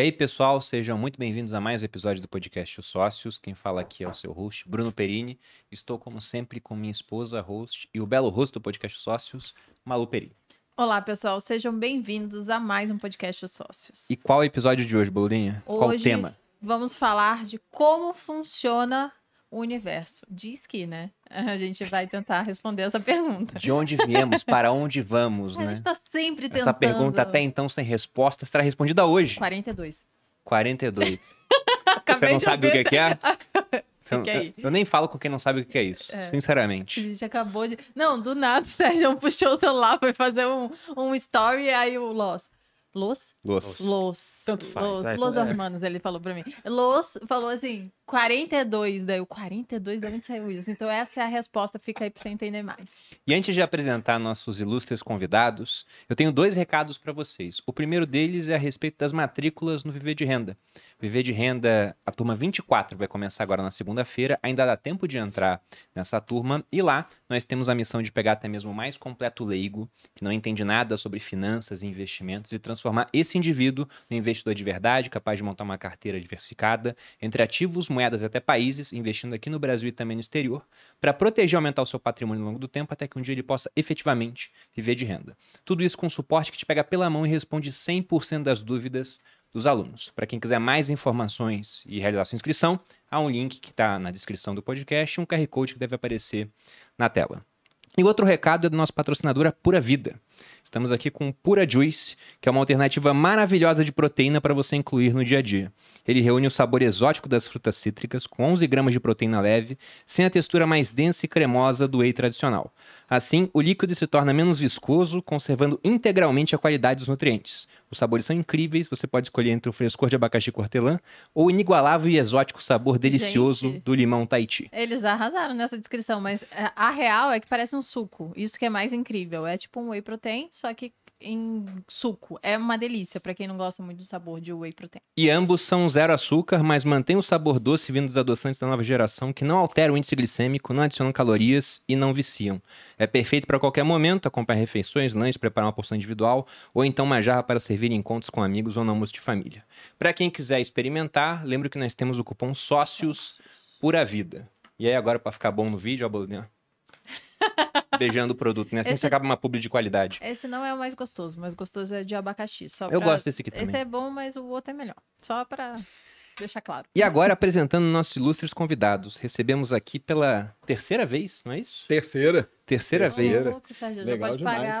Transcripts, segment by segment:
aí, pessoal, sejam muito bem-vindos a mais um episódio do podcast Os Sócios. Quem fala aqui é o seu host, Bruno Perini. Estou, como sempre, com minha esposa, host, e o belo rosto do podcast Os Sócios, Malu Perini. Olá, pessoal, sejam bem-vindos a mais um podcast Os Sócios. E qual é o episódio de hoje, Boludinha? Qual o tema? Vamos falar de como funciona o universo? Diz que, né? A gente vai tentar responder essa pergunta. De onde viemos, para onde vamos, a né? A gente tá sempre tentando. Essa pergunta até então sem resposta será respondida hoje. 42. 42. Você não sabe o que é? eu, eu nem falo com quem não sabe o que é isso, é, sinceramente. A gente acabou de. Não, do nada o Sérgio puxou o celular, foi fazer um, um story, aí o Los. Los? Los. Los. Tanto faz. Los, Los é. Hermanos, ele falou pra mim. Los falou assim: 42, daí o 42, da onde saiu isso? Então essa é a resposta, fica aí para você entender mais. E antes de apresentar nossos ilustres convidados, eu tenho dois recados para vocês. O primeiro deles é a respeito das matrículas no Viver de Renda. Viver de Renda, a turma 24 vai começar agora na segunda-feira, ainda dá tempo de entrar nessa turma e lá nós temos a missão de pegar até mesmo o mais completo leigo, que não entende nada sobre finanças e investimentos e transformar esse indivíduo no investidor de verdade, capaz de montar uma carteira diversificada entre ativos, moedas moedas até países, investindo aqui no Brasil e também no exterior, para proteger e aumentar o seu patrimônio ao longo do tempo até que um dia ele possa efetivamente viver de renda. Tudo isso com um suporte que te pega pela mão e responde 100% das dúvidas dos alunos. Para quem quiser mais informações e realizar sua inscrição, há um link que está na descrição do podcast e um QR Code que deve aparecer na tela. E outro recado é do nosso patrocinador Pura Vida. Estamos aqui com Pura Juice, que é uma alternativa maravilhosa de proteína para você incluir no dia a dia. Ele reúne o sabor exótico das frutas cítricas com 11 gramas de proteína leve, sem a textura mais densa e cremosa do whey tradicional. Assim, o líquido se torna menos viscoso, conservando integralmente a qualidade dos nutrientes. Os sabores são incríveis, você pode escolher entre o frescor de abacaxi cortelã ou o inigualável e exótico sabor delicioso Gente, do limão Tahiti. Eles arrasaram nessa descrição, mas eh, a real é que parece um suco. Isso que é mais incrível. É tipo um whey proteína protein, só que em suco. É uma delícia para quem não gosta muito do sabor de whey protein. E ambos são zero açúcar, mas mantém o sabor doce vindo dos adoçantes da nova geração que não alteram o índice glicêmico, não adicionam calorias e não viciam. É perfeito para qualquer momento, acompanhar refeições, lanches, preparar uma porção individual ou então uma jarra para servir em encontros com amigos ou no almoço de família. Para quem quiser experimentar, lembro que nós temos o cupom SÓCIOS Pura Vida. E aí agora para ficar bom no vídeo, bolinha beijando o produto, né? Assim esse... você acaba uma publi de qualidade. Esse não é o mais gostoso, o mais gostoso é de abacaxi. Só Eu pra... gosto desse aqui também. Esse é bom, mas o outro é melhor. Só pra deixar claro. E agora, apresentando nossos ilustres convidados, recebemos aqui pela terceira vez, não é isso? Terceira. Terceira, vez.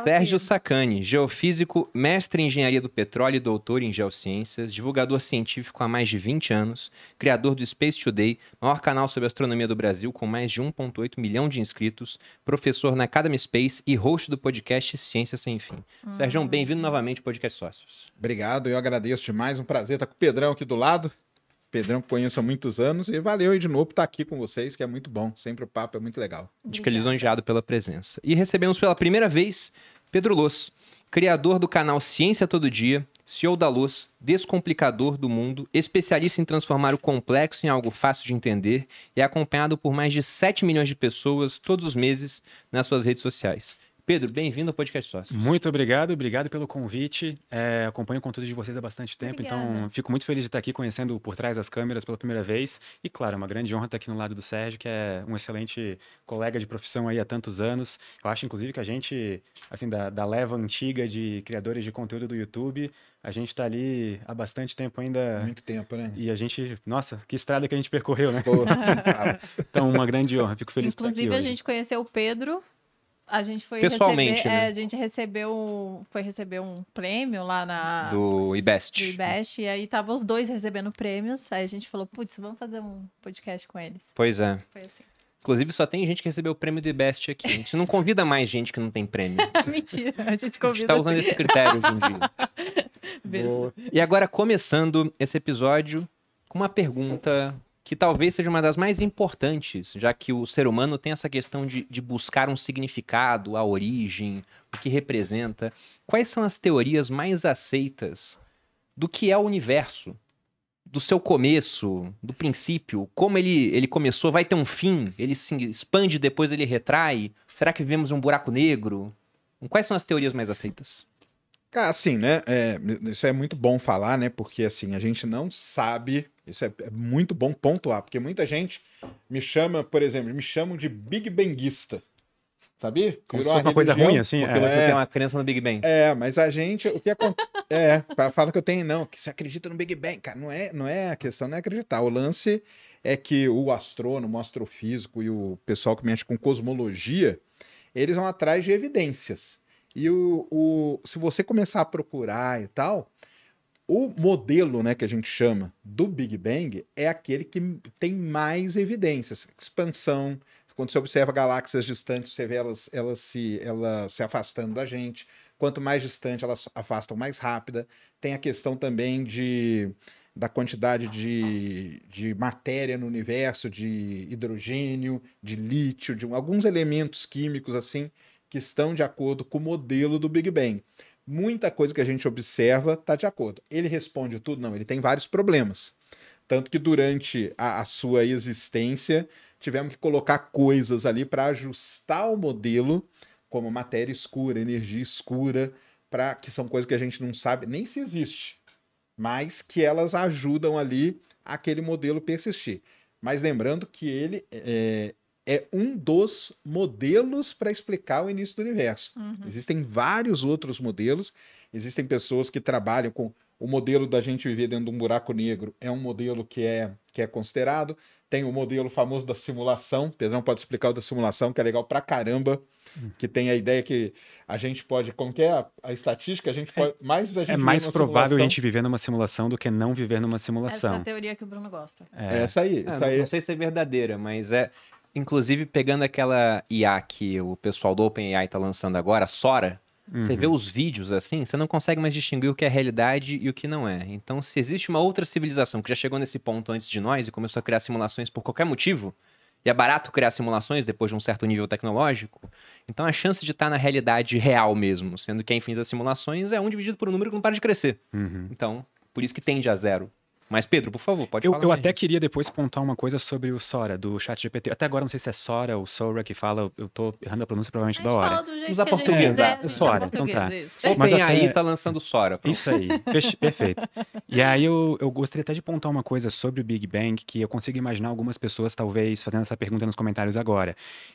Sérgio, Sacani, geofísico, mestre em engenharia do petróleo e doutor em geociências, divulgador científico há mais de 20 anos, criador do Space Today, maior canal sobre astronomia do Brasil com mais de 1.8 milhão de inscritos, professor na Academy Space e host do podcast Ciência Sem Fim. Hum. Sérgio, bem-vindo novamente ao Podcast Sócios. Obrigado, eu agradeço demais, um prazer estar com o Pedrão aqui do lado. Pedrão que conheço há muitos anos. E valeu aí de novo estar tá aqui com vocês, que é muito bom. Sempre o papo é muito legal. Fica lisonjeado pela presença. E recebemos pela primeira vez Pedro Loz, criador do canal Ciência Todo Dia, CEO da Luz, descomplicador do mundo, especialista em transformar o complexo em algo fácil de entender e acompanhado por mais de 7 milhões de pessoas todos os meses nas suas redes sociais. Pedro, bem-vindo ao Podcast Sócios. Muito obrigado, obrigado pelo convite. É, acompanho o conteúdo de vocês há bastante tempo, então Obrigada. então fico muito feliz de estar aqui conhecendo por trás das câmeras pela primeira vez. E claro, é uma grande honra estar aqui no lado do Sérgio, que é um excelente colega de profissão aí há tantos anos. Eu acho, inclusive, que a gente, assim, da, da leva antiga de criadores de conteúdo do YouTube, a gente está ali há bastante tempo ainda. Muito tempo, né? E a gente, nossa, que estrada que a gente percorreu, né? então, uma grande honra. Fico feliz Inclusive, por estar aqui a hoje. gente conheceu o Pedro a gente foi pessoalmente, receber, é, né? é, a gente recebeu, foi receber um prêmio lá na do Ibest. Do Ibest e aí tava os dois recebendo prêmios, aí a gente falou, putz, vamos fazer um podcast com eles. Pois é. Foi assim. Inclusive, só tem gente que recebeu o prêmio do IBEST aqui. A gente não convida mais gente que não tem prêmio. Mentira, a gente convida. A gente tá usando esse critério hoje em dia. e agora, começando esse episódio com uma pergunta que talvez seja uma das mais importantes, já que o ser humano tem essa questão de, de buscar um significado, a origem, o que representa. Quais são as teorias mais aceitas do que é o universo, do seu começo, do princípio, como ele, ele começou, vai ter um fim, ele se expande, depois ele retrai? Será que vivemos um buraco negro? Quais são as teorias mais aceitas? Ah, sim, né? É, isso é muito bom falar, né? Porque assim, a gente não sabe isso é, é muito bom pontuar, porque muita gente me chama, por exemplo, me chamam de Big Bangista. Sabia? Como Virou se fosse uma coisa ruim, assim. Porque é, é. tenho uma crença no Big Bang. É, mas a gente, o que acontece... é, fala que eu tenho, não, que você acredita no Big Bang, cara, não é, não é, a questão não é acreditar. O lance é que o astrônomo, o astrofísico e o pessoal que mexe com cosmologia, eles vão atrás de evidências. E o, o, se você começar a procurar e tal, o modelo, né, que a gente chama do Big Bang é aquele que tem mais evidências, expansão. Quando você observa galáxias distantes, você vê elas, elas, se, elas se afastando da gente. Quanto mais distante, elas afastam mais rápida. Tem a questão também de da quantidade de, de matéria no universo, de hidrogênio, de lítio, de alguns elementos químicos assim que estão de acordo com o modelo do Big Bang muita coisa que a gente observa está de acordo. Ele responde tudo? Não, ele tem vários problemas. Tanto que durante a, a sua existência, tivemos que colocar coisas ali para ajustar o modelo, como matéria escura, energia escura, para que são coisas que a gente não sabe nem se existe, mas que elas ajudam ali aquele modelo persistir. Mas lembrando que ele é, é um dos modelos para explicar o início do universo. Uhum. Existem vários outros modelos. Existem pessoas que trabalham com o modelo da gente viver dentro de um buraco negro, é um modelo que é, que é considerado. Tem o modelo famoso da simulação. Pedrão pode explicar o da simulação, que é legal pra caramba. Hum. Que tem a ideia que a gente pode, como que é a, a estatística, a gente é. pode. É, mais da é gente é mais provável simulação. a gente viver numa simulação do que não viver numa simulação. Essa é a teoria que o Bruno gosta. É. é essa aí. É, essa aí. Não sei se é verdadeira, mas é Inclusive, pegando aquela IA que o pessoal do OpenAI tá lançando agora, Sora, uhum. você vê uhum. os vídeos assim, você não consegue mais distinguir o que é realidade e o que não é. Então, se existe uma outra civilização que já chegou nesse ponto antes de nós e começou a criar simulações por qualquer motivo, e é barato criar simulações depois de um certo nível tecnológico, então a chance de estar tá na realidade real mesmo, sendo que a infinitas simulações é um dividido por um número que não para de crescer. Uhum. Então, por isso que tende a zero. Mas, Pedro, por favor, pode eu, falar. Eu até queria depois pontuar uma coisa sobre o Sora, do chat GPT. Até agora não sei se é Sora ou Sora que fala, eu tô errando a pronúncia provavelmente da hora. Usar português. Né? É, Sora, então tá. Mas até... aí tá lançando Sora. Pronto. Isso aí, perfeito. e aí eu, eu gostaria até de pontuar uma coisa sobre o Big Bang, que eu consigo imaginar algumas pessoas talvez fazendo essa pergunta nos comentários agora,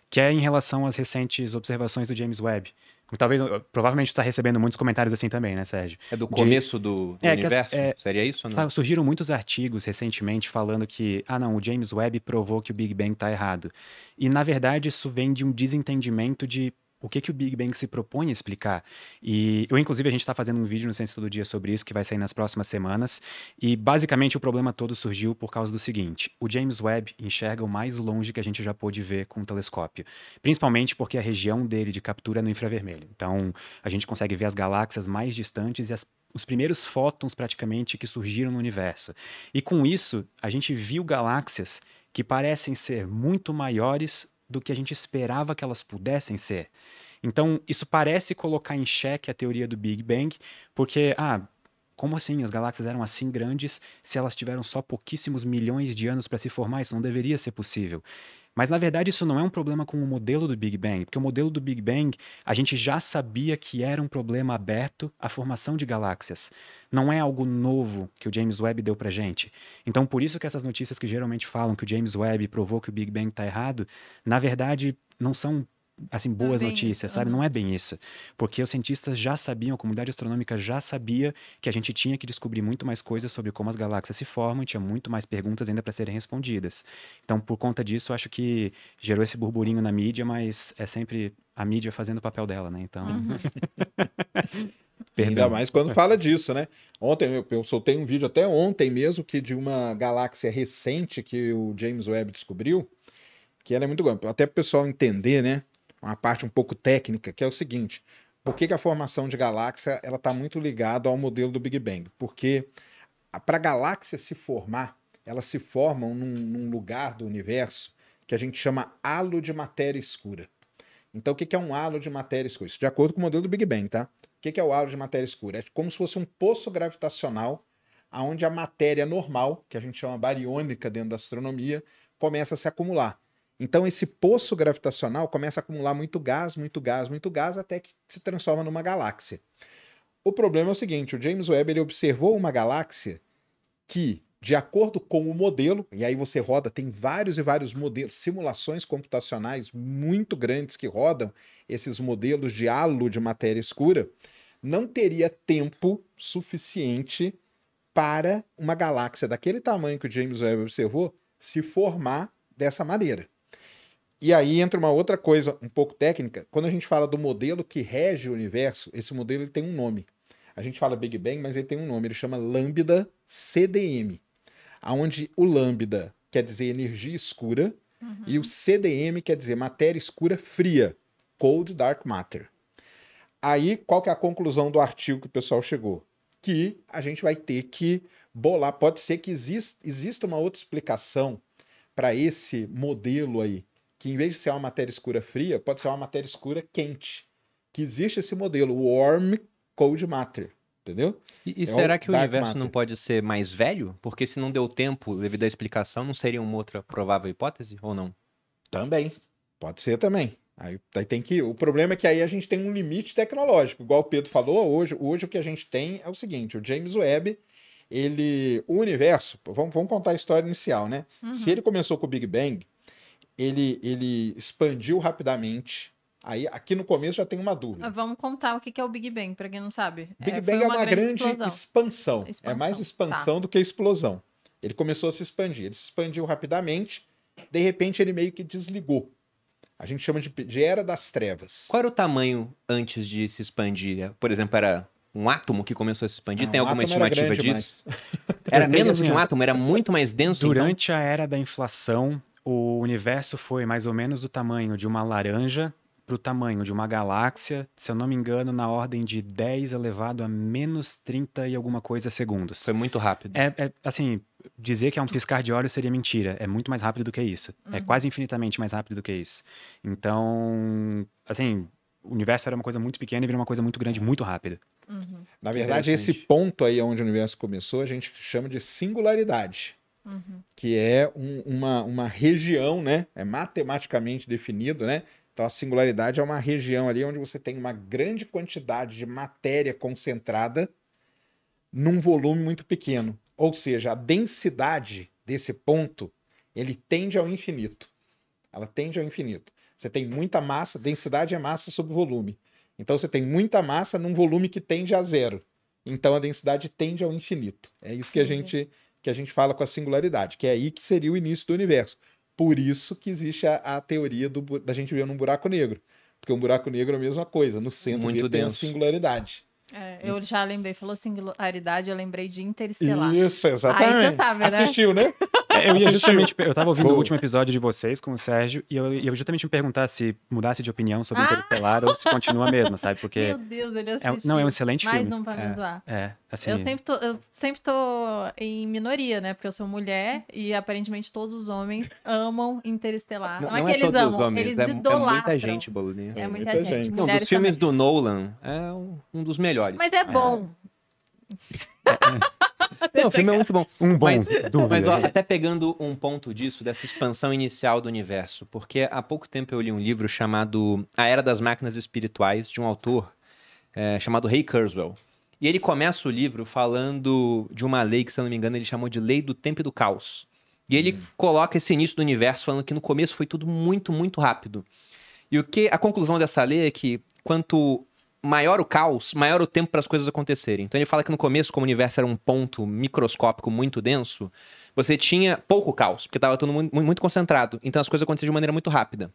que é em relação às recentes observações do James Webb Talvez, uh, provavelmente está recebendo muitos comentários assim também, né, Sérgio? É do começo de... do, é, universo? é, Seria isso não? Surgiram muitos artigos recentemente falando que, ah, não, o James Webb provou que o Big Bang está errado. E, na verdade, isso vem de um desentendimento de o que, que o Big Bang se propõe a explicar. E eu, inclusive, a gente está fazendo um vídeo no Ciência Todo Dia sobre isso, que vai sair nas próximas semanas. E, basicamente, o problema todo surgiu por causa do seguinte: o James Webb enxerga o mais longe que a gente já pôde ver com o telescópio, principalmente porque a região dele de captura é no infravermelho. Então, a gente consegue ver as galáxias mais distantes e as os primeiros fótons praticamente que surgiram no universo. E com isso, a gente viu galáxias que parecem ser muito maiores do que a gente esperava que elas pudessem ser. Então, isso parece colocar em xeque a teoria do Big Bang, porque, ah, como assim? As galáxias eram assim grandes se elas tiveram só pouquíssimos milhões de anos para se formar? Isso não deveria ser possível. Mas na verdade isso não é um problema com o modelo do Big Bang, porque o modelo do Big Bang a gente já sabia que era um problema aberto à formação de galáxias. Não é algo novo que o James Webb deu pra gente. Então por isso que essas notícias que geralmente falam que o James Webb provou que o Big Bang está errado, na verdade não são assim, boas notícias, sabe? Uhum. Não é bem isso. Porque os cientistas já sabiam, a comunidade astronômica já sabia que a gente tinha que descobrir muito mais coisas sobre como as galáxias se formam e tinha muito mais perguntas ainda para serem respondidas. Então, por conta disso, acho que gerou esse burburinho na mídia, mas é sempre a mídia fazendo o papel dela, né? Então. Uhum. Ainda mais quando fala disso, né? Ontem eu, eu soltei um vídeo até ontem mesmo que de uma galáxia recente que o James Webb descobriu, que ela é muito grande. Até para o pessoal entender, né? uma parte um pouco técnica, que é o seguinte: por que, que a formação de galáxia ela está muito ligada ao modelo do Big Bang? Porque ah, para a galáxia se formar, elas se formam num, num, lugar do universo que a gente chama halo de matéria escura. Então, o que, que é um halo de matéria escura? Isso de acordo com o modelo do Big Bang, tá? O que, que é o halo de matéria escura? É como se fosse um poço gravitacional onde a matéria normal, que a gente chama bariônica dentro da astronomia, começa a se acumular. Então esse poço gravitacional começa a acumular muito gás, muito gás, muito gás, até que se transforma numa galáxia. O problema é o seguinte: o James Webb ele observou uma galáxia que, de acordo com o modelo, e aí você roda, tem vários e vários modelos, simulações computacionais muito grandes que rodam esses modelos de halo de matéria escura, não teria tempo suficiente para uma galáxia daquele tamanho que o James Webb observou se formar dessa maneira. E aí entra uma outra coisa um pouco técnica. Quando a gente fala do modelo que rege o universo, esse modelo ele tem um nome. A gente fala Big Bang, mas ele tem um nome. Ele chama Lambda CDM, aonde o lambda quer dizer energia escura uhum. e o CDM quer dizer matéria escura fria, cold dark matter. Aí qual que é a conclusão do artigo que o pessoal chegou? Que a gente vai ter que bolar. Pode ser que exista uma outra explicação para esse modelo aí que em vez de ser uma matéria escura fria, pode ser uma matéria escura quente. Que existe esse modelo, Warm Cold Matter, entendeu? E, e é será que o universo matter. não pode ser mais velho? Porque se não deu tempo devido à explicação, não seria uma outra provável hipótese ou não? Também. Pode ser também. Aí, aí, tem que. O problema é que aí a gente tem um limite tecnológico. Igual o Pedro falou, hoje, hoje o que a gente tem é o seguinte: o James Webb, ele. O universo, vamos, vamos contar a história inicial, né? Uhum. Se ele começou com o Big Bang, ele, ele expandiu rapidamente. Aí, aqui no começo já tem uma dúvida. Ah, vamos contar o que é o Big Bang, para quem não sabe. É, Big é, Bang uma é uma grande, grande expansão. expansão. É mais tá. expansão tá. do que explosão. Ele começou a se expandir. Ele se expandiu rapidamente. De repente, ele meio que desligou. A gente chama de, de era das trevas. Qual era o tamanho antes de se expandir? Por exemplo, era um átomo que começou a se expandir? Não, Tem um alguma estimativa disso? Era menos assim, que um átomo? Era muito mais denso? Então? Durante então? a era da inflação, o universo foi mais ou menos do tamanho de uma laranja para o tamanho de uma galáxia, se eu não me engano, na ordem de 10 elevado a menos 30 e alguma coisa segundos. Foi muito rápido. É, é assim, dizer que é um piscar de olhos seria mentira. É muito mais rápido do que isso. É uhum. É quase infinitamente mais rápido do que isso. Então, assim, o universo era uma coisa muito pequena e virou uma coisa muito grande muito rápido. Uhum. Na verdade, esse ponto aí onde o universo começou, a gente chama de singularidade uhum. que é um, uma, uma região, né? É matematicamente definido, né? Então a singularidade é uma região ali onde você tem uma grande quantidade de matéria concentrada num volume muito pequeno. Ou seja, a densidade desse ponto, ele tende ao infinito. Ela tende ao infinito. Você tem muita massa, densidade é massa sobre volume. Então você tem muita massa num volume que tende a zero. Então a densidade tende ao infinito. É isso que a uhum. gente que a gente fala com a singularidade, que é aí que seria o início do universo. Por isso que existe a, a teoria do, da gente viver num buraco negro. Porque um buraco negro é a mesma coisa, no centro Muito dele denso. tem a singularidade. É, eu já lembrei, falou singularidade, eu lembrei de interestelar. Isso, exatamente. Aí você sabe, né? Assistiu, né? É, eu ia justamente. Eu tava ouvindo Boa. o último episódio de vocês com o Sérgio e eu ia justamente me perguntar se mudasse de opinião sobre ah! Interestelar ou se continua a mesma, sabe? Porque. Meu Deus, ele assistiu. É, não, é um excelente filme. Mais não vai me é, zoar. É, assim. Eu sempre, tô, eu sempre tô em minoria, né? Porque eu sou mulher e aparentemente todos os homens amam Interestelar. Não, não, é não é que eles amam, homens, eles é, idolatram. É muita gente, Bolinha. É muita, muita gente. gente. Não, dos filmes do Nolan, é um, um dos melhores. Mas é, é. bom. É. Não, o filme é muito bom. Um bom. Mas, mas ó, até pegando um ponto disso, dessa expansão inicial do universo, porque há pouco tempo eu li um livro chamado A Era das Máquinas Espirituais, de um autor é, chamado Ray Kurzweil. E ele começa o livro falando de uma lei que, se eu não me engano, ele chamou de Lei do Tempo e do Caos. E ele hum. coloca esse início do universo falando que no começo foi tudo muito, muito rápido. E o que a conclusão dessa lei é que quanto maior o caos, maior o tempo para as coisas acontecerem. Então ele fala que no começo, como o universo era um ponto microscópico muito denso, você tinha pouco caos, porque estava tudo muito, muito concentrado. Então as coisas aconteciam de maneira muito rápida.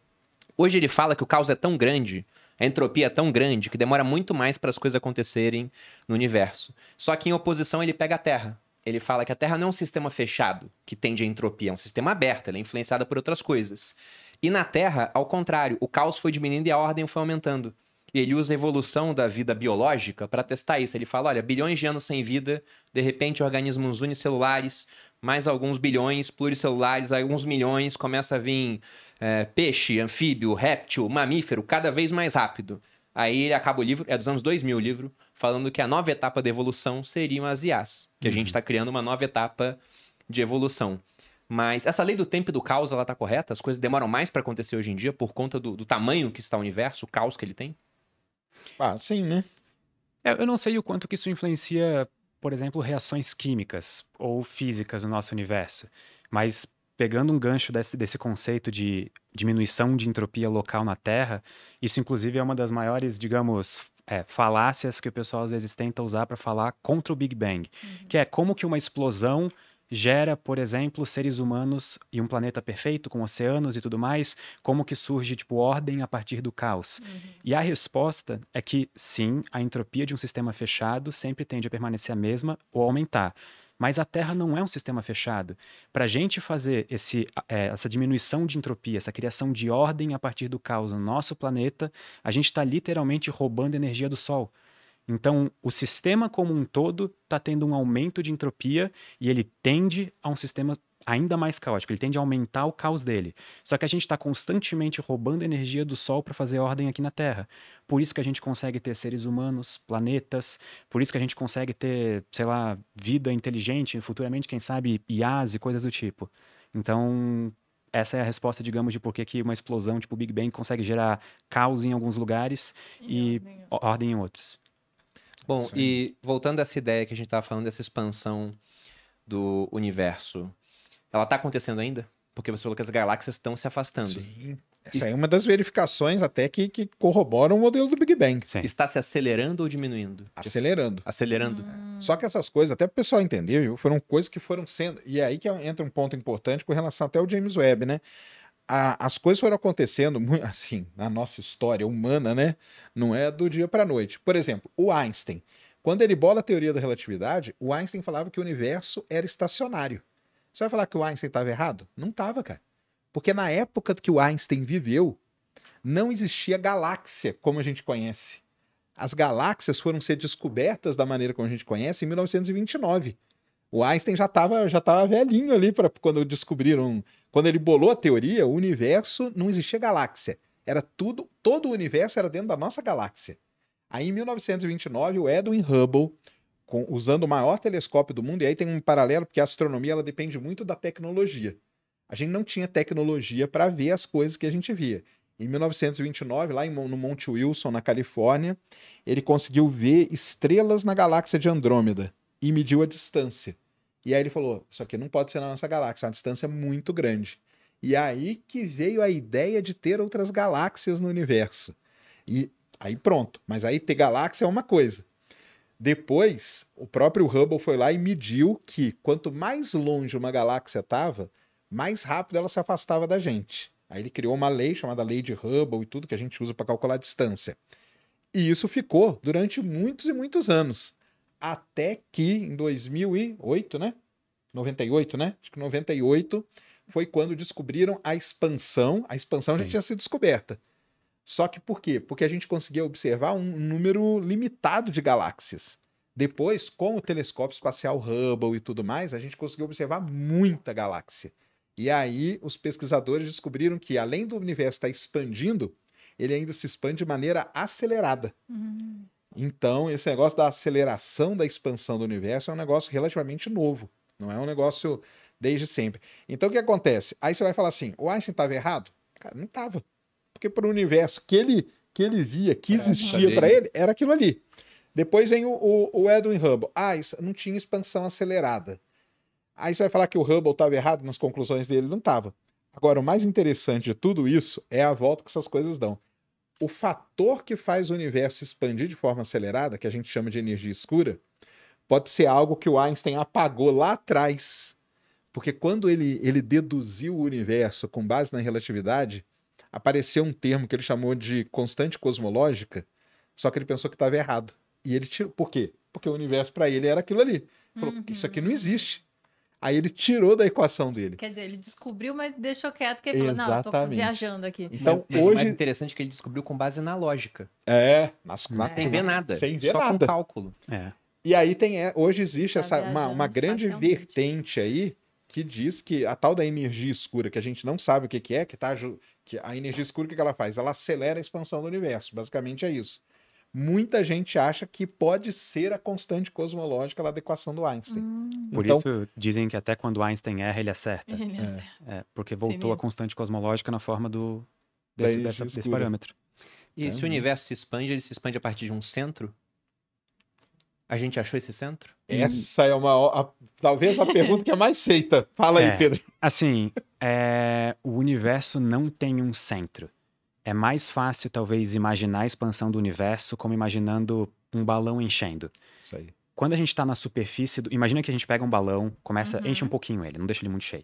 Hoje ele fala que o caos é tão grande, a entropia é tão grande, que demora muito mais para as coisas acontecerem no universo. Só que em oposição ele pega a Terra. Ele fala que a Terra não é um sistema fechado, que tende à entropia, é um sistema aberto, ela é influenciada por outras coisas. E na Terra, ao contrário, o caos foi diminuindo e a ordem foi aumentando ele usa a evolução da vida biológica para testar isso. Ele fala: olha, bilhões de anos sem vida, de repente organismos unicelulares, mais alguns bilhões, pluricelulares, alguns milhões, começa a vir é, peixe, anfíbio, réptil, mamífero, cada vez mais rápido. Aí ele acaba o livro, é dos anos 2000 o livro, falando que a nova etapa da evolução seriam as IAs, que a gente está uhum. criando uma nova etapa de evolução. Mas essa lei do tempo e do caos, ela tá correta? As coisas demoram mais para acontecer hoje em dia por conta do, do tamanho que está o universo, o caos que ele tem? Ah, sim, né? É, eu não sei o quanto que isso influencia, por exemplo, reações químicas ou físicas no nosso universo, mas pegando um gancho desse, desse conceito de diminuição de entropia local na Terra, isso inclusive é uma das maiores, digamos, é, falácias que o pessoal às vezes tenta usar para falar contra o Big Bang, uhum. que é como que uma explosão gera, por exemplo, seres humanos e um planeta perfeito, com oceanos e tudo mais? Como que surge, tipo, ordem a partir do caos? Uhum. E a resposta é que, sim, a entropia de um sistema fechado sempre tende a permanecer a mesma ou aumentar. Mas a Terra não é um sistema fechado. Para a gente fazer esse, é, essa diminuição de entropia, essa criação de ordem a partir do caos no nosso planeta, a gente está literalmente roubando energia do Sol. Então, o sistema como um todo está tendo um aumento de entropia e ele tende a um sistema ainda mais caótico, ele tende a aumentar o caos dele. Só que a gente está constantemente roubando energia do Sol para fazer ordem aqui na Terra. Por isso que a gente consegue ter seres humanos, planetas, por isso que a gente consegue ter, sei lá, vida inteligente, futuramente, quem sabe, IAs e coisas do tipo. Então, essa é a resposta, digamos, de por que uma explosão tipo Big Bang consegue gerar caos em alguns lugares e, e ordem, em... ordem em outros. Bom, Sim. e voltando a essa ideia que a gente estava falando, dessa expansão do universo, ela está acontecendo ainda? Porque você falou que as galáxias estão se afastando. Sim. Essa é uma das verificações até que, que corroboram o modelo do Big Bang. Sim. Está se acelerando ou diminuindo? Acelerando. Acelerando. Hum. Só que essas coisas, até para o pessoal entender, viu, foram coisas que foram sendo. E é aí que entra um ponto importante com relação até ao James Webb, né? a, as coisas foram acontecendo, assim, na nossa história humana, né? Não é do dia para a noite. Por exemplo, o Einstein. Quando ele bola a teoria da relatividade, o Einstein falava que o universo era estacionário. Você vai falar que o Einstein estava errado? Não estava, cara. Porque na época que o Einstein viveu, não existia galáxia como a gente conhece. As galáxias foram ser descobertas da maneira como a gente conhece em 1929. O Einstein já estava já tava velhinho ali para quando descobriram, quando ele bolou a teoria, o universo não existia galáxia. Era tudo, todo o universo era dentro da nossa galáxia. Aí em 1929, o Edwin Hubble, com, usando o maior telescópio do mundo, e aí tem um paralelo porque a astronomia ela depende muito da tecnologia. A gente não tinha tecnologia para ver as coisas que a gente via. Em 1929, lá em, no Monte Wilson, na Califórnia, ele conseguiu ver estrelas na galáxia de Andrômeda e mediu a distância. E aí ele falou: Isso aqui não pode ser na nossa galáxia, é uma distância muito grande. E aí que veio a ideia de ter outras galáxias no universo. E aí pronto. Mas aí ter galáxia é uma coisa. Depois, o próprio Hubble foi lá e mediu que quanto mais longe uma galáxia estava, mais rápido ela se afastava da gente. Aí ele criou uma lei chamada Lei de Hubble e tudo que a gente usa para calcular a distância. E isso ficou durante muitos e muitos anos até que em 2008, né? 98, né? Acho que 98 foi quando descobriram a expansão. A expansão Sim. já tinha sido descoberta. Só que por quê? Porque a gente conseguia observar um número limitado de galáxias. Depois, com o telescópio espacial Hubble e tudo mais, a gente conseguiu observar muita galáxia. E aí, os pesquisadores descobriram que, além do universo estar tá expandindo, ele ainda se expande de maneira acelerada. Uhum. Então, esse negócio da aceleração da expansão do universo é um negócio relativamente novo, não é um negócio desde sempre. Então, o que acontece? Aí você vai falar assim: o Einstein estava errado? Cara, não estava. Porque para o universo que ele, que ele via, que é, existia para ele, era aquilo ali. Depois vem o, o, o Edwin Hubble. Ah, isso, não tinha expansão acelerada. Aí você vai falar que o Hubble estava errado nas conclusões dele, não estava. Agora, o mais interessante de tudo isso é a volta que essas coisas dão o fator que faz o universo expandir de forma acelerada, que a gente chama de energia escura, pode ser algo que o Einstein apagou lá atrás. Porque quando ele, ele deduziu o universo com base na relatividade, apareceu um termo que ele chamou de constante cosmológica, só que ele pensou que estava errado. E ele tirou. Por quê? Porque o universo para ele era aquilo ali. Ele falou: uhum. Isso aqui não uhum. existe. Aí ele tirou da equação dele. Quer dizer, ele descobriu, mas deixou quieto, que ele falou, Exatamente. não, eu tô viajando aqui. Então, mas, hoje... o mais interessante é que ele descobriu com base na lógica. É, sem ver nada. Sem ver só nada. Só com cálculo. É. E aí tem, é, hoje existe tá essa, uma, uma grande vertente aí que diz que a tal da energia escura, que a gente não sabe o que, que é, que, tá, que a energia escura, o que, que ela faz? Ela acelera a expansão do universo, basicamente é isso muita gente acha que pode ser a constante cosmológica da adequação do Einstein. Hum. Então, Por isso dizem que até quando Einstein erra, ele acerta. Ele é. acerta. É. É, porque voltou Sim, a constante cosmológica na forma do desse, dessa, desse parâmetro. E é, se o é. universo se expande, ele se expande a partir de um centro? A gente achou esse centro? Essa é uma. A, talvez a pergunta que é mais feita. Fala aí, é, Pedro. Assim, o universo não tem um centro é mais fácil, talvez, imaginar a expansão do universo como imaginando um balão enchendo. Isso aí. Quando a gente está na superfície, do... imagina que a gente pega um balão, começa, uhum. enche um pouquinho ele, não deixa ele muito cheio.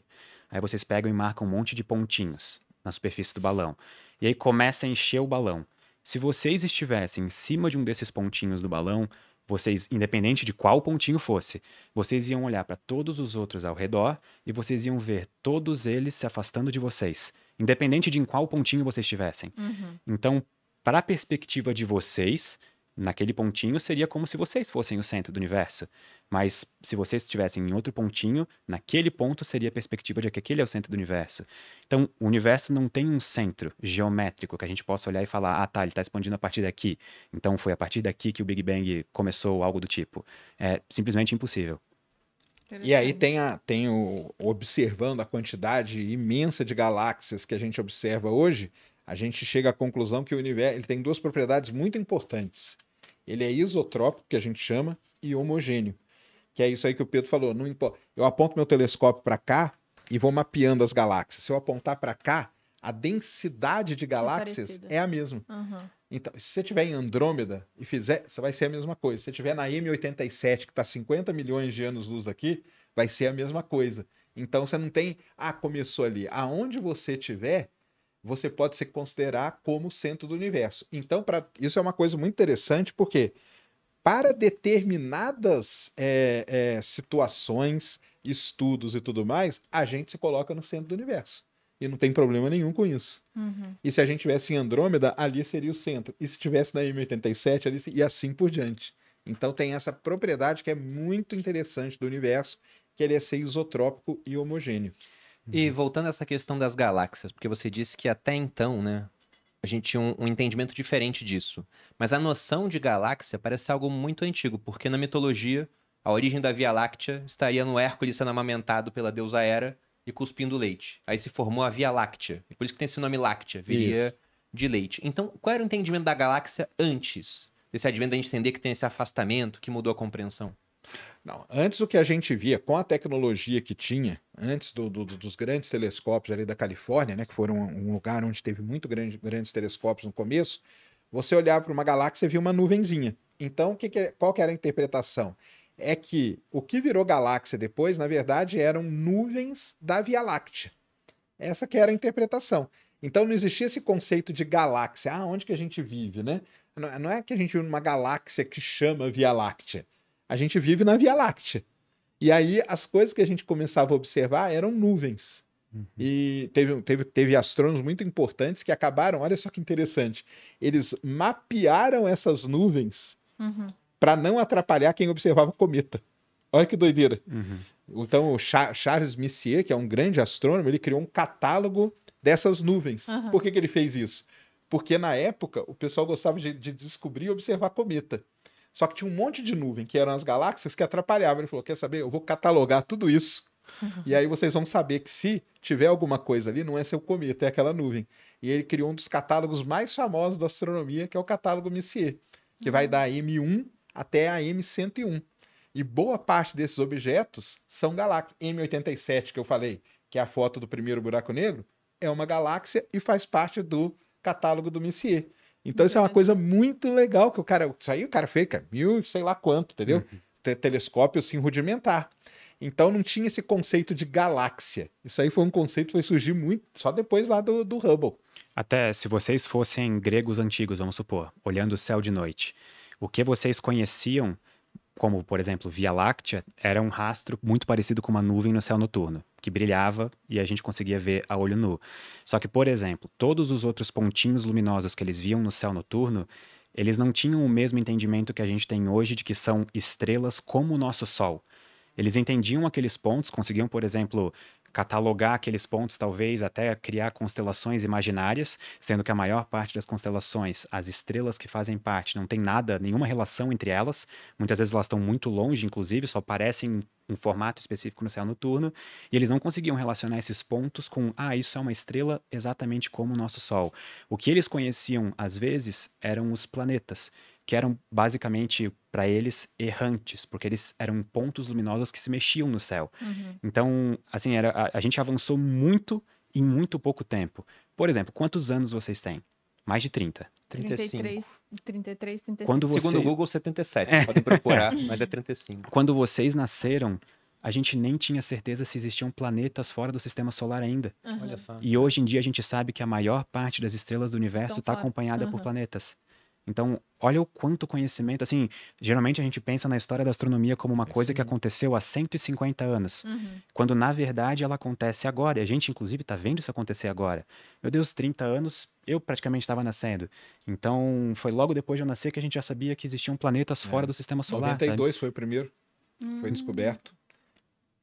Aí vocês pegam e marcam um monte de pontinhos na superfície do balão. E aí começa a encher o balão. Se vocês estivessem em cima de um desses pontinhos do balão, vocês, independente de qual pontinho fosse, vocês iam olhar para todos os outros ao redor e vocês iam ver todos eles se afastando de vocês independente de em qual pontinho vocês estivessem. Uhum. Então, para a perspectiva de vocês, naquele pontinho seria como se vocês fossem o centro do universo. Mas se vocês estivessem em outro pontinho, naquele ponto seria a perspectiva de que aquele é o centro do universo. Então, o universo não tem um centro geométrico que a gente possa olhar e falar, ah tá, ele está expandindo a partir daqui. Então foi a partir daqui que o Big Bang começou, algo do tipo. É simplesmente impossível. E aí tem, a, tem o, observando a quantidade imensa de galáxias que a gente observa hoje, a gente chega à conclusão que o universo ele tem duas propriedades muito importantes. Ele é isotrópico, que a gente chama, e homogêneo. Que é isso aí que o Pedro falou. Não Eu aponto meu telescópio para cá e vou mapeando as galáxias. Se eu apontar para cá, a densidade de é galáxias é, é a mesma. Uhum. Então, se você tiver em Andrômeda e fizer, você vai ser a mesma coisa. Se você tiver na M87, que está 50 milhões de anos-luz daqui, vai ser a mesma coisa. Então, você não tem, ah, começou ali. Aonde você tiver, você pode se considerar como centro do universo. Então, para isso é uma coisa muito interessante, porque para determinadas é, é, situações, estudos e tudo mais, a gente se coloca no centro do universo. E não tem problema nenhum com isso. Uhum. E se a gente tivesse em Andrômeda, ali seria o centro. E se tivesse na M87, ali e assim por diante. Então tem essa propriedade que é muito interessante do universo, que ele é ser isotrópico e homogêneo. E uhum. voltando a essa questão das galáxias, porque você disse que até então, né, a gente tinha um, um, entendimento diferente disso. Mas a noção de galáxia parece algo muito antigo, porque na mitologia, a origem da Via Láctea estaria no Hércules sendo amamentado pela deusa Hera, e cuspindo leite. Aí se formou a Via Láctea. E é por isso que tem esse nome Láctea, via isso. de leite. Então, qual era o entendimento da galáxia antes desse advento da gente entender que tem esse afastamento que mudou a compreensão? Não, antes o que a gente via com a tecnologia que tinha, antes do, do, dos grandes telescópios ali da Califórnia, né, que foram um lugar onde teve muito grande, grandes telescópios no começo, você olhava para uma galáxia e via uma nuvenzinha. Então, que que, é, qual que era a interpretação? é que o que virou galáxia depois, na verdade, eram nuvens da Via Láctea. Essa que era a interpretação. Então não existia esse conceito de galáxia. Ah, onde que a gente vive, né? Não é que a gente vive numa galáxia que chama Via Láctea. A gente vive na Via Láctea. E aí as coisas que a gente começava a observar eram nuvens. Uhum. E teve, teve, teve astrônomos muito importantes que acabaram, olha só que interessante, eles mapearam essas nuvens uhum para não atrapalhar quem observava o cometa. Olha que doideira. Uhum. Então, o Charles Messier, que é um grande astrônomo, ele criou um catálogo dessas nuvens. Uhum. Por que, que ele fez isso? Porque na época o pessoal gostava de, de descobrir e observar cometa. Só que tinha um monte de nuvem, que eram as galáxias, que atrapalhavam. Ele falou: quer saber? Eu vou catalogar tudo isso. Uhum. E aí vocês vão saber que se tiver alguma coisa ali, não é seu cometa, é aquela nuvem. E ele criou um dos catálogos mais famosos da astronomia, que é o catálogo Messier, que uhum. vai da M1 até a M101. E boa parte desses objetos são galáxias. M87, que eu falei, que é a foto do primeiro buraco negro, é uma galáxia e faz parte do catálogo do Messier. Então, isso é uma coisa muito legal que o cara. Isso aí o cara fez, cara, mil, sei lá quanto, entendeu? Uhum. Telescópio assim rudimentar. Então não tinha esse conceito de galáxia. Isso aí foi um conceito que foi surgir muito só depois lá do, do Hubble. Até se vocês fossem gregos antigos, vamos supor, olhando o céu de noite, o que vocês conheciam, como por exemplo Via Láctea, era um rastro muito parecido com uma nuvem no céu noturno, que brilhava e a gente conseguia ver a olho nu. Só que, por exemplo, todos os outros pontinhos luminosos que eles viam no céu noturno eles não tinham o mesmo entendimento que a gente tem hoje de que são estrelas como o nosso Sol. Eles entendiam aqueles pontos, conseguiam, por exemplo, catalogar aqueles pontos, talvez até criar constelações imaginárias, sendo que a maior parte das constelações, as estrelas que fazem parte, não tem nada, nenhuma relação entre elas. Muitas vezes elas estão muito longe, inclusive, só parecem um formato específico no céu noturno, e eles não conseguiam relacionar esses pontos com, ah, isso é uma estrela exatamente como o nosso Sol. O que eles conheciam, às vezes, eram os planetas que eram basicamente para eles errantes, porque eles eram pontos luminosos que se mexiam no céu. Uhum. Então, assim, era, a, a, gente avançou muito em muito pouco tempo. Por exemplo, quantos anos vocês têm? Mais de 30. 35. 33, 35. você... Segundo o Google, 77. Vocês podem procurar, é. mas é 35. Quando vocês nasceram, a gente nem tinha certeza se existiam planetas fora do sistema solar ainda. Uhum. E hoje em dia a gente sabe que a maior parte das estrelas do universo está acompanhada uhum. por planetas. Então, olha o quanto conhecimento, assim, geralmente a gente pensa na história da astronomia como uma coisa que aconteceu há 150 anos, uhum. quando na verdade ela acontece agora, e a gente inclusive está vendo isso acontecer agora. Meu Deus, 30 anos, eu praticamente estava nascendo. Então, foi logo depois de eu nascer que a gente já sabia que existiam planetas fora é. do sistema solar. 92 sabe? foi o primeiro, uhum. foi descoberto.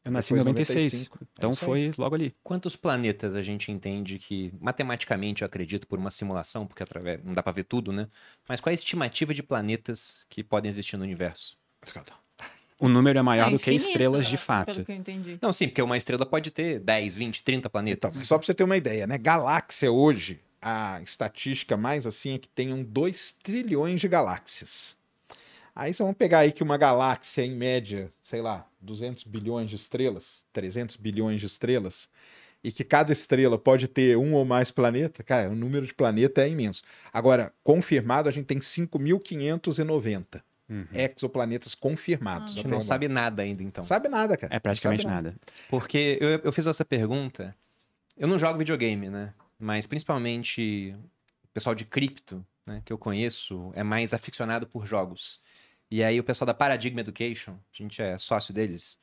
Eu nasci em 96, 95. É então é foi logo ali. Quantos planetas a gente entende que, matematicamente, eu acredito, por uma simulação, porque através, não dá para ver tudo, né? Mas qual é a estimativa de planetas que podem existir no universo? O número é maior é infinito, do que estrelas de fato. Pelo que eu entendi. Não, sim, porque uma estrela pode ter 10, 20, 30 planetas. Então, só para você ter uma ideia, né? Galáxia hoje, a estatística mais assim é que tenham 2 trilhões de galáxias. Aí vocês vão pegar aí que uma galáxia, em média, sei lá, 200 bilhões de estrelas, 300 bilhões de estrelas, e que cada estrela pode ter um ou mais planeta, cara, o número de planeta é imenso. Agora, confirmado, a gente tem 5.590 uhum. exoplanetas confirmados. Ah, a gente não agora. sabe nada ainda, então. Sabe nada, cara. É praticamente nada. nada. Porque eu, eu fiz essa pergunta. Eu não jogo videogame, né? Mas principalmente o pessoal de cripto, né, que eu conheço, é mais aficionado por jogos. E aí o pessoal da Paradigma Education, a gente é sócio deles,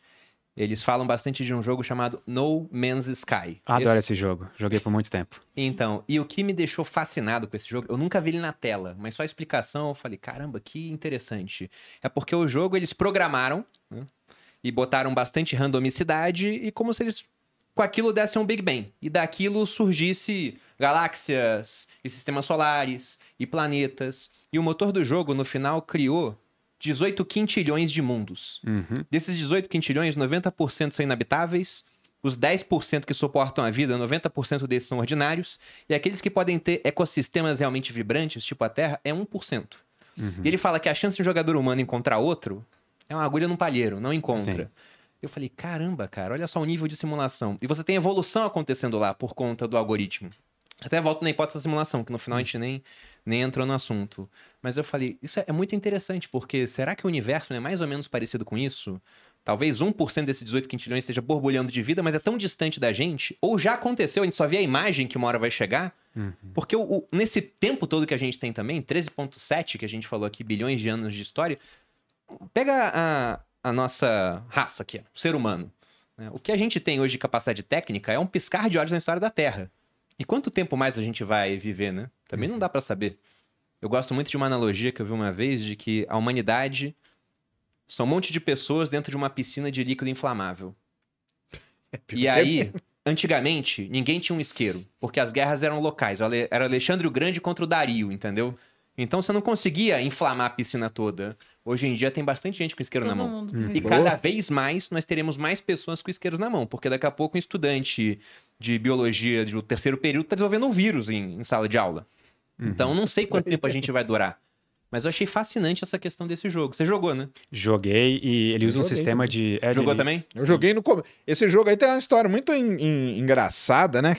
eles falam bastante de um jogo chamado No Man's Sky. Adoro esse... esse jogo, joguei por muito tempo. Então, e o que me deixou fascinado com esse jogo, eu nunca vi ele na tela, mas só a explicação eu falei, caramba, que interessante. É porque o jogo eles programaram né, e botaram bastante randomicidade e como se eles com aquilo desse um Big Bang. E daquilo surgisse galáxias e sistemas solares e planetas. E o motor do jogo, no final, criou 18 quintilhões de mundos. Uhum. Desses 18 quintilhões, 90% são inabitáveis, os 10% que suportam a vida, 90% desses são ordinários, e aqueles que podem ter ecossistemas realmente vibrantes, tipo a Terra, é 1%. Uhum. E ele fala que a chance de um jogador humano encontrar outro é uma agulha num palheiro, não encontra. Sim. Eu falei, caramba, cara, olha só o nível de simulação. E você tem evolução acontecendo lá por conta do algoritmo. Até volto na hipótese da simulação, que no final a gente nem, nem entrou no assunto. Mas eu falei, isso é, é muito interessante, porque será que o universo não é mais ou menos parecido com isso? Talvez 1% desses 18 quintilhões esteja borbulhando de vida, mas é tão distante da gente, ou já aconteceu, a gente só vê a imagem que uma hora vai chegar. Uhum. Porque o, o, nesse tempo todo que a gente tem também, 13,7 que a gente falou aqui, bilhões de anos de história, pega a, a nossa raça aqui, o ser humano. Né? O que a gente tem hoje de capacidade técnica é um piscar de olhos na história da Terra. E quanto tempo mais a gente vai viver, né? Também não uhum. dá para saber. Eu gosto muito de uma analogia que eu vi uma vez de que a humanidade são um monte de pessoas dentro de uma piscina de líquido inflamável. É e aí, antigamente, ninguém tinha um isqueiro, porque as guerras eram locais. Era Alexandre o Grande contra o Dario, entendeu? Então você não conseguia inflamar a piscina toda. Hoje em dia tem bastante gente com isqueiro Todo na mão. Hum. E cada vez mais nós teremos mais pessoas com isqueiros na mão, porque daqui a pouco um estudante de biologia do terceiro período está desenvolvendo um vírus em, em sala de aula. Uhum. Então não sei quanto tempo a gente vai durar. Mas eu achei fascinante essa questão desse jogo. Você jogou, né? Joguei e ele usa um sistema também. de. É, jogou também? Eu joguei no começo. Esse jogo aí tem uma história muito engraçada, né?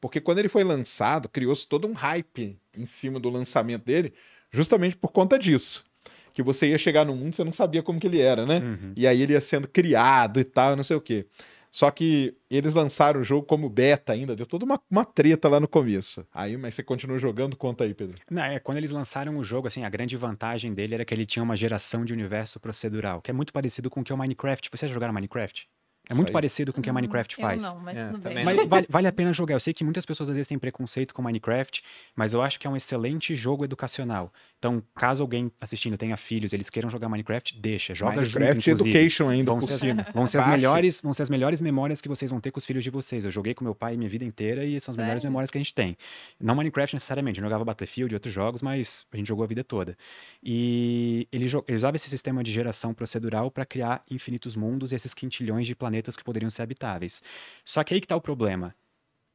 Porque quando ele foi lançado, criou-se todo um hype em cima do lançamento dele, justamente por conta disso. Que você ia chegar no mundo, e você não sabia como que ele era, né? Uhum. E aí ele ia sendo criado e tal, não sei o quê. Só que eles lançaram o jogo como beta ainda, deu toda uma, uma treta lá no começo. Aí, mas você continua jogando, conta aí, Pedro. Não, é, quando eles lançaram o jogo, assim, a grande vantagem dele era que ele tinha uma geração de universo procedural, que é muito parecido com o que é o Minecraft. Vocês jogaram Minecraft? É muito parecido com o que a uhum. Minecraft faz. Eu não, mas, é, também mas vale, vale, a pena jogar. Eu sei que muitas pessoas às vezes têm preconceito com Minecraft, mas eu acho que é um excelente jogo educacional. Então, caso alguém assistindo tenha filhos, eles queiram jogar Minecraft, deixa, joga Minecraft junto, Minecraft Education ainda vão por ser, cima. Vão ser, as melhores, vão ser as melhores memórias que vocês vão ter com os filhos de vocês. Eu joguei com meu pai minha vida inteira e são as Sério? melhores memórias que a gente tem. Não Minecraft necessariamente, eu jogava Battlefield e outros jogos, mas a gente jogou a vida toda. E ele, ele usava esse sistema de geração procedural para criar infinitos mundos e esses quintilhões de planetas planetas que poderiam ser habitáveis. Só que aí que está o problema.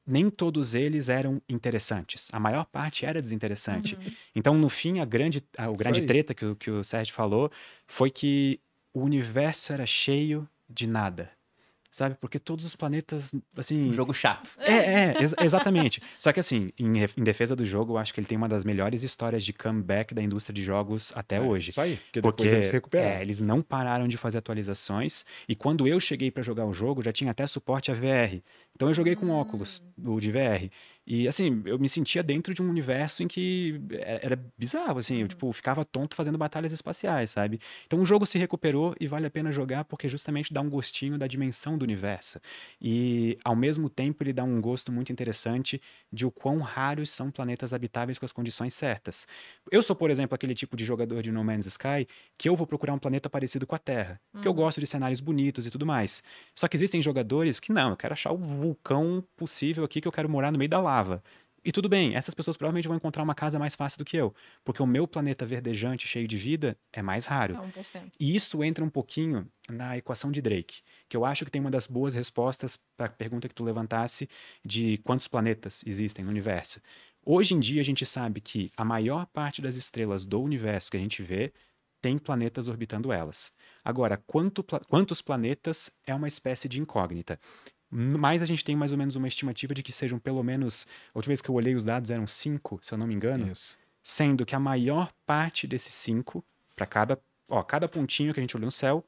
Nem todos eles eram interessantes. A maior parte era desinteressante. Uhum. Então, no fim, a grande, a, o grande treta que, que o Sérgio falou foi que o universo era cheio de nada sabe? Porque todos os planetas, assim... Um jogo chato. É, é, ex exatamente. Só que assim, em, em, defesa do jogo, eu acho que ele tem uma das melhores histórias de comeback da indústria de jogos até é, hoje. Isso aí, porque, porque depois eles recuperaram. É, eles não pararam de fazer atualizações, e quando eu cheguei para jogar o jogo, já tinha até suporte a VR. Então eu joguei com hum. óculos, o de VR. E assim, eu me sentia dentro de um universo em que é, era bizarro, assim, eu uhum. tipo, ficava tonto fazendo batalhas espaciais, sabe? Então o jogo se recuperou e vale a pena jogar porque justamente dá um gostinho da dimensão do universo. E ao mesmo tempo ele dá um gosto muito interessante de o quão raros são planetas habitáveis com as condições certas. Eu sou, por exemplo, aquele tipo de jogador de No Man's Sky que eu vou procurar um planeta parecido com a Terra, hum. porque eu uhum. gosto de cenários bonitos e tudo mais. Só que existem jogadores que não, eu quero achar o vulcão possível aqui que eu quero morar no meio da lava estava. E tudo bem, essas pessoas provavelmente vão encontrar uma casa mais fácil do que eu, porque o meu planeta verdejante, cheio de vida, é mais raro. 1%. É, e isso entra um pouquinho na equação de Drake, que eu acho que tem uma das boas respostas para a pergunta que tu levantasse de quantos planetas existem no universo. Hoje em dia a gente sabe que a maior parte das estrelas do universo que a gente vê tem planetas orbitando elas. Agora, quanto, quantos planetas é uma espécie de incógnita. Mas a gente tem mais ou menos uma estimativa de que sejam pelo menos. A última vez que eu olhei os dados eram cinco, se eu não me engano. Isso. Sendo que a maior parte desses cinco, para cada. Ó, cada pontinho que a gente olha no céu,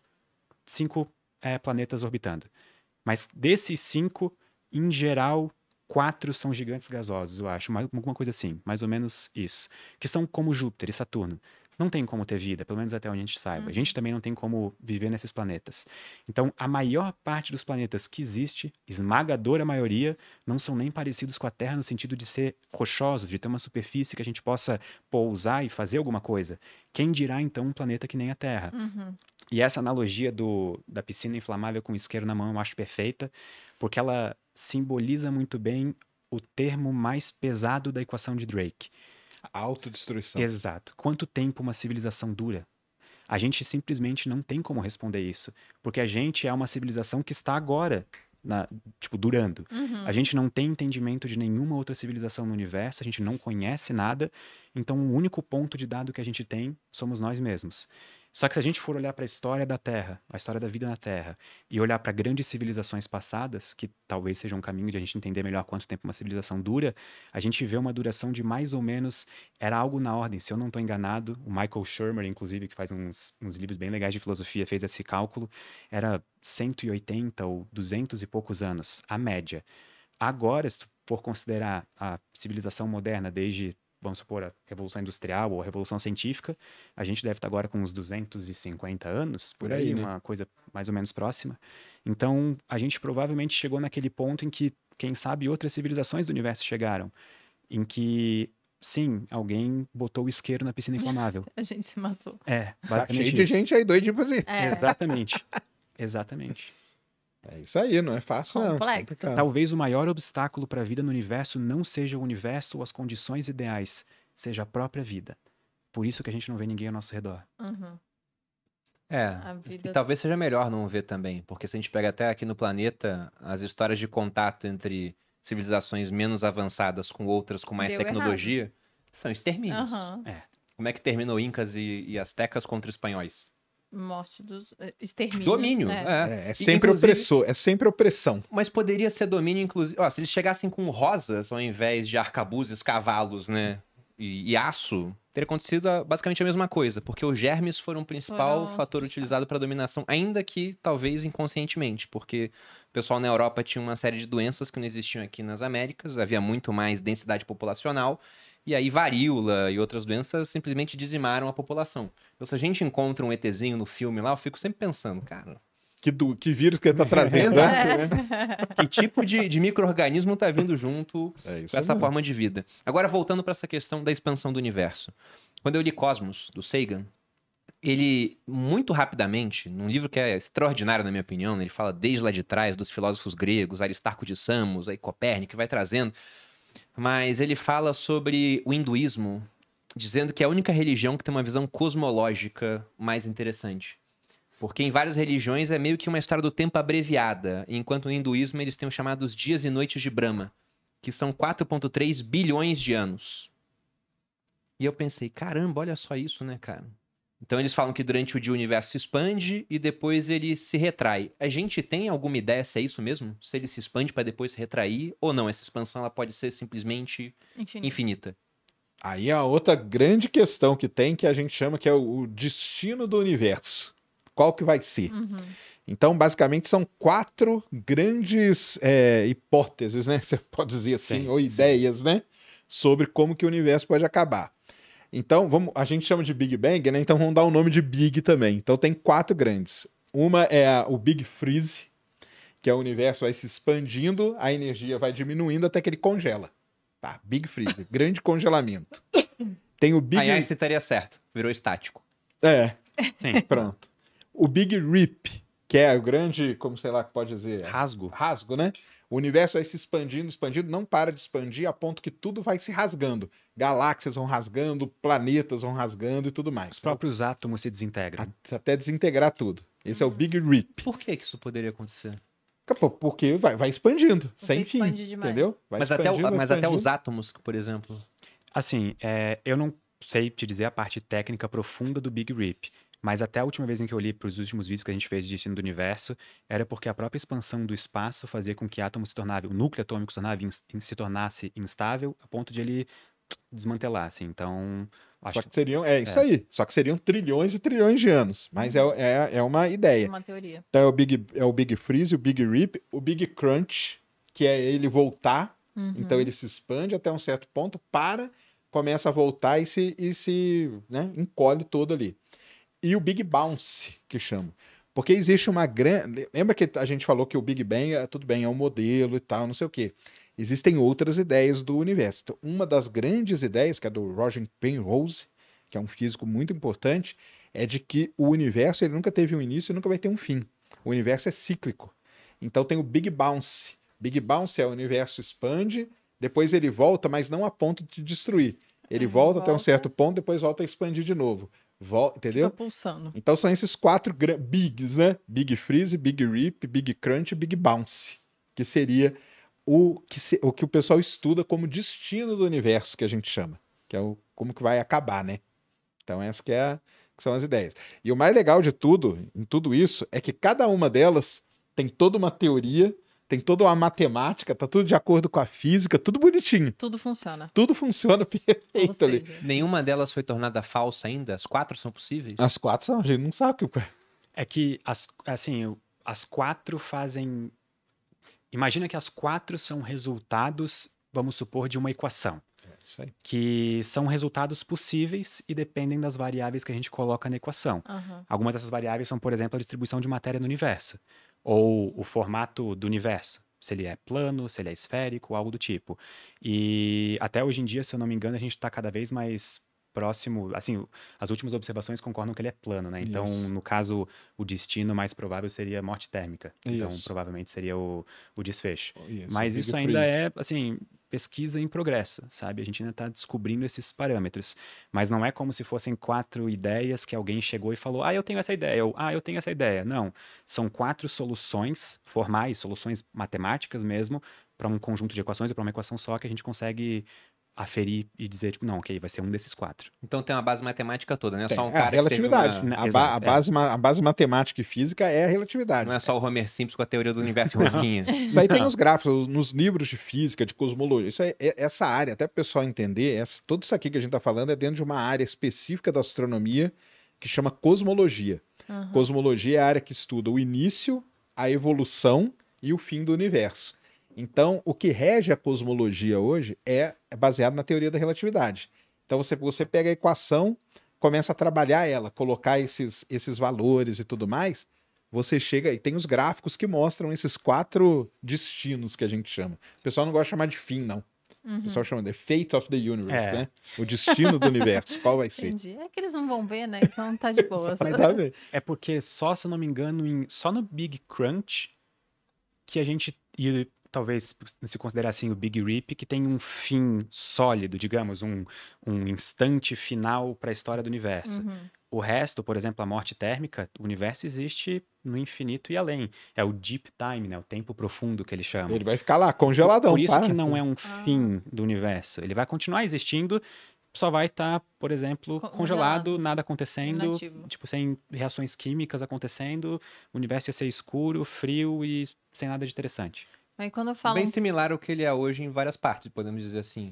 cinco é, planetas orbitando. Mas desses cinco, em geral, quatro são gigantes gasosos, eu acho, alguma coisa assim, mais ou menos isso, que são como Júpiter e Saturno não tem como ter vida, pelo menos até onde a gente saiba. A gente uhum. também não tem como viver nesses planetas. Então, a maior parte dos planetas que existe, esmagadora maioria, não são nem parecidos com a Terra no sentido de ser rochoso, de ter uma superfície que a gente possa pousar e fazer alguma coisa. Quem dirá, então, um planeta que nem a Terra? Uhum. E essa analogia do, da piscina inflamável com o isqueiro na mão eu acho perfeita, porque ela simboliza muito bem o termo mais pesado da equação de Drake, Autodestruição. Exato. Quanto tempo uma civilização dura? A gente simplesmente não tem como responder isso, porque a gente é uma civilização que está agora na, tipo, durando. Uhum. A gente não tem entendimento de nenhuma outra civilização no universo, a gente não conhece nada, então o único ponto de dado que a gente tem somos nós mesmos. Só que se a gente for olhar para a história da Terra, a história da vida na Terra, e olhar para grandes civilizações passadas, que talvez seja um caminho de a gente entender melhor quanto tempo uma civilização dura, a gente vê uma duração de mais ou menos, era algo na ordem, se eu não estou enganado, o Michael Shermer, inclusive, que faz uns, uns livros bem legais de filosofia, fez esse cálculo, era 180 ou 200 e poucos anos, a média. Agora, se for considerar a civilização moderna desde vamos supor, a Revolução Industrial ou a Revolução Científica, a gente deve estar agora com uns 250 anos, por, aí, aí né? uma coisa mais ou menos próxima. Então, a gente provavelmente chegou naquele ponto em que, quem sabe, outras civilizações do universo chegaram, em que Sim, alguém botou o isqueiro na piscina inflamável. A gente se matou. É, tá basicamente. Tá cheio de gente aí doido tipo de assim. É. Exatamente. Exatamente. É isso aí, não é fácil, Complexo. não. É Talvez o maior obstáculo para a vida no universo não seja o universo ou as condições ideais, seja a própria vida. Por isso que a gente não vê ninguém ao nosso redor. Uhum. É, vida... e talvez seja melhor não ver também, porque se a gente pega até aqui no planeta, as histórias de contato entre civilizações menos avançadas com outras com mais Deu tecnologia errado. são extermínios. Uhum. É. Como é que terminou Incas e, e Aztecas contra espanhóis? morte dos eh, extermínios. Domínio, né? é. É, é sempre opressor, é sempre opressão. Mas poderia ser domínio, inclusive. Ó, se eles chegassem com rosas ao invés de arcabuzes, cavalos, né? E, e aço, teria acontecido a, basicamente a mesma coisa, porque os germes foram o principal foram... fator utilizado para dominação, ainda que talvez inconscientemente, porque o pessoal na Europa tinha uma série de doenças que não existiam aqui nas Américas, havia muito mais densidade populacional e aí varíola e outras doenças simplesmente dizimaram a população. Então se a gente encontra um ETzinho no filme lá, eu fico sempre pensando, cara... Que, do, que vírus que ele tá trazendo, né? É. que tipo de, de micro-organismo tá vindo junto é com essa mesmo. forma de vida. Agora, voltando para essa questão da expansão do universo. Quando eu li Cosmos, do Sagan, ele muito rapidamente, num livro que é extraordinário na minha opinião, ele fala desde lá de trás dos filósofos gregos, Aristarco de Samos, aí Copérnico, vai trazendo mas ele fala sobre o hinduísmo, dizendo que é a única religião que tem uma visão cosmológica mais interessante. Porque em várias religiões é meio que uma história do tempo abreviada, enquanto no hinduísmo eles têm os chamados dias e noites de Brahma, que são 4,3 bilhões de anos. E eu pensei, caramba, olha só isso, né, cara? Então eles falam que durante o dia o universo se expande e depois ele se retrai. A gente tem alguma ideia se é isso mesmo? Se ele se expande para depois se retrair ou não? Essa expansão ela pode ser simplesmente infinita. infinita. Aí é a outra grande questão que tem que a gente chama que é o destino do universo. Qual que vai ser? Uhum. Então, basicamente, são quatro grandes é, hipóteses, né? Você pode dizer assim, sim, ou ideias, né? Sobre como que o universo pode acabar. Então, vamos, a gente chama de Big Bang, né? Então vamos dar o um nome de Big também. Então tem quatro grandes. Uma é a, o Big Freeze, que é o universo vai se expandindo, a energia vai diminuindo até que ele congela. Tá, Big Freeze, grande congelamento. Tem o Big. Aí você estaria certo, virou estático. É. Sim. Pronto. O Big Rip, que é o grande, como sei lá que pode dizer. É Rasgo. Rasgo, né? O universo vai se expandindo, expandindo, não para de expandir a ponto que tudo vai se rasgando galáxias vão rasgando, planetas vão rasgando e tudo mais. Os próprios átomos se desintegram. Até desintegrar tudo. Esse é o Big Rip. Por que, que isso poderia acontecer? Porque vai, vai expandindo, Porque sem fim, demais. entendeu? Vai mas até, o, mas até os átomos, por exemplo. Assim, é, eu não sei te dizer a parte técnica profunda do Big Rip, mas até a última vez em que eu li para os últimos vídeos que a gente fez de Destino do Universo, era porque a própria expansão do espaço fazia com que átomos se tornavam, o núcleo atômico se, se tornasse instável, a ponto de ele desmantelasse. Assim, então. Acho... Só que seriam, é isso é. aí. Só que seriam trilhões e trilhões de anos. Mas é, uhum. é, é uma ideia. É Uma teoria. Então é o Big, é o Big Freeze, o Big Rip, o Big Crunch, que é ele voltar. Uhum. Então ele se expande até um certo ponto, para, começa a voltar e se, e se né, encolhe todo ali. E o Big Bounce, que chama. Porque existe uma grande. Lembra que a gente falou que o Big Bang, é tudo bem, é um modelo e tal, não sei o quê existem outras ideias do universo. Então, uma das grandes ideias, que é do Roger Penrose, que é um físico muito importante, é de que o universo ele nunca teve um início e nunca vai ter um fim. O universo é cíclico. Então tem o Big Bounce. Big Bounce é o universo expande, depois ele volta, mas não a ponto de destruir. Ele volta, volta. até um certo ponto, depois volta a expandir de novo. Vol entendeu? Fica pulsando. Então são esses quatro bigs, né? Big Freeze, Big Rip, Big Crunch, Big Bounce, que seria o que, se, o que o pessoal estuda como destino do universo, que a gente chama, que é o, como que vai acabar, né? Então, essas que, é a, que são as ideias. E o mais legal de tudo, em tudo isso, é que cada uma delas tem toda uma teoria, tem toda uma matemática, tá tudo de acordo com a física, tudo bonitinho. Tudo funciona. Tudo funciona perfeito ali. Nenhuma delas foi tornada falsa ainda? As quatro são possíveis? As quatro são, a gente não sabe o que... É, é que, as, assim, as quatro fazem Imagina que as quatro são resultados, vamos supor, de uma equação. É que são resultados possíveis e dependem das variáveis que a gente coloca na equação. Uhum. Algumas dessas variáveis são, por exemplo, a distribuição de matéria no universo, ou o formato do universo, se ele é plano, se ele é esférico, algo do tipo. E até hoje em dia, se eu não me engano, a gente está cada vez mais próximo, assim, as últimas observações concordam que ele é plano, né? Então, Isso. no caso, o destino mais provável seria morte térmica. Então, isso. Então, provavelmente seria o, o desfecho. Isso. Mas isso ainda é, assim, pesquisa em progresso, sabe? A gente ainda está descobrindo esses parâmetros. Mas não é como se fossem quatro ideias que alguém chegou e falou, ah, eu tenho essa ideia, ou ah, eu tenho essa ideia. Não. São quatro soluções formais, soluções matemáticas mesmo, para um conjunto de equações ou para uma equação só que a gente consegue aferir e dizer, tipo, não, ok, vai ser um desses quatro. Então tem uma base matemática toda, né? É, Só um é, cara. A relatividade. Uma... A, ba a, é. base, é. a base matemática e física é a relatividade. Não é só o Homer Simpson com a teoria do universo em rosquinha. Isso aí tem os gráficos, nos livros de física, de cosmologia. Isso aí, é, essa área, até para o pessoal entender, essa, tudo isso aqui que a gente está falando é dentro de uma área específica da astronomia que chama cosmologia. Uhum. Cosmologia é a área que estuda o início, a evolução e o fim do universo. Então, o que rege a cosmologia hoje é, é baseado na teoria da relatividade. Então, você, você pega a equação, começa a trabalhar ela, colocar esses, esses valores e tudo mais, você chega e tem os gráficos que mostram esses quatro destinos que a gente chama. O pessoal não gosta de chamar de fim, não. Uhum. O pessoal chama de Fate of the Universe, é. né? O destino do universo, qual vai ser? Entendi. É que eles não vão ver, né? Então tá de boa. Tá é porque só, se eu não me engano, em, só no Big Crunch que a gente. E talvez se considerar assim o Big Rip, que tem um fim sólido, digamos, um, um instante final para a história do universo. Uhum. O resto, por exemplo, a morte térmica, o universo existe no infinito e além. É o deep time, né? O tempo profundo que ele chama Ele vai ficar lá, congeladão. Por isso para. que não é um ah. fim do universo. Ele vai continuar existindo, só vai estar, tá, por exemplo, congelado, congelado nada acontecendo, inativo. tipo, sem reações químicas acontecendo, o universo ia ser escuro, frio e sem nada de interessante. Aí quando Bem similar ao que ele é hoje em várias partes, podemos dizer assim.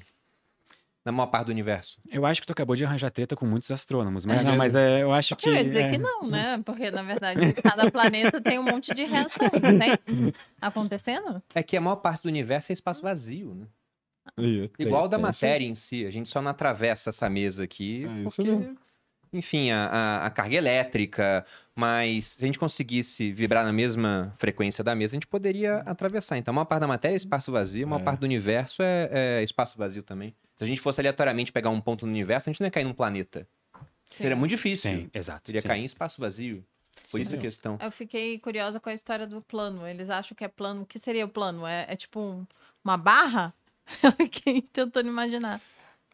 Na maior parte do universo. Eu acho que tu acabou de arranjar treta com muitos astrônomos, mas, né? é não, mas né? é, eu acho que. Eu ia dizer é... que não, né? Porque, na verdade, cada planeta tem um monte de reação, né? Acontecendo? É que a maior parte do universo é espaço vazio, né? Igual da matéria em si, a gente só não atravessa essa mesa aqui. É porque enfim, a, a, a, carga elétrica, mas se a gente conseguisse vibrar na mesma frequência da mesa, a gente poderia atravessar. Então, uma parte da matéria é espaço vazio, uma é. parte do universo é, é, espaço vazio também. Se a gente fosse aleatoriamente pegar um ponto no universo, a gente não ia cair num planeta. Sim. Seria muito difícil. Sim, exato. Iria cair em espaço vazio. Por Sim. isso a questão. Eu fiquei curiosa com a história do plano. Eles acham que é plano. O que seria o plano? É, é tipo um, uma barra? Eu fiquei tentando imaginar.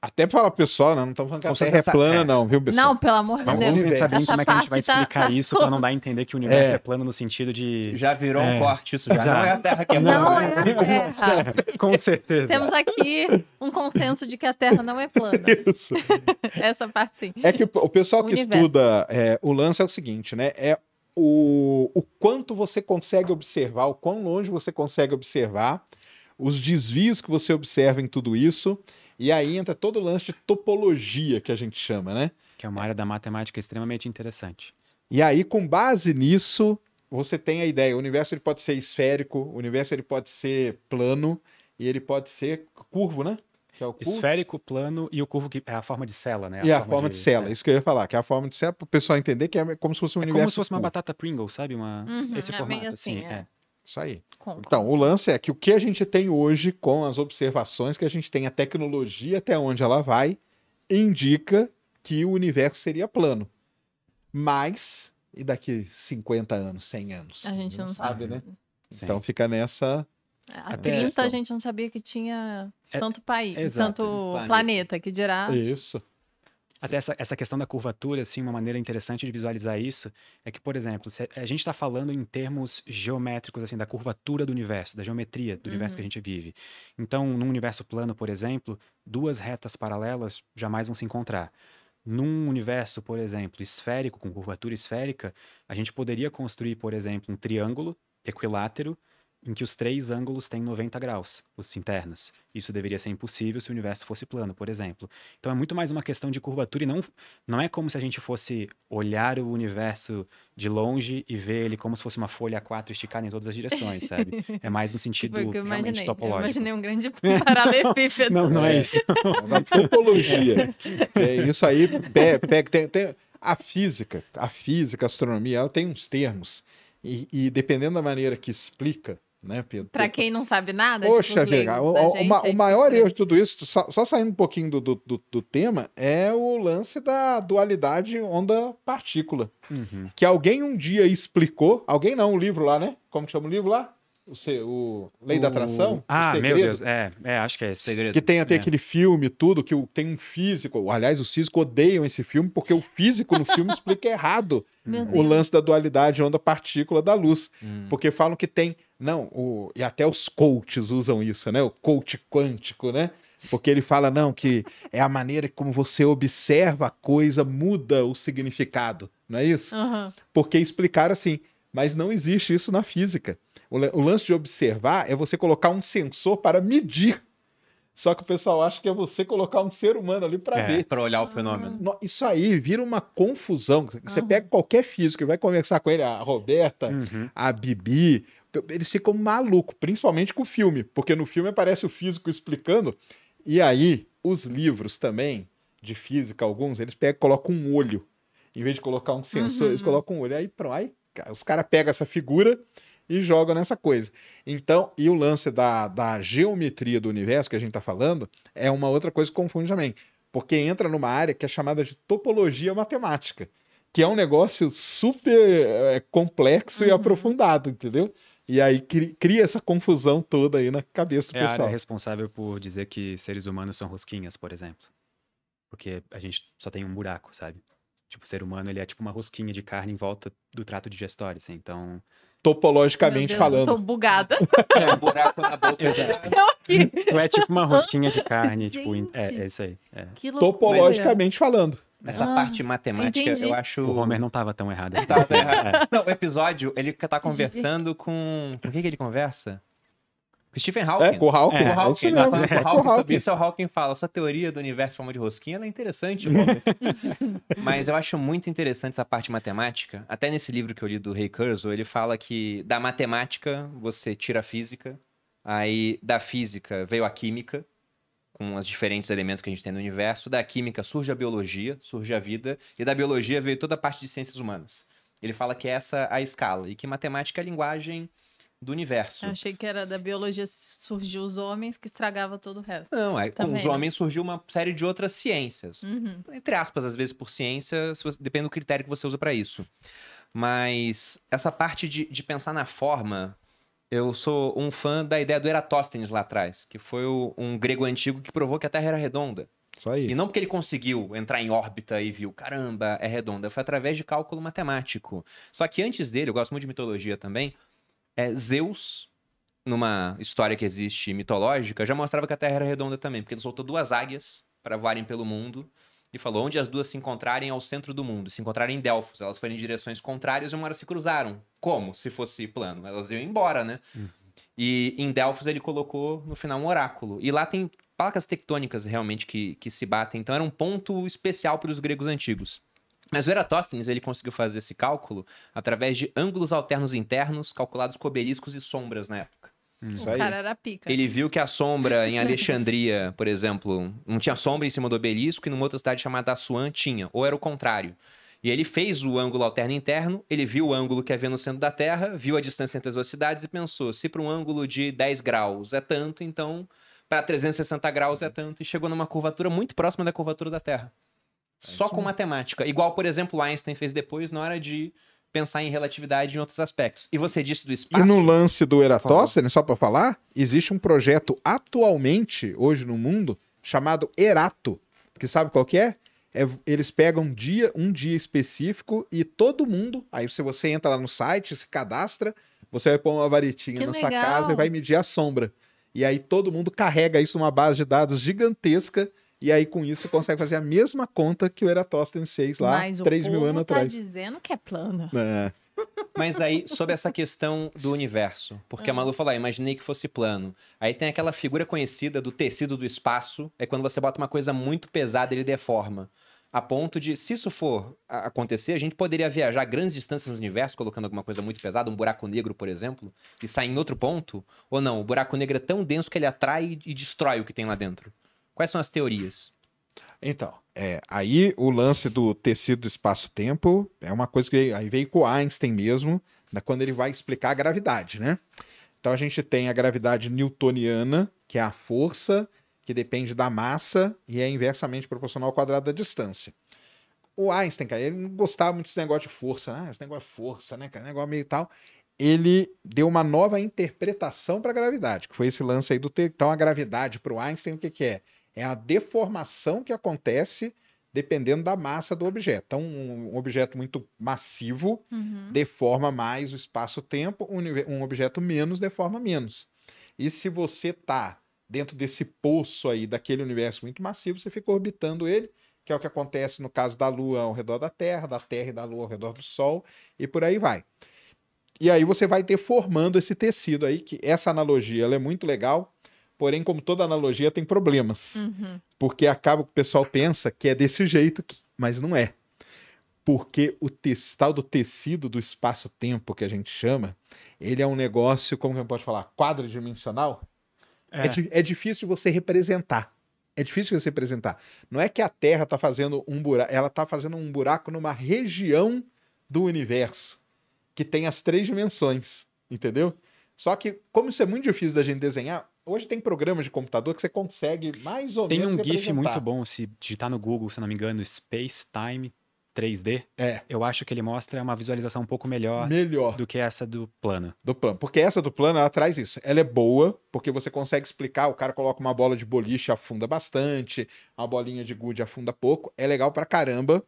Até para o pessoal, né? Não estamos falando que a Terra é plana, é... não, viu, pessoal? Não, pelo amor de Deus. Vamos ver bem como é que a gente vai tá explicar tá... isso para não dar a entender que o universo é, é plano no sentido de... Já virou é. um corte isso, já. Não é a Terra que é plana. Não é a Terra. Com certeza. Temos aqui um consenso de que a Terra não é plana. Isso. Essa parte, sim. É que o pessoal o que universo. estuda é, o lance é o seguinte, né? É o, o quanto você consegue observar, o quão longe você consegue observar, os desvios que você observa em tudo isso... E aí entra todo o lance de topologia que a gente chama, né? Que é uma área da matemática extremamente interessante. E aí, com base nisso, você tem a ideia, o universo ele pode ser esférico, o universo ele pode ser plano e ele pode ser curvo, né? Que é o Esférico, plano e o curvo que é a forma de cela, né? A e a forma, de, de cela, é. isso que eu ia falar, que é a forma de cela, para o pessoal entender que é como se fosse um é universo. Como se fosse curvo. uma batata Pringle, sabe? Uma... Uhum, Esse é formato, assim. assim é. é. Isso aí. Concordo. Então, o lance é que o que a gente tem hoje, com as observações que a gente tem, a tecnologia até onde ela vai, indica que o universo seria plano. Mas, e daqui 50 anos, 100 anos? A gente não, não sabe, sabe, né? Sim. Então fica nessa. É, há a 30 a gente não sabia que tinha é, tanto é, país, exato, tanto planeta. planeta, que dirá. Isso. Até essa, essa questão da curvatura, assim, uma maneira interessante de visualizar isso é que, por exemplo, a gente está falando em termos geométricos, assim, da curvatura do universo, da geometria do uhum. universo que a uhum. gente vive. Então, num universo plano, por exemplo, duas retas paralelas jamais vão se encontrar. Num universo, por exemplo, esférico, com curvatura esférica, a gente poderia construir, por exemplo, um triângulo equilátero em que os três ângulos têm 90 graus, os internos. Isso deveria ser impossível se o universo fosse plano, por exemplo. Então é muito mais uma questão de curvatura e não, não é como se a gente fosse olhar o universo de longe e ver ele como se fosse uma folha A4 esticada em todas as direções, sabe? É mais no tipo, sentido Foi que eu imaginei. topológico. Eu imaginei um grande paralelepípedo. não, não é, é. isso. É, topologia. É. isso aí, pega, tem, tem, a física, a física, a astronomia, ela tem uns termos. e, e dependendo da maneira que explica, né, Pedro? Pra quem não sabe nada, tipo, Poxa, tipo, vida, o, o, o, é maior erro de tudo isso, só, só saindo um pouquinho do, do, do, tema, é o lance da dualidade onda-partícula. Uhum. Que alguém um dia explicou, alguém não, o um livro lá, né? Como chama o livro lá? O, o Lei o... da Atração? Ah, meu Deus, é, é, acho que é esse. Segredo. Que tem até é. aquele filme, tudo, que tem um físico. Aliás, os físicos odeiam esse filme porque o físico no filme explica errado o lance da dualidade onda-partícula da luz. Hum. Porque falam que tem. Não, o, e até os coaches usam isso, né? O coach quântico, né? Porque ele fala, não, que é a maneira como você observa a coisa muda o significado, não é isso? Uhum. Porque explicar assim, mas não existe isso na física. O, lance de observar é você colocar um sensor para medir. Só que o pessoal acha que é você colocar um ser humano ali para é, ver. Para olhar o fenômeno. Isso aí vira uma confusão. Você uhum. pega qualquer físico e vai conversar com ele, a Roberta, uhum. a Bibi. Eles ficam malucos, principalmente com o filme, porque no filme aparece o físico explicando. E aí, os livros também, de física, alguns, eles pegam, colocam um olho. Em vez de colocar um sensor, uhum. eles colocam um olho. Aí, pronto, aí os caras pegam essa figura e joga nessa coisa. Então, e o lance da, da geometria do universo que a gente está falando é uma outra coisa que confunde também, porque entra numa área que é chamada de topologia matemática, que é um negócio super é, complexo uhum. e aprofundado, entendeu? E aí cria essa confusão toda aí na cabeça do é pessoal. A área responsável por dizer que seres humanos são rosquinhas, por exemplo. Porque a gente só tem um buraco, sabe? Tipo, o ser humano, ele é tipo uma rosquinha de carne em volta do trato digestório, assim. Então, topologicamente Deus, falando. Tô bugada. É, um buraco na boca. Eu aqui. Não é tipo uma rosquinha de carne, tipo, é, é isso aí. É. Topologicamente falando. essa ah, parte matemática, entendi. eu acho. O Homer não estava tão errado. Não, tava errado. É. não, o episódio, ele tá conversando com. Com o que, que ele conversa? Stephen é, Hawking. É, é, com o Hawking. É, Hawking. É isso mesmo. Nós é, com Hawking. Sobre isso, é o Hawking fala, sua teoria do universo forma de rosquinha é interessante, Mas eu acho muito interessante essa parte matemática. Até nesse livro que eu li do Ray Kurzweil, ele fala que da matemática você tira a física, aí da física veio a química, com os diferentes elementos que a gente tem no universo, da química surge a biologia, surge a vida, e da biologia veio toda a parte de ciências humanas. Ele fala que essa é a escala, e que matemática é a linguagem do universo. Eu achei que era da biologia surgiu os homens que estragava todo o resto. Não, é, tá com os homens surgiu uma série de outras ciências. Uhum. Entre aspas, às vezes por ciência, você, depende do critério que você usa para isso. Mas essa parte de, de pensar na forma, eu sou um fã da ideia do Eratóstenes lá atrás, que foi o, um grego antigo que provou que a Terra era redonda. Isso aí. E não porque ele conseguiu entrar em órbita e viu, caramba, é redonda. Foi através de cálculo matemático. Só que antes dele, eu gosto muito de mitologia também, é, Zeus, numa história que existe mitológica, já mostrava que a Terra era redonda também, porque ele soltou duas águias para voarem pelo mundo e falou onde as duas se encontrarem ao é centro do mundo, se encontrarem em Delfos, elas foram em direções contrárias e uma hora se cruzaram. Como se fosse plano? Elas iam embora, né? Uhum. E em Delfos ele colocou no final um oráculo. E lá tem placas tectônicas realmente que, que se batem. Então era um ponto especial para os gregos antigos. Mas o Eratosthenes ele conseguiu fazer esse cálculo através de ângulos alternos internos calculados com obeliscos e sombras na época. Hum, isso o aí. cara era pica. Ele viu que a sombra em Alexandria, por exemplo, não tinha sombra em cima do obelisco e numa outra cidade chamada Assuã tinha, ou era o contrário. E ele fez o ângulo alterno interno, ele viu o ângulo que havia no centro da Terra, viu a distância entre as duas cidades e pensou: se para um ângulo de 10 graus é tanto, então para 360 graus é tanto, e chegou numa curvatura muito próxima da curvatura da Terra só com matemática. Igual, por exemplo, Einstein fez depois na hora de pensar em relatividade em outros aspectos. E você disse do espaço. E no lance do Eratóstenes, só para falar, existe um projeto atualmente, hoje no mundo, chamado Erato. Que sabe qual que é? É, eles pegam um dia, um dia específico e todo mundo, aí se você entra lá no site, se cadastra, você vai pôr uma varetinha que na legal. sua casa e vai medir a sombra. E aí todo mundo carrega isso numa base de dados gigantesca e aí, com isso, consegue fazer a mesma conta que o Eratóstenes fez lá Mas 3 mil anos tá atrás. Mas dizendo que é plano É. Mas aí, sobre essa questão do universo, porque hum. a ah. Malu falou, ah, imaginei que fosse plano. Aí tem aquela figura conhecida do tecido do espaço, é quando você bota uma coisa muito pesada, ele deforma. A ponto de, se isso for acontecer, a gente poderia viajar grandes distâncias no universo, colocando alguma coisa muito pesada, um buraco negro, por exemplo, e sair em outro ponto? Ou não, o buraco negro é tão denso que ele atrai e destrói o que tem lá dentro? Quais são as teorias? Então, é, aí o lance do tecido espaço-tempo é uma coisa que aí veio com Einstein mesmo, da né, quando ele vai explicar a gravidade, né? Então a gente tem a gravidade newtoniana, que é a força que depende da massa e é inversamente proporcional ao quadrado da distância. O Einstein, cara, ele não gostava muito desse negócio de força, né? Esse negócio de força, né, cara? Negócio meio tal. Ele deu uma nova interpretação para a gravidade, que foi esse lance aí do. Te... Então, a gravidade para o Einstein, o que, que é? é a deformação que acontece dependendo da massa do objeto. Então, um objeto muito massivo uhum. deforma mais o espaço-tempo, um objeto menos deforma menos. E se você está dentro desse poço aí, daquele universo muito massivo, você fica orbitando ele, que é o que acontece no caso da Lua ao redor da Terra, da Terra e da Lua ao redor do Sol, e por aí vai. E aí você vai deformando esse tecido aí, que essa analogia ela é muito legal, Porém, como toda analogia, tem problemas. Uhum. Porque acaba que o pessoal pensa que é desse jeito, que... mas não é. Porque o te... tal do tecido do espaço-tempo que a gente chama, ele é um negócio, como que pode falar, quadridimensional. É. É, é difícil de você representar. É difícil de você representar. Não é que a Terra está fazendo um buraco, ela está fazendo um buraco numa região do universo que tem as três dimensões, entendeu? Só que, como isso é muito difícil da gente desenhar, Hoje tem programas de computador que você consegue mais ou tem menos. Tem um GIF muito bom, se digitar no Google, se não me engano, Space Time 3D. É. Eu acho que ele mostra uma visualização um pouco melhor, melhor. do que essa do plano. Do plano. Porque essa do plano, ela traz isso. Ela é boa, porque você consegue explicar, o cara coloca uma bola de boliche, afunda bastante, a bolinha de gude afunda pouco. É legal pra caramba.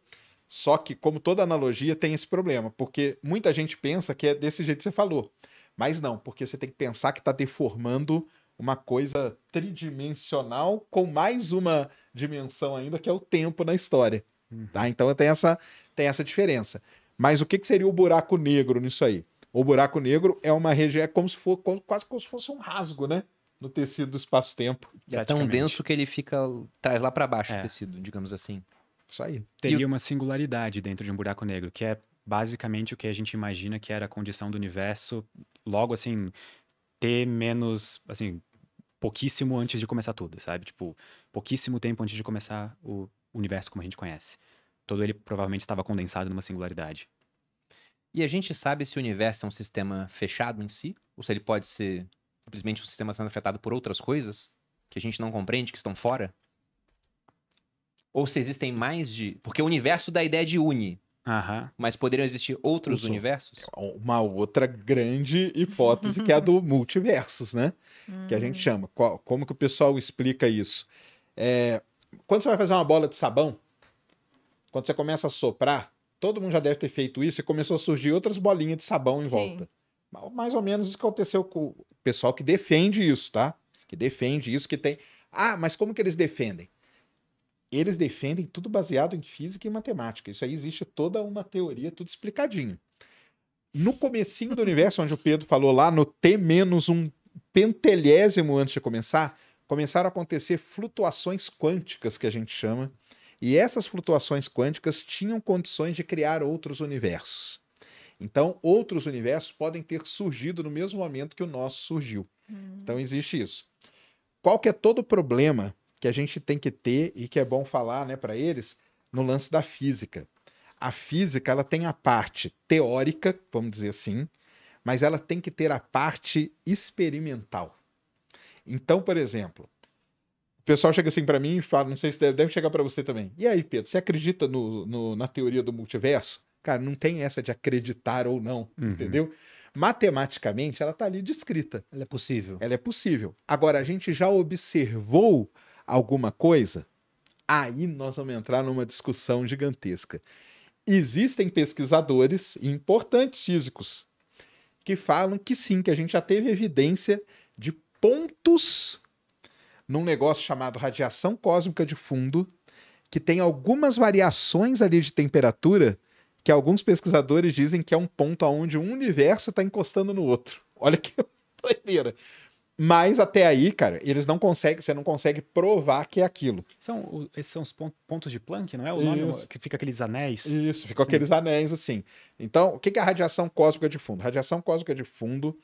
Só que, como toda analogia, tem esse problema, porque muita gente pensa que é desse jeito que você falou. Mas não, porque você tem que pensar que está deformando uma coisa tridimensional com mais uma dimensão ainda, que é o tempo na história. Uhum. Tá? Então tem essa, tem essa diferença. Mas o que, que seria o buraco negro nisso aí? O buraco negro é uma região, é como se for, quase como se fosse um rasgo, né? No tecido do espaço-tempo. É tão denso que ele fica, traz lá para baixo é. o tecido, digamos assim. Isso aí. Teria e... uma singularidade dentro de um buraco negro, que é basicamente o que a gente imagina que era a condição do universo, logo assim, ter menos, assim, pouquíssimo antes de começar tudo, sabe? Tipo, pouquíssimo tempo antes de começar o universo como a gente conhece. Todo ele provavelmente estava condensado numa singularidade. E a gente sabe se o universo é um sistema fechado em si? Ou se ele pode ser simplesmente um sistema sendo afetado por outras coisas que a gente não compreende, que estão fora? Ou se existem mais de. Porque o universo dá a ideia de uni. Mas poderiam existir outros Isso. universos? É uma outra grande hipótese que é a do multiversos, né? Que a gente hum. chama. Qual, como que o pessoal explica isso? É, quando você vai fazer uma bola de sabão, quando você começa a soprar, todo mundo já deve ter feito isso e começou a surgir outras bolinhas de sabão em Sim. volta. Mais ou menos isso que aconteceu com o pessoal que defende isso, tá? Que defende isso, que tem. Ah, mas como que eles defendem? eles defendem tudo baseado em física e matemática. Isso aí existe toda uma teoria, tudo explicadinho. No comecinho do universo, onde o Pedro falou lá, no T menos um pentelésimo antes de começar, começaram a acontecer flutuações quânticas, que a gente chama, e essas flutuações quânticas tinham condições de criar outros universos. Então, outros universos podem ter surgido no mesmo momento que o nosso surgiu. Hum. Então, existe isso. Qual que é todo o problema que a gente tem que ter e que é bom falar, né, para eles, no lance da física. A física, ela tem a parte teórica, vamos dizer assim, mas ela tem que ter a parte experimental. Então, por exemplo, o pessoal chega assim para mim e fala, não sei se deve, deve chegar para você também. E aí, Pedro, você acredita no, no, na teoria do multiverso? Cara, não tem essa de acreditar ou não, uhum. entendeu? Matematicamente, ela está ali descrita. Ela é possível. Ela é possível. Agora, a gente já observou alguma coisa, aí nós vamos entrar numa discussão gigantesca. Existem pesquisadores importantes físicos que falam que sim, que a gente já teve evidência de pontos num negócio chamado radiação cósmica de fundo, que tem algumas variações ali de temperatura que alguns pesquisadores dizem que é um ponto onde um universo está encostando no outro. Olha que doideira. Mas até aí, cara, eles não conseguem, você não consegue provar que é aquilo. São, esses são os pontos de Planck, não é? O nome é que fica aqueles anéis. Isso, ficam assim. aqueles anéis assim. Então, o que é a radiação cósmica de fundo? A radiação cósmica de fundo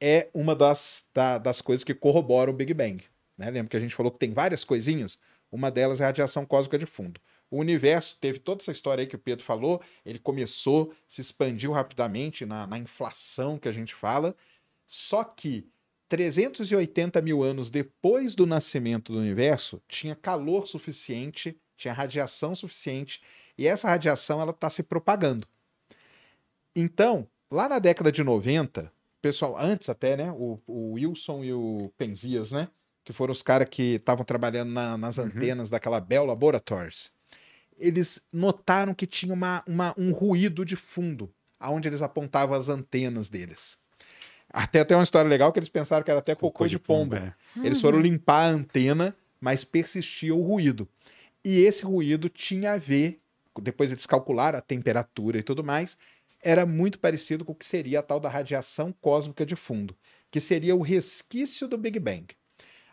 é uma das, da, das coisas que corrobora o Big Bang. Né? Lembra que a gente falou que tem várias coisinhas? Uma delas é a radiação cósmica de fundo. O universo teve toda essa história aí que o Pedro falou, ele começou, se expandiu rapidamente na, na inflação que a gente fala, só que 380 mil anos depois do nascimento do universo, tinha calor suficiente, tinha radiação suficiente, e essa radiação ela está se propagando. Então, lá na década de 90, pessoal, antes até, né, o, o Wilson e o Penzias, né, que foram os caras que estavam trabalhando na, nas uhum. antenas daquela Bell Laboratories, eles notaram que tinha uma, uma, um ruído de fundo aonde eles apontavam as antenas deles. Até tem uma história legal que eles pensaram que era até cocô, cocô de, de pomba. pomba é. Eles foram uhum. limpar a antena, mas persistia o ruído. E esse ruído tinha a ver, depois eles calcularam a temperatura e tudo mais, era muito parecido com o que seria a tal da radiação cósmica de fundo, que seria o resquício do Big Bang.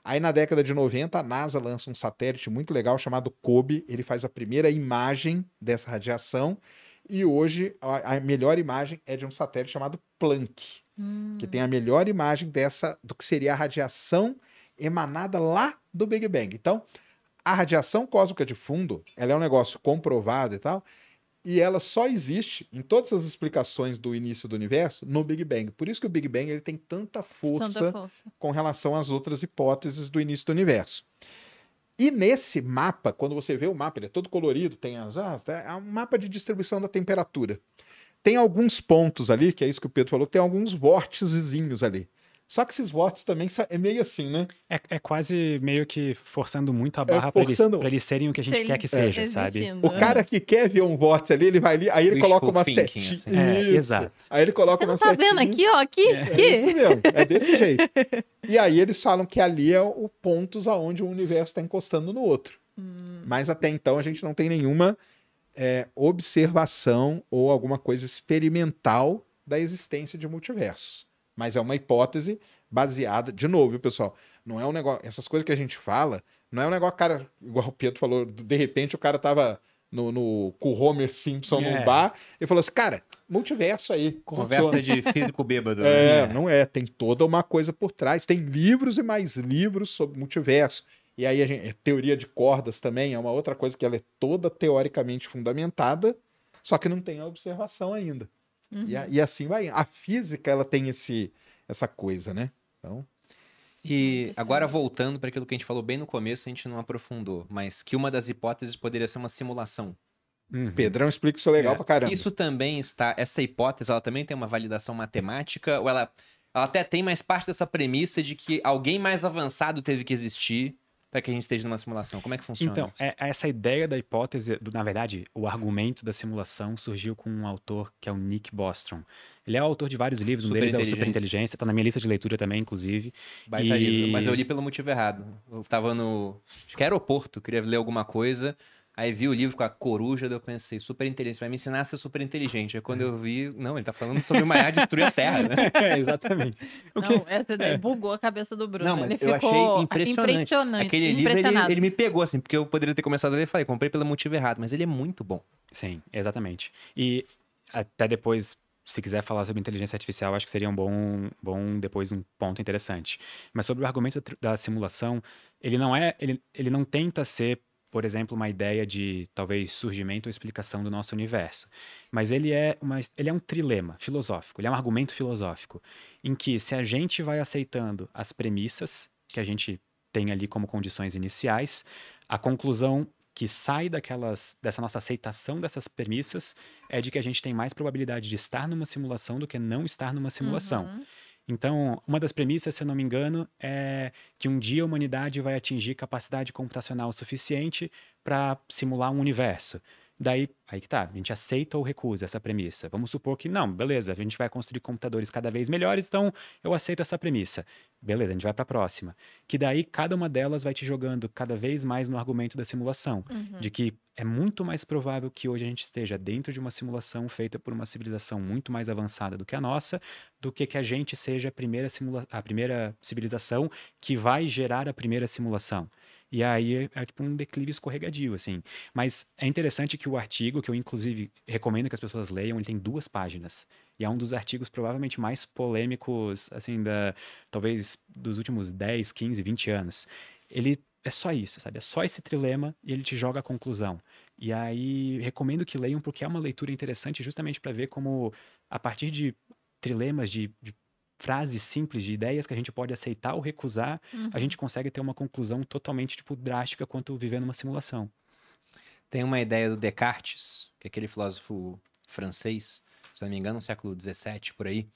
Aí na década de 90, a NASA lança um satélite muito legal chamado COBE, ele faz a primeira imagem dessa radiação, e hoje a, a melhor imagem é de um satélite chamado Planck que hum. tem a melhor imagem dessa do que seria a radiação emanada lá do Big Bang. Então, a radiação cósmica de fundo, ela é um negócio comprovado e tal, e ela só existe em todas as explicações do início do universo no Big Bang. Por isso que o Big Bang ele tem tanta força, tanta força. com relação às outras hipóteses do início do universo. E nesse mapa, quando você vê o mapa, ele é todo colorido, tem as, ah, tá, é um mapa de distribuição da temperatura tem alguns pontos ali, que é isso que o Pedro falou, tem alguns vórtices ali. Só que esses vórtices também é meio assim, né? É, é quase meio que forçando muito a é, barra é, para eles, eles, serem o que a gente Se quer que seja, sabe? O né? cara que quer ver um vórtice ali, ele vai ali, aí ele coloca uma setinha. Assim. É, exato. Aí ele coloca Você uma setinha. Tá vendo aqui, ó, aqui, é. aqui. É isso mesmo, é desse jeito. E aí eles falam que ali é o pontos aonde o universo está encostando no outro. Hum. Mas até então a gente não tem nenhuma é, observação ou alguma coisa experimental da existência de multiversos. Mas é uma hipótese baseada, de novo, viu, pessoal? Não é um negócio. Essas coisas que a gente fala, não é um negócio, cara, igual o Pedro falou, de repente o cara tava no, no, com o Homer Simpson é. num bar e falou assim, cara, multiverso aí. Conversa funciona. de físico bêbado. É, né? não é. Tem toda uma coisa por trás. Tem livros e mais livros sobre multiverso. E aí a gente, é teoria de cordas também é uma outra coisa que ela é toda teoricamente fundamentada, só que não tem a observação ainda. Uhum. E, e, assim vai. A física ela tem esse essa coisa, né? Então. E agora voltando para aquilo que a gente falou bem no começo, a gente não aprofundou, mas que uma das hipóteses poderia ser uma simulação. Uhum. Pedrão explica isso legal é. pra caramba. Isso também está, essa hipótese, ela também tem uma validação matemática, ou ela, ela até tem mais parte dessa premissa de que alguém mais avançado teve que existir para que a gente esteja numa simulação? Como é que funciona? Então, é, essa ideia da hipótese, do, na verdade, o argumento da simulação surgiu com um autor que é o Nick Bostrom. Ele é autor de vários livros, um deles é o Superinteligência, tá na minha lista de leitura também, inclusive. Baita e... livro, mas eu li pelo motivo errado. Eu tava no. Acho que é aeroporto, queria ler alguma coisa. Aí vi o livro com a coruja, daí eu pensei, super inteligente, vai me ensinar a ser super inteligente. Aí quando eu vi, não, ele tá falando sobre o Maiá destruir a Terra, né? É, exatamente. O não, que... essa é, daí é. bugou a cabeça do Bruno. Não, mas ele eu ficou achei impressionante. impressionante. Aquele livro, ele, ele, me pegou, assim, porque eu poderia ter começado a ler, falei, comprei pelo motivo errado, mas ele é muito bom. Sim, exatamente. E até depois, se quiser falar sobre inteligência artificial, acho que seria um bom, bom depois um ponto interessante. Mas sobre o argumento da simulação, ele não é, ele, ele não tenta ser por exemplo, uma ideia de talvez surgimento ou explicação do nosso universo. Mas ele é, uma, ele é um trilema filosófico, ele é um argumento filosófico, em que se a gente vai aceitando as premissas que a gente tem ali como condições iniciais, a conclusão que sai daquelas, dessa nossa aceitação dessas premissas é de que a gente tem mais probabilidade de estar numa simulação do que não estar numa simulação. Uhum. Então, uma das premissas, se eu não me engano, é que um dia a humanidade vai atingir capacidade computacional suficiente para simular um universo. Daí, aí que tá, a gente aceita ou recusa essa premissa. Vamos supor que, não, beleza, a gente vai construir computadores cada vez melhores, então eu aceito essa premissa. Beleza, a gente vai para a próxima. Que daí cada uma delas vai te jogando cada vez mais no argumento da simulação, uhum. de que é muito mais provável que hoje a gente esteja dentro de uma simulação feita por uma civilização muito mais avançada do que a nossa, do que que a gente seja a primeira, simula a primeira civilização que vai gerar a primeira simulação. E aí é, é, tipo um declive escorregadio, assim. Mas é interessante que o artigo, que eu inclusive recomendo que as pessoas leiam, ele tem duas páginas. E é um dos artigos provavelmente mais polêmicos, assim, da talvez dos últimos 10, 15, 20 anos. Ele é só isso, sabe? É só esse trilema e ele te joga a conclusão. E aí recomendo que leiam porque é uma leitura interessante justamente para ver como a partir de trilemas de, de frases simples de ideias que a gente pode aceitar ou recusar, uhum. a gente consegue ter uma conclusão totalmente tipo drástica quanto viver numa simulação. Tem uma ideia do Descartes, que é aquele filósofo francês, se não me engano, no século XVII por aí,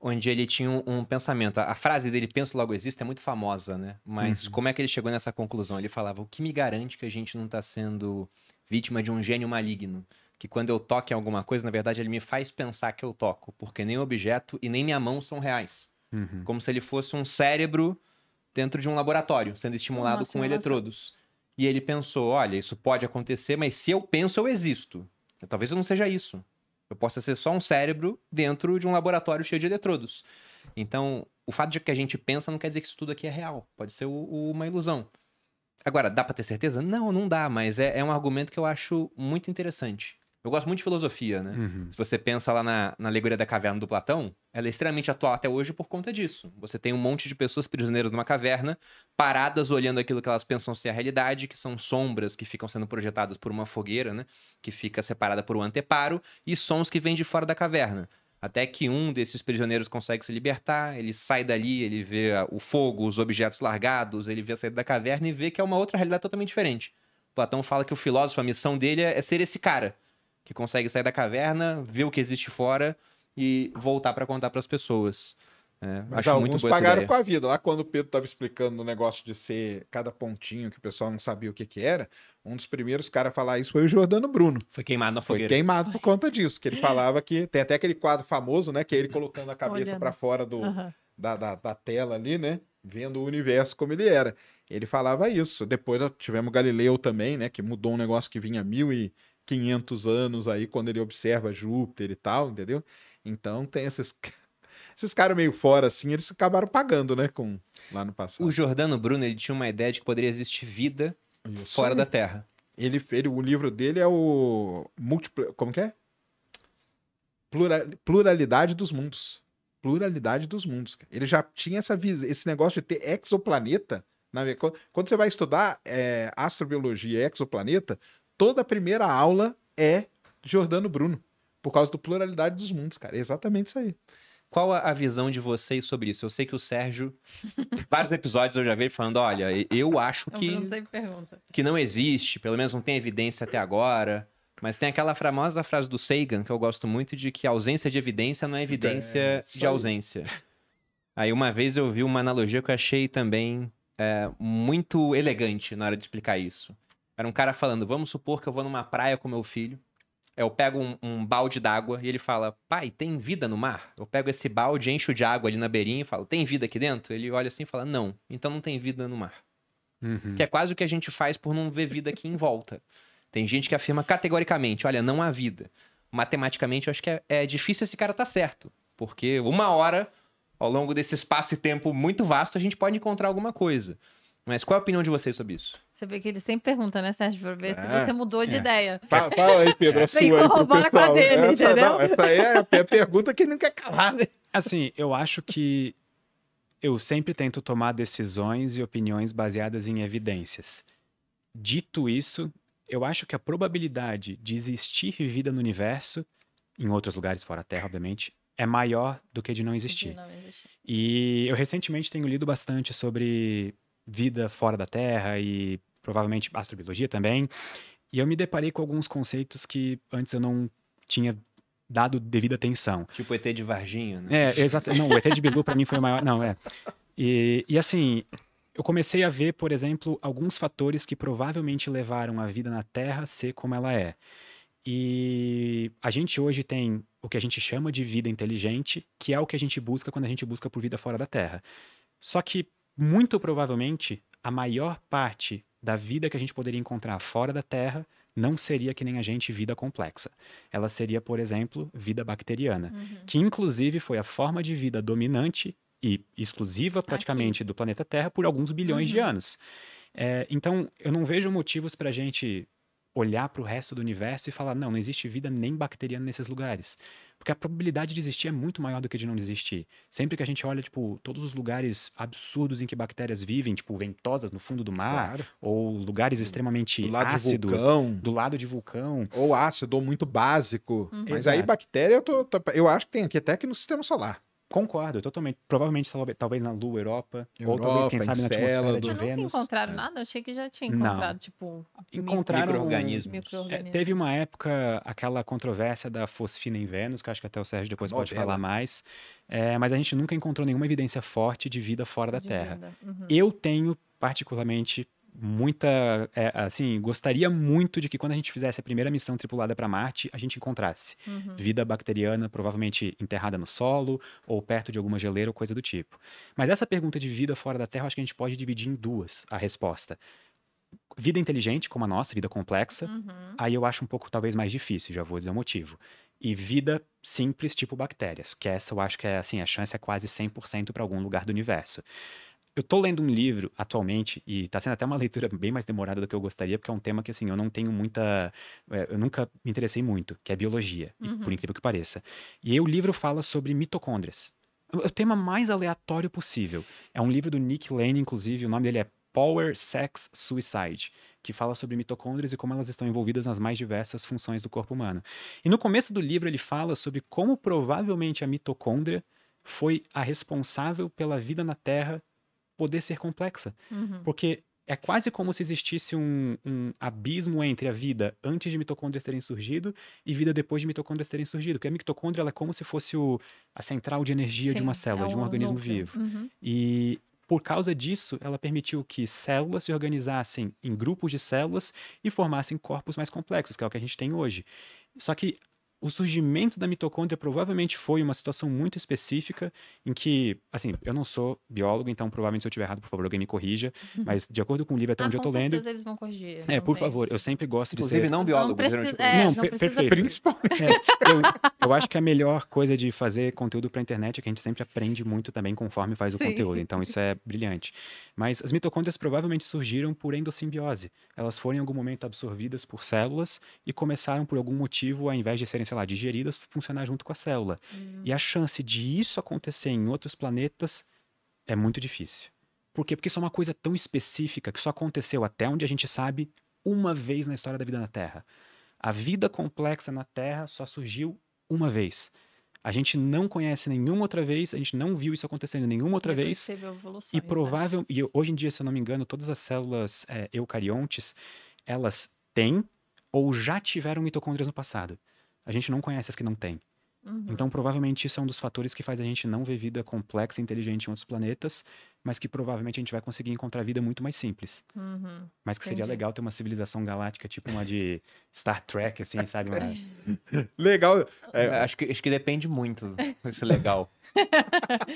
onde ele tinha um, um pensamento. A, a, frase dele "penso logo existe" é muito famosa, né? Mas uhum. como é que ele chegou nessa conclusão? Ele falava: "O que me garante que a gente não está sendo vítima de um gênio maligno?" que quando eu toco em alguma coisa, na verdade, ele me faz pensar que eu toco, porque nem o objeto e nem minha mão são reais. Uhum. Como se ele fosse um cérebro dentro de um laboratório, sendo estimulado nossa, com nossa. eletrodos. E ele pensou: olha, isso pode acontecer, mas se eu penso, eu existo. Talvez eu não seja isso. Eu possa ser só um cérebro dentro de um laboratório cheio de eletrodos. Então, o fato de que a gente pensa não quer dizer que isso tudo aqui é real. Pode ser o, o, uma ilusão. Agora, dá para ter certeza? Não, não dá, mas é, é um argumento que eu acho muito interessante. Eu gosto muito de filosofia, né? Uhum. Se você pensa lá na, na alegoria da caverna do Platão, ela é extremamente atual até hoje por conta disso. Você tem um monte de pessoas prisioneiras numa caverna, paradas olhando aquilo que elas pensam ser a realidade, que são sombras que ficam sendo projetadas por uma fogueira, né? Que fica separada por um anteparo, e sons que vêm de fora da caverna. Até que um desses prisioneiros consegue se libertar, ele sai dali, ele vê o fogo, os objetos largados, ele vê a saída da caverna e vê que é uma outra realidade totalmente diferente. Platão fala que o filósofo, a missão dele é, é ser esse cara que consegue sair da caverna, ver o que existe fora e voltar para contar para as pessoas. É, Mas alguns pagaram com a vida. Lá quando o Pedro estava explicando o negócio de ser cada pontinho que o pessoal não sabia o que, que era, um dos primeiros caras a falar isso foi o Jordano Bruno. Foi queimado na fogueira. Foi queimado por conta disso, que ele falava que tem até aquele quadro famoso, né, que é ele colocando a cabeça para né? fora do, uhum. da, da, da tela ali, né, vendo o universo como ele era. Ele falava isso. Depois tivemos Galileu também, né, que mudou um negócio que vinha mil e 500 anos aí, quando ele observa Júpiter e tal, entendeu? Então tem esses, esses caras meio fora assim, eles acabaram pagando, né, com lá no passado. O Jordano Bruno, ele tinha uma ideia de que poderia existir vida Isso fora aí. da Terra. Ele, ele, o livro dele é o múltiplo, como que é? Plural, pluralidade dos mundos. Pluralidade dos mundos. Ele já tinha essa esse negócio de ter exoplaneta. Na, quando, quando você vai estudar é, astrobiologia e exoplaneta, toda a primeira aula é Jordano Bruno, por causa do pluralidade dos mundos, cara. É exatamente isso aí. Qual a visão de vocês sobre isso? Eu sei que o Sérgio, vários episódios eu já vi falando, olha, eu acho é que que não existe, pelo menos não tem evidência até agora. Mas tem aquela famosa frase do Sagan que eu gosto muito de que ausência de evidência não é evidência é, de ausência. Aí uma vez eu vi uma analogia que eu achei também é, muito elegante na hora de explicar isso. Era um cara falando: vamos supor que eu vou numa praia com meu filho. Eu pego um, um balde d'água e ele fala: Pai, tem vida no mar? Eu pego esse balde, encho de água ali na beirinha e falo: Tem vida aqui dentro? Ele olha assim e fala: Não, então não tem vida no mar. Uhum. Que é quase o que a gente faz por não ver vida aqui em volta. Tem gente que afirma categoricamente: Olha, não há vida. Matematicamente, eu acho que é, é difícil esse cara estar tá certo. Porque uma hora, ao longo desse espaço e tempo muito vasto, a gente pode encontrar alguma coisa. Mas qual é a opinião de vocês sobre isso? Você vê que ele sempre pergunta, né, Sérgio, pra ver se é, você mudou de é. ideia. Fala, fala, aí, Pedro, a sua Vem aí pro pessoal. Dele, essa, entendeu? não, essa aí é a pergunta que ele não quer calar, né? Assim, eu acho que eu sempre tento tomar decisões e opiniões baseadas em evidências. Dito isso, eu acho que a probabilidade de existir vida no universo, em outros lugares fora a Terra, obviamente, é maior do que de não existir. De não existir. E eu recentemente tenho lido bastante sobre vida fora da Terra e provavelmente astrobiologia também. E eu me deparei com alguns conceitos que antes eu não tinha dado devida atenção. Tipo o ET de Varginho, né? É, exato. Não, o ET de Bilu para mim foi o maior. Não, é. E, e assim, eu comecei a ver, por exemplo, alguns fatores que provavelmente levaram a vida na Terra a ser como ela é. E a gente hoje tem o que a gente chama de vida inteligente, que é o que a gente busca quando a gente busca por vida fora da Terra. Só que muito provavelmente a maior parte da vida que a gente poderia encontrar fora da Terra não seria que nem a gente vida complexa. Ela seria, por exemplo, vida bacteriana, uhum. que inclusive foi a forma de vida dominante e exclusiva praticamente Aqui. do planeta Terra por alguns bilhões uhum. de anos. É, então, eu não vejo motivos para a gente olhar para o resto do universo e falar: não, não existe vida nem bacteriana nesses lugares. Porque a probabilidade de existir é muito maior do que de não existir. Sempre que a gente olha, tipo, todos os lugares absurdos em que bactérias vivem, tipo, ventosas no fundo do mar, claro. ou lugares extremamente do lado ácidos, vulcão. do lado de vulcão. Ou ácido, ou muito básico. Uhum. Mas Exato. aí bactéria, eu, tô, eu acho que tem aqui até que no sistema solar. Concordo, totalmente. Provavelmente talvez na Lua, Europa, Europa ou talvez, quem sabe, na atmosfera de Vênus. Não encontraram é. nada? Eu achei que já tinha encontrado, não. tipo, encontraram micro-organismos. Micro-organismos. É, teve uma época, aquela controvérsia da fosfina em Vênus, que acho que até o Sérgio depois pode falar mais, é, mas a gente nunca encontrou nenhuma evidência forte de vida fora da de Terra. Uhum. Eu tenho, particularmente, muita. É, assim, gostaria muito de que quando a gente fizesse a primeira missão tripulada para Marte, a gente encontrasse uhum. vida bacteriana, provavelmente enterrada no solo ou perto de alguma geleira ou coisa do tipo. Mas essa pergunta de vida fora da Terra, acho que a gente pode dividir em duas a resposta. Vida inteligente, como a nossa, vida complexa, uhum. aí eu acho um pouco talvez mais difícil, já vou dizer o motivo. E vida simples, tipo bactérias, que essa eu acho que é assim, a chance é quase 100% para algum lugar do universo. Eu tô lendo um livro atualmente, e tá sendo até uma leitura bem mais demorada do que eu gostaria, porque é um tema que, assim, eu não tenho muita. Eh, eu nunca me interessei muito, que é biologia, uhum. por incrível que pareça. E aí o livro fala sobre mitocôndrias. É é o tema mais aleatório possível. É um livro do Nick Lane, inclusive, o nome dele é Power, Sex, Suicide, que fala sobre mitocôndrias e como elas estão envolvidas nas mais diversas funções do corpo humano. E no começo do livro ele fala sobre como provavelmente a mitocôndria foi a responsável pela vida na Terra poder ser complexa. Uhum. Porque é quase como se existisse um, um, abismo entre a vida antes de mitocôndrias terem surgido e vida depois de mitocôndrias terem surgido. Porque a mitocôndria é como se fosse o, a central de energia Sim, de uma célula, é um de um organismo núcleo. vivo. Uhum. E por causa disso, ela permitiu que células se organizassem em grupos de células e formassem corpos mais complexos, que é o que a gente tem hoje. Só que o surgimento da mitocôndria provavelmente foi uma situação muito específica em que, assim, eu não sou biólogo, então provavelmente se eu estiver errado, por favor, alguém me corrija, uhum. mas de acordo com o livro até ah, onde eu tô lendo... eles vão corrigir. É, por favor, eu sempre gosto Inclusive, de ser... não biólogo, não, precisa, é, não, não precisa... perfeito. Principalmente. É, eu, eu, acho que a melhor coisa de fazer conteúdo pra internet é que a gente sempre aprende muito também conforme faz Sim. o conteúdo, então isso é brilhante. Mas as mitocôndrias provavelmente surgiram por endossimbiose. Elas foram em algum momento absorvidas por células e começaram por algum motivo, ao invés de serem sei lá, digeridas, funcionar junto com a célula. Hum. E a chance de isso acontecer em outros planetas é muito difícil. Por quê? Porque isso é uma coisa tão específica que só aconteceu até onde a gente sabe uma vez na história da vida na Terra. A vida complexa na Terra só surgiu uma vez. A gente não conhece nenhuma outra vez, a gente não viu isso acontecendo nenhuma outra vez. e né? provável, né? e hoje em dia, se eu não me engano, todas as células é, eucariontes, elas têm ou já tiveram mitocôndrias no passado a gente não conhece as que não tem. Uhum. Então, provavelmente, isso é um dos fatores que faz a gente não ver vida complexa e inteligente em outros planetas, mas que provavelmente a gente vai conseguir encontrar vida muito mais simples. Uhum. Mas que Entendi. seria legal ter uma civilização galáctica, tipo uma de Star Trek, assim, sabe? Uma... legal. É, uhum. acho, que, acho que depende muito. Isso legal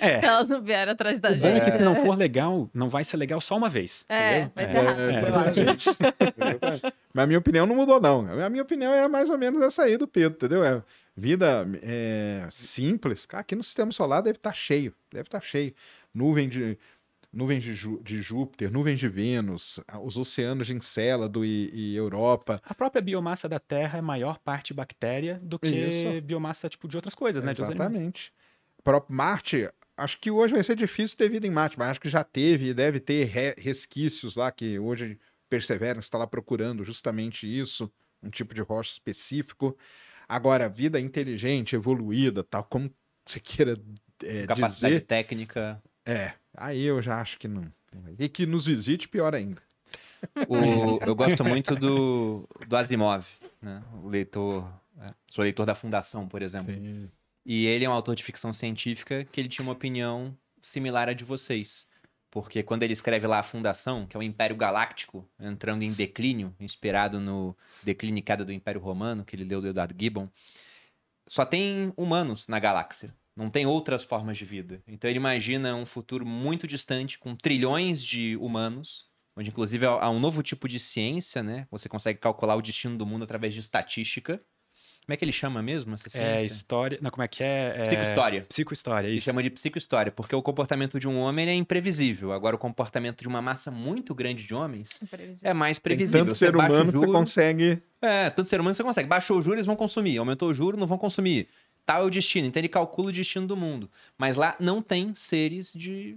é. elas não vieram atrás da o gente. é que se não é. for legal, não vai ser legal só uma vez. É, entendeu? vai ser é. rápido, é. é Mas a minha opinião não mudou, não. A minha opinião é mais ou menos essa aí do Pedro, entendeu? É vida é, simples. Aqui no sistema solar deve estar tá cheio. Deve estar tá cheio. Nuvem de nuvens de, de, Júpiter, nuvens de Vênus, os oceanos de Encélado e, e, Europa. A própria biomassa da Terra é maior parte bactéria do que Isso. biomassa tipo de outras coisas, né? Exatamente próprio Marte, acho que hoje vai ser difícil ter vida em Marte, mas acho que já teve e deve ter resquícios lá, que hoje Perseverance está lá procurando justamente isso, um tipo de rocha específico. Agora, vida inteligente, evoluída, tal, como você queira é, Capacidade dizer, técnica. É, aí eu já acho que não. E que nos visite, pior ainda. O, eu gosto muito do, do Asimov, né? o leitor, é, sou leitor da Fundação, por exemplo. Sim. E ele é um autor de ficção científica que ele tinha uma opinião similar à de vocês. Porque quando ele escreve lá a Fundação, que é o Império Galáctico, entrando em declínio, inspirado no Declínio Queda do Império Romano, que ele deu do Eduardo Gibbon, só tem humanos na galáxia. Não tem outras formas de vida. Então ele imagina um futuro muito distante, com trilhões de humanos, onde inclusive há um novo tipo de ciência, né? Você consegue calcular o destino do mundo através de estatística. Como é que ele chama mesmo essa é, ciência? É história. Não, como é que é? é... Psicohistória. Psicohistória, isso. Ele chama de psicohistória, porque o comportamento de um homem é imprevisível. Agora, o comportamento de uma massa muito grande de homens é mais previsível. Tem tanto você ser humano que você consegue. É, tanto ser humano que você consegue. Baixou o juro, eles vão consumir. Aumentou o juro, não vão consumir. Tal é o destino. Então, ele calcula o destino do mundo. Mas lá não tem seres de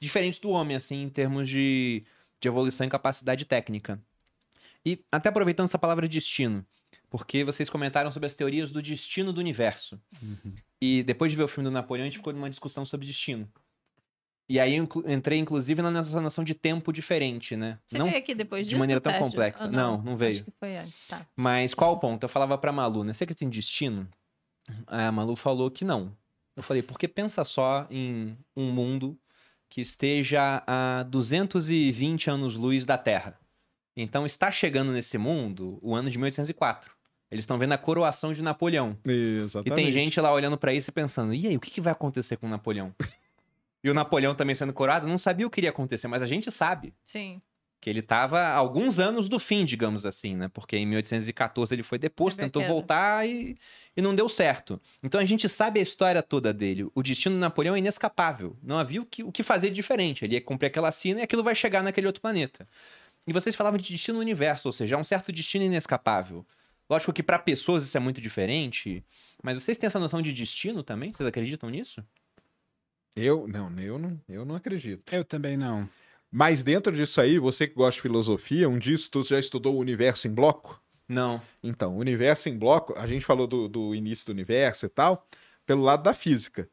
diferentes do homem, assim, em termos de, de evolução e capacidade técnica. E até aproveitando essa palavra destino porque vocês comentaram sobre as teorias do destino do universo. Uhum. E depois de ver o filme do Napoleão, a gente ficou numa discussão sobre destino. E aí eu entrei, inclusive, nessa noção de tempo diferente, né? Você não veio aqui depois disso? De maneira tão complexa. Não? não? não, veio. Acho que foi antes, tá. Mas qual o ponto? Eu falava pra Malu, né? Você que tem destino? A Malu falou que não. Eu falei, porque pensa só em um mundo que esteja a 220 anos-luz da Terra. Então está chegando nesse mundo o ano de 1804. Eles estão vendo a coroação de Napoleão. Exatamente. E tem gente lá olhando para isso e pensando: e aí, o que, que vai acontecer com Napoleão? e o Napoleão também sendo coroado, não sabia o que iria acontecer, mas a gente sabe. Sim. Que ele estava alguns anos do fim, digamos assim, né? Porque em 1814 ele foi deposto, tentou voltar e, e não deu certo. Então a gente sabe a história toda dele. O destino de Napoleão é inescapável. Não havia o que, o que fazer diferente. Ele ia cumprir aquela sina e aquilo vai chegar naquele outro planeta. E vocês falavam de destino no universo, ou seja, é um certo destino inescapável. Lógico que para pessoas isso é muito diferente, mas vocês têm essa noção de destino também? Vocês acreditam nisso? Eu não, eu não, eu não acredito. Eu também não. Mas dentro disso aí, você que gosta de filosofia, um dia tu já estudou o universo em bloco? Não. Então, o universo em bloco, a gente falou do, do início do universo e tal, pelo lado da física.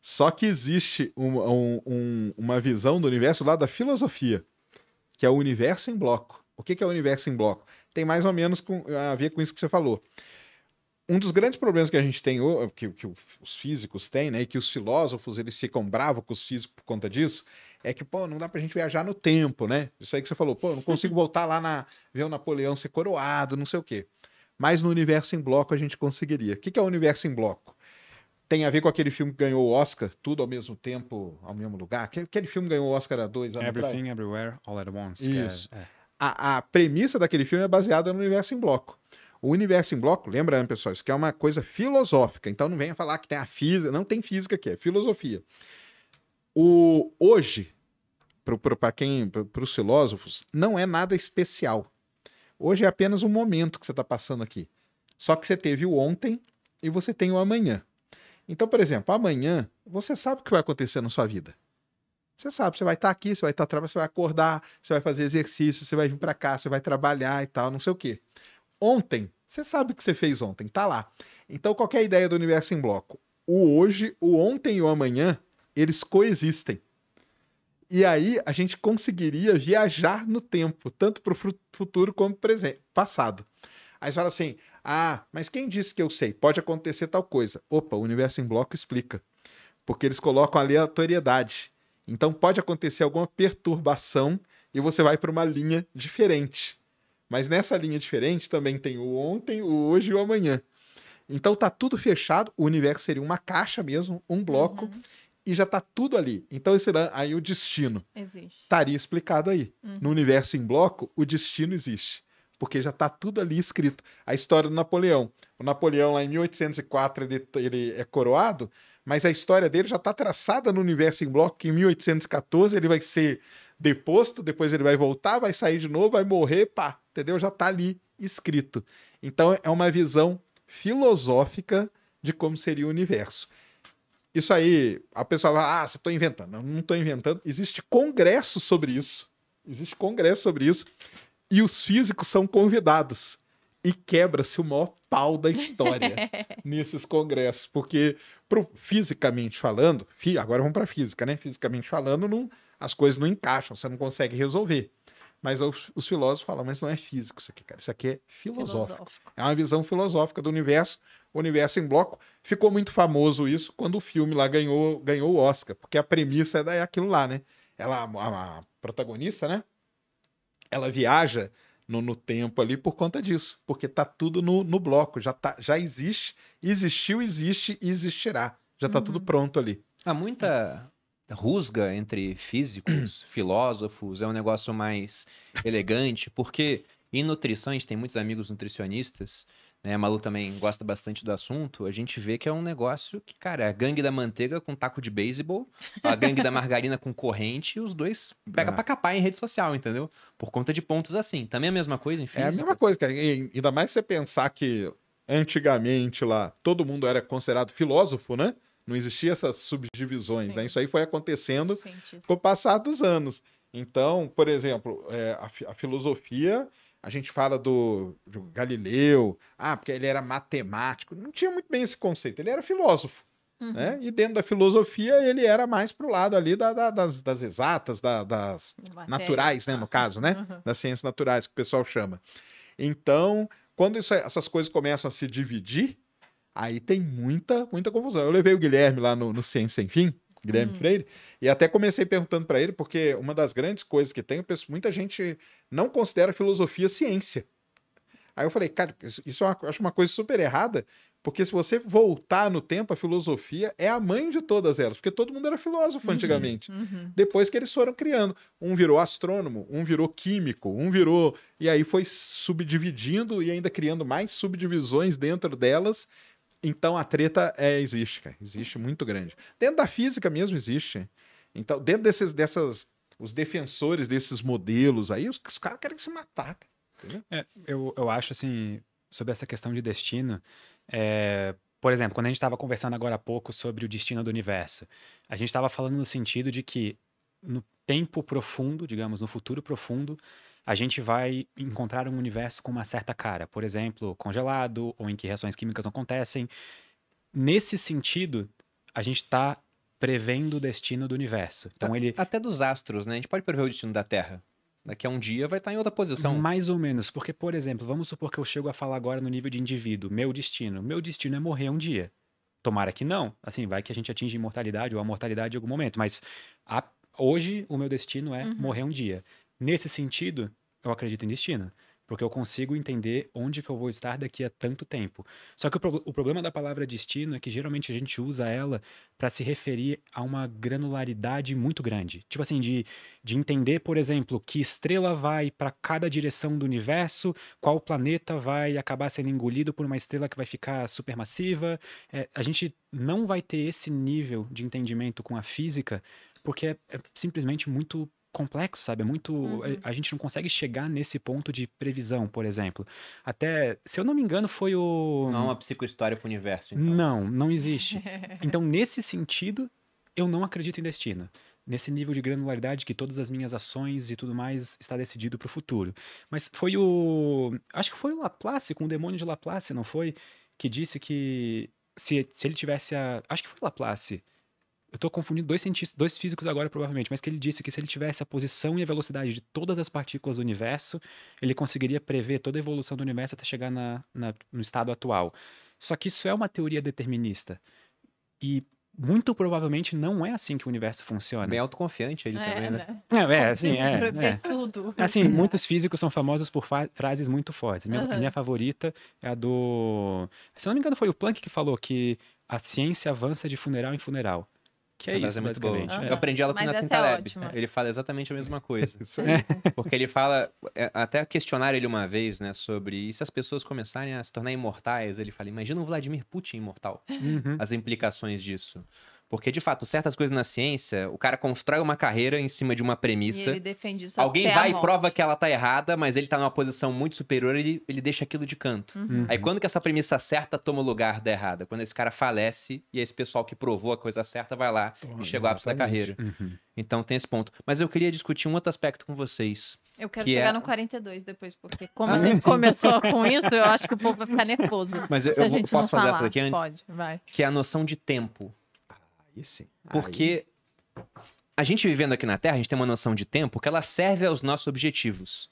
Só que existe um, um, um, uma visão do universo lá da filosofia, que é o universo em bloco. O que, que é o universo em bloco? tem mais ou menos com, a ver com isso que você falou. Um dos grandes problemas que a gente tem, que, que os físicos têm, né, e que os filósofos eles ficam bravos com os físicos por conta disso, é que, pô, não dá pra gente viajar no tempo, né? Isso aí que você falou, pô, não consigo voltar lá na ver o Napoleão ser coroado, não sei o quê. Mas no universo em bloco a gente conseguiria. O que, que é o universo em bloco? Tem a ver com aquele filme que ganhou o Oscar, tudo ao mesmo tempo, ao mesmo lugar. Aquele filme ganhou o Oscar há dois anos Everything, atrás. Everything, Everywhere, All at Once. É- isso. É, é a, a premissa daquele filme é baseada no universo em bloco. O universo em bloco, lembrando, pessoal, isso aqui é uma coisa filosófica, então não venha falar que tem a física, não tem física aqui, é filosofia. O hoje, para quem, para os filósofos, não é nada especial. Hoje é apenas um momento que você está passando aqui. Só que você teve o ontem e você tem o amanhã. Então, por exemplo, amanhã você sabe o que vai acontecer na sua vida. Você sabe, você vai estar tá aqui, você vai estar tá trabalhando, você vai acordar, você vai fazer exercício, você vai vir para cá, você vai trabalhar e tal, não sei o quê. Ontem, você sabe o que você fez ontem, tá lá. Então, qualquer é ideia do universo em bloco, o hoje, o ontem e o amanhã, eles coexistem. E aí a gente conseguiria viajar no tempo, tanto para o futuro como para o passado. Aí você fala assim: ah, mas quem disse que eu sei? Pode acontecer tal coisa. Opa, o universo em bloco explica. Porque eles colocam aleatoriedade. Então pode acontecer alguma perturbação e você vai para uma linha diferente. Mas nessa linha diferente também tem o ontem, o hoje e o amanhã. Então tá tudo fechado, o universo seria uma caixa mesmo, um bloco, uhum. e já tá tudo ali. Então esse aí o destino existe. estaria explicado aí. Uhum. No universo em bloco, o destino existe porque já está tudo ali escrito. A história do Napoleão. O Napoleão, lá em 1804, ele, ele é coroado, mas a história dele já está traçada no universo em bloco, que em 1814 ele vai ser deposto, depois ele vai voltar, vai sair de novo, vai morrer, pá, entendeu? Já está ali escrito. Então é uma visão filosófica de como seria o universo. Isso aí, a pessoa vai: ah, você está inventando. Não, não estou inventando. Existe congresso sobre isso. Existe congresso sobre isso. E os físicos são convidados e quebra-se o maior pau da história nesses congressos, porque pro, fisicamente falando, fi, agora vamos para física, né? Fisicamente falando, não, as coisas não encaixam, você não consegue resolver. Mas os, os, filósofos falam, mas não é físico isso aqui, cara, isso aqui é filosófico. filosófico. É uma visão filosófica do universo, o universo em bloco. Ficou muito famoso isso quando o filme lá ganhou, ganhou o Oscar, porque a premissa é, daí é aquilo lá, né? Ela, a, a protagonista, né? Ela viaja no, no, tempo ali por conta disso, porque tá tudo no, no bloco, já, tá, já existe, existiu, existe e existirá. Já tá uhum. tudo pronto ali. Há é muita rusga entre físicos, filósofos, é um negócio mais elegante, porque em nutrição, a gente tem muitos amigos nutricionistas, né, a Malu também gosta bastante do assunto, a gente vê que é um negócio que, cara, é a gangue da manteiga com taco de beisebol, a gangue da margarina com corrente, os dois pega é. pra capar em rede social, entendeu? Por conta de pontos assim. Também é a mesma coisa, enfim. É a mesma coisa, cara. E, ainda mais você pensar que antigamente lá todo mundo era considerado filósofo, né? Não existia essas subdivisões, né? Sim. né? Isso aí foi acontecendo com o passar dos anos. Então, por exemplo, é, a, a filosofia a gente fala do, do, Galileu, ah, porque ele era matemático. Não tinha muito bem esse conceito, ele era filósofo. Uhum. Né? E dentro da filosofia, ele era mais para o lado ali da, da, das, das, exatas, da, das Matéria. naturais, né, no tá. caso, né? Uhum. Das ciências naturais, que o pessoal chama. Então, quando isso, essas coisas começam a se dividir, aí tem muita, muita confusão. Eu levei o Guilherme lá no, no Ciência Sem Fim, Guilherme hum. Freire, e até comecei perguntando para ele, porque uma das grandes coisas que tem, penso, muita gente não considera filosofia ciência. Aí eu falei, cara, isso, é uma, acho uma coisa super errada, porque se você voltar no tempo, a filosofia é a mãe de todas elas, porque todo mundo era filósofo uhum, antigamente. Uhum. Depois que eles foram criando, um virou astrônomo, um virou químico, um virou. E aí foi subdividindo e ainda criando mais subdivisões dentro delas. Então a treta é, existe, cara. Existe muito grande. Dentro da física mesmo existe. Então, dentro desses, dessas os defensores desses modelos aí, os, os caras querem se matar. é, eu, eu acho assim, sobre essa questão de destino, é, por exemplo, quando a gente estava conversando agora há pouco sobre o destino do universo, a gente estava falando no sentido de que no tempo profundo, digamos, no futuro profundo, a gente vai encontrar um universo com uma certa cara, por exemplo, congelado ou em que reações químicas não acontecem. Nesse sentido, a gente está prevendo o destino do universo. Então a, ele até dos astros, né? A gente pode prever o destino da Terra. Daqui a um dia vai estar tá em outra posição. Mais ou menos, porque por exemplo, vamos supor que eu chego a falar agora no nível de indivíduo, meu destino, meu destino é morrer um dia. Tomara que não. Assim, vai que a gente atinge imortalidade ou a mortalidade em algum momento, mas a, hoje o meu destino é uhum. morrer um dia. Nesse sentido, eu acredito em destino porque eu consigo entender onde que eu vou estar daqui a tanto tempo. Só que o, pro, o problema da palavra destino é que geralmente a gente usa ela para se referir a uma granularidade muito grande. Tipo assim, de, de entender, por exemplo, que estrela vai para cada direção do universo, qual planeta vai acabar sendo engolido por uma estrela que vai ficar supermassiva. É, a gente não vai ter esse nível de entendimento com a física porque é, é simplesmente muito complexo, sabe? É muito. É, uhum. A, a, gente não consegue chegar nesse ponto de previsão, por exemplo. Até, se eu não me engano, foi o. Não é uma psicohistória pro universo. Então. Não, não existe. então, nesse sentido, eu não acredito em destino. Nesse nível de granularidade que todas as minhas ações e tudo mais está decidido para o futuro. Mas foi o. Acho que foi o Laplace, com o demônio de Laplace, não foi? Que disse que se, se ele tivesse a. Acho que foi Laplace eu estou confundindo dois cientistas, dois físicos agora provavelmente, mas que ele disse que se ele tivesse a posição e a velocidade de todas as partículas do universo, ele conseguiria prever toda a evolução do universo até chegar na, na, no estado atual. Só que isso é uma teoria determinista. E muito provavelmente não é assim que o universo funciona. Bem autoconfiante ele é, também, né? né? É, é, assim, é, é. Tudo. Assim, muitos físicos são famosos por frases muito fortes. Minha, uhum. minha favorita é a do... Se não me engano foi o Planck que falou que a ciência avança de funeral em funeral. Que essa é frase é isso, basicamente. Uhum. Eu ah, aprendi ela com o Nassim é Taleb. É ele fala exatamente a mesma coisa. isso aí. É. Porque ele fala, até questionaram ele uma vez, né, sobre e se as pessoas começarem a se tornar imortais, ele fala, imagina o Vladimir Putin imortal. Uhum. As implicações disso. Porque, de fato, certas coisas na ciência, o cara constrói uma carreira em cima de uma premissa. E ele defende isso Alguém vai e prova que ela tá errada, mas ele tá numa posição muito superior, ele, ele deixa aquilo de canto. Uhum. uhum. Aí quando que essa premissa certa toma o lugar da errada? Quando esse cara falece e esse pessoal que provou a coisa certa vai lá Toma, e chega lá da carreira. Uhum. Então tem esse ponto. Mas eu queria discutir um outro aspecto com vocês. Eu quero que é chegar é... no 42 depois, porque como ah, a gente começou com isso, eu acho que o povo vai ficar nervoso. Mas eu, eu posso fazer falar. essa daqui antes? Pode, vai. Que é a noção de tempo. Aí sim. Porque Aí... a gente vivendo aqui na Terra, a gente tem uma noção de tempo que ela serve aos nossos objetivos.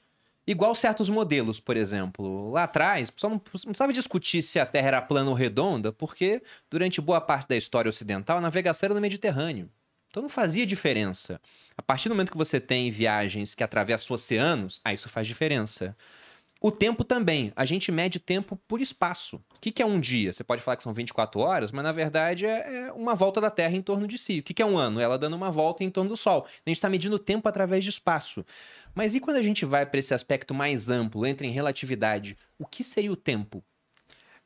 Igual certos modelos, por exemplo. Lá atrás, o pessoal não, precisava discutir se a Terra era plana ou redonda, porque durante boa parte da história ocidental, a navegação era no Mediterrâneo. Então não fazia diferença. A partir do momento que você tem viagens que atravessam oceanos, aí isso faz diferença. O tempo também. A gente mede tempo por espaço. O que, que é um dia? Você pode falar que são 24 horas, mas na verdade é, é uma volta da Terra em torno de si. O que, que é um ano? Ela dando uma volta em torno do Sol. A gente está medindo tempo através de espaço. Mas e quando a gente vai para esse aspecto mais amplo, entra em relatividade? O que seria o tempo?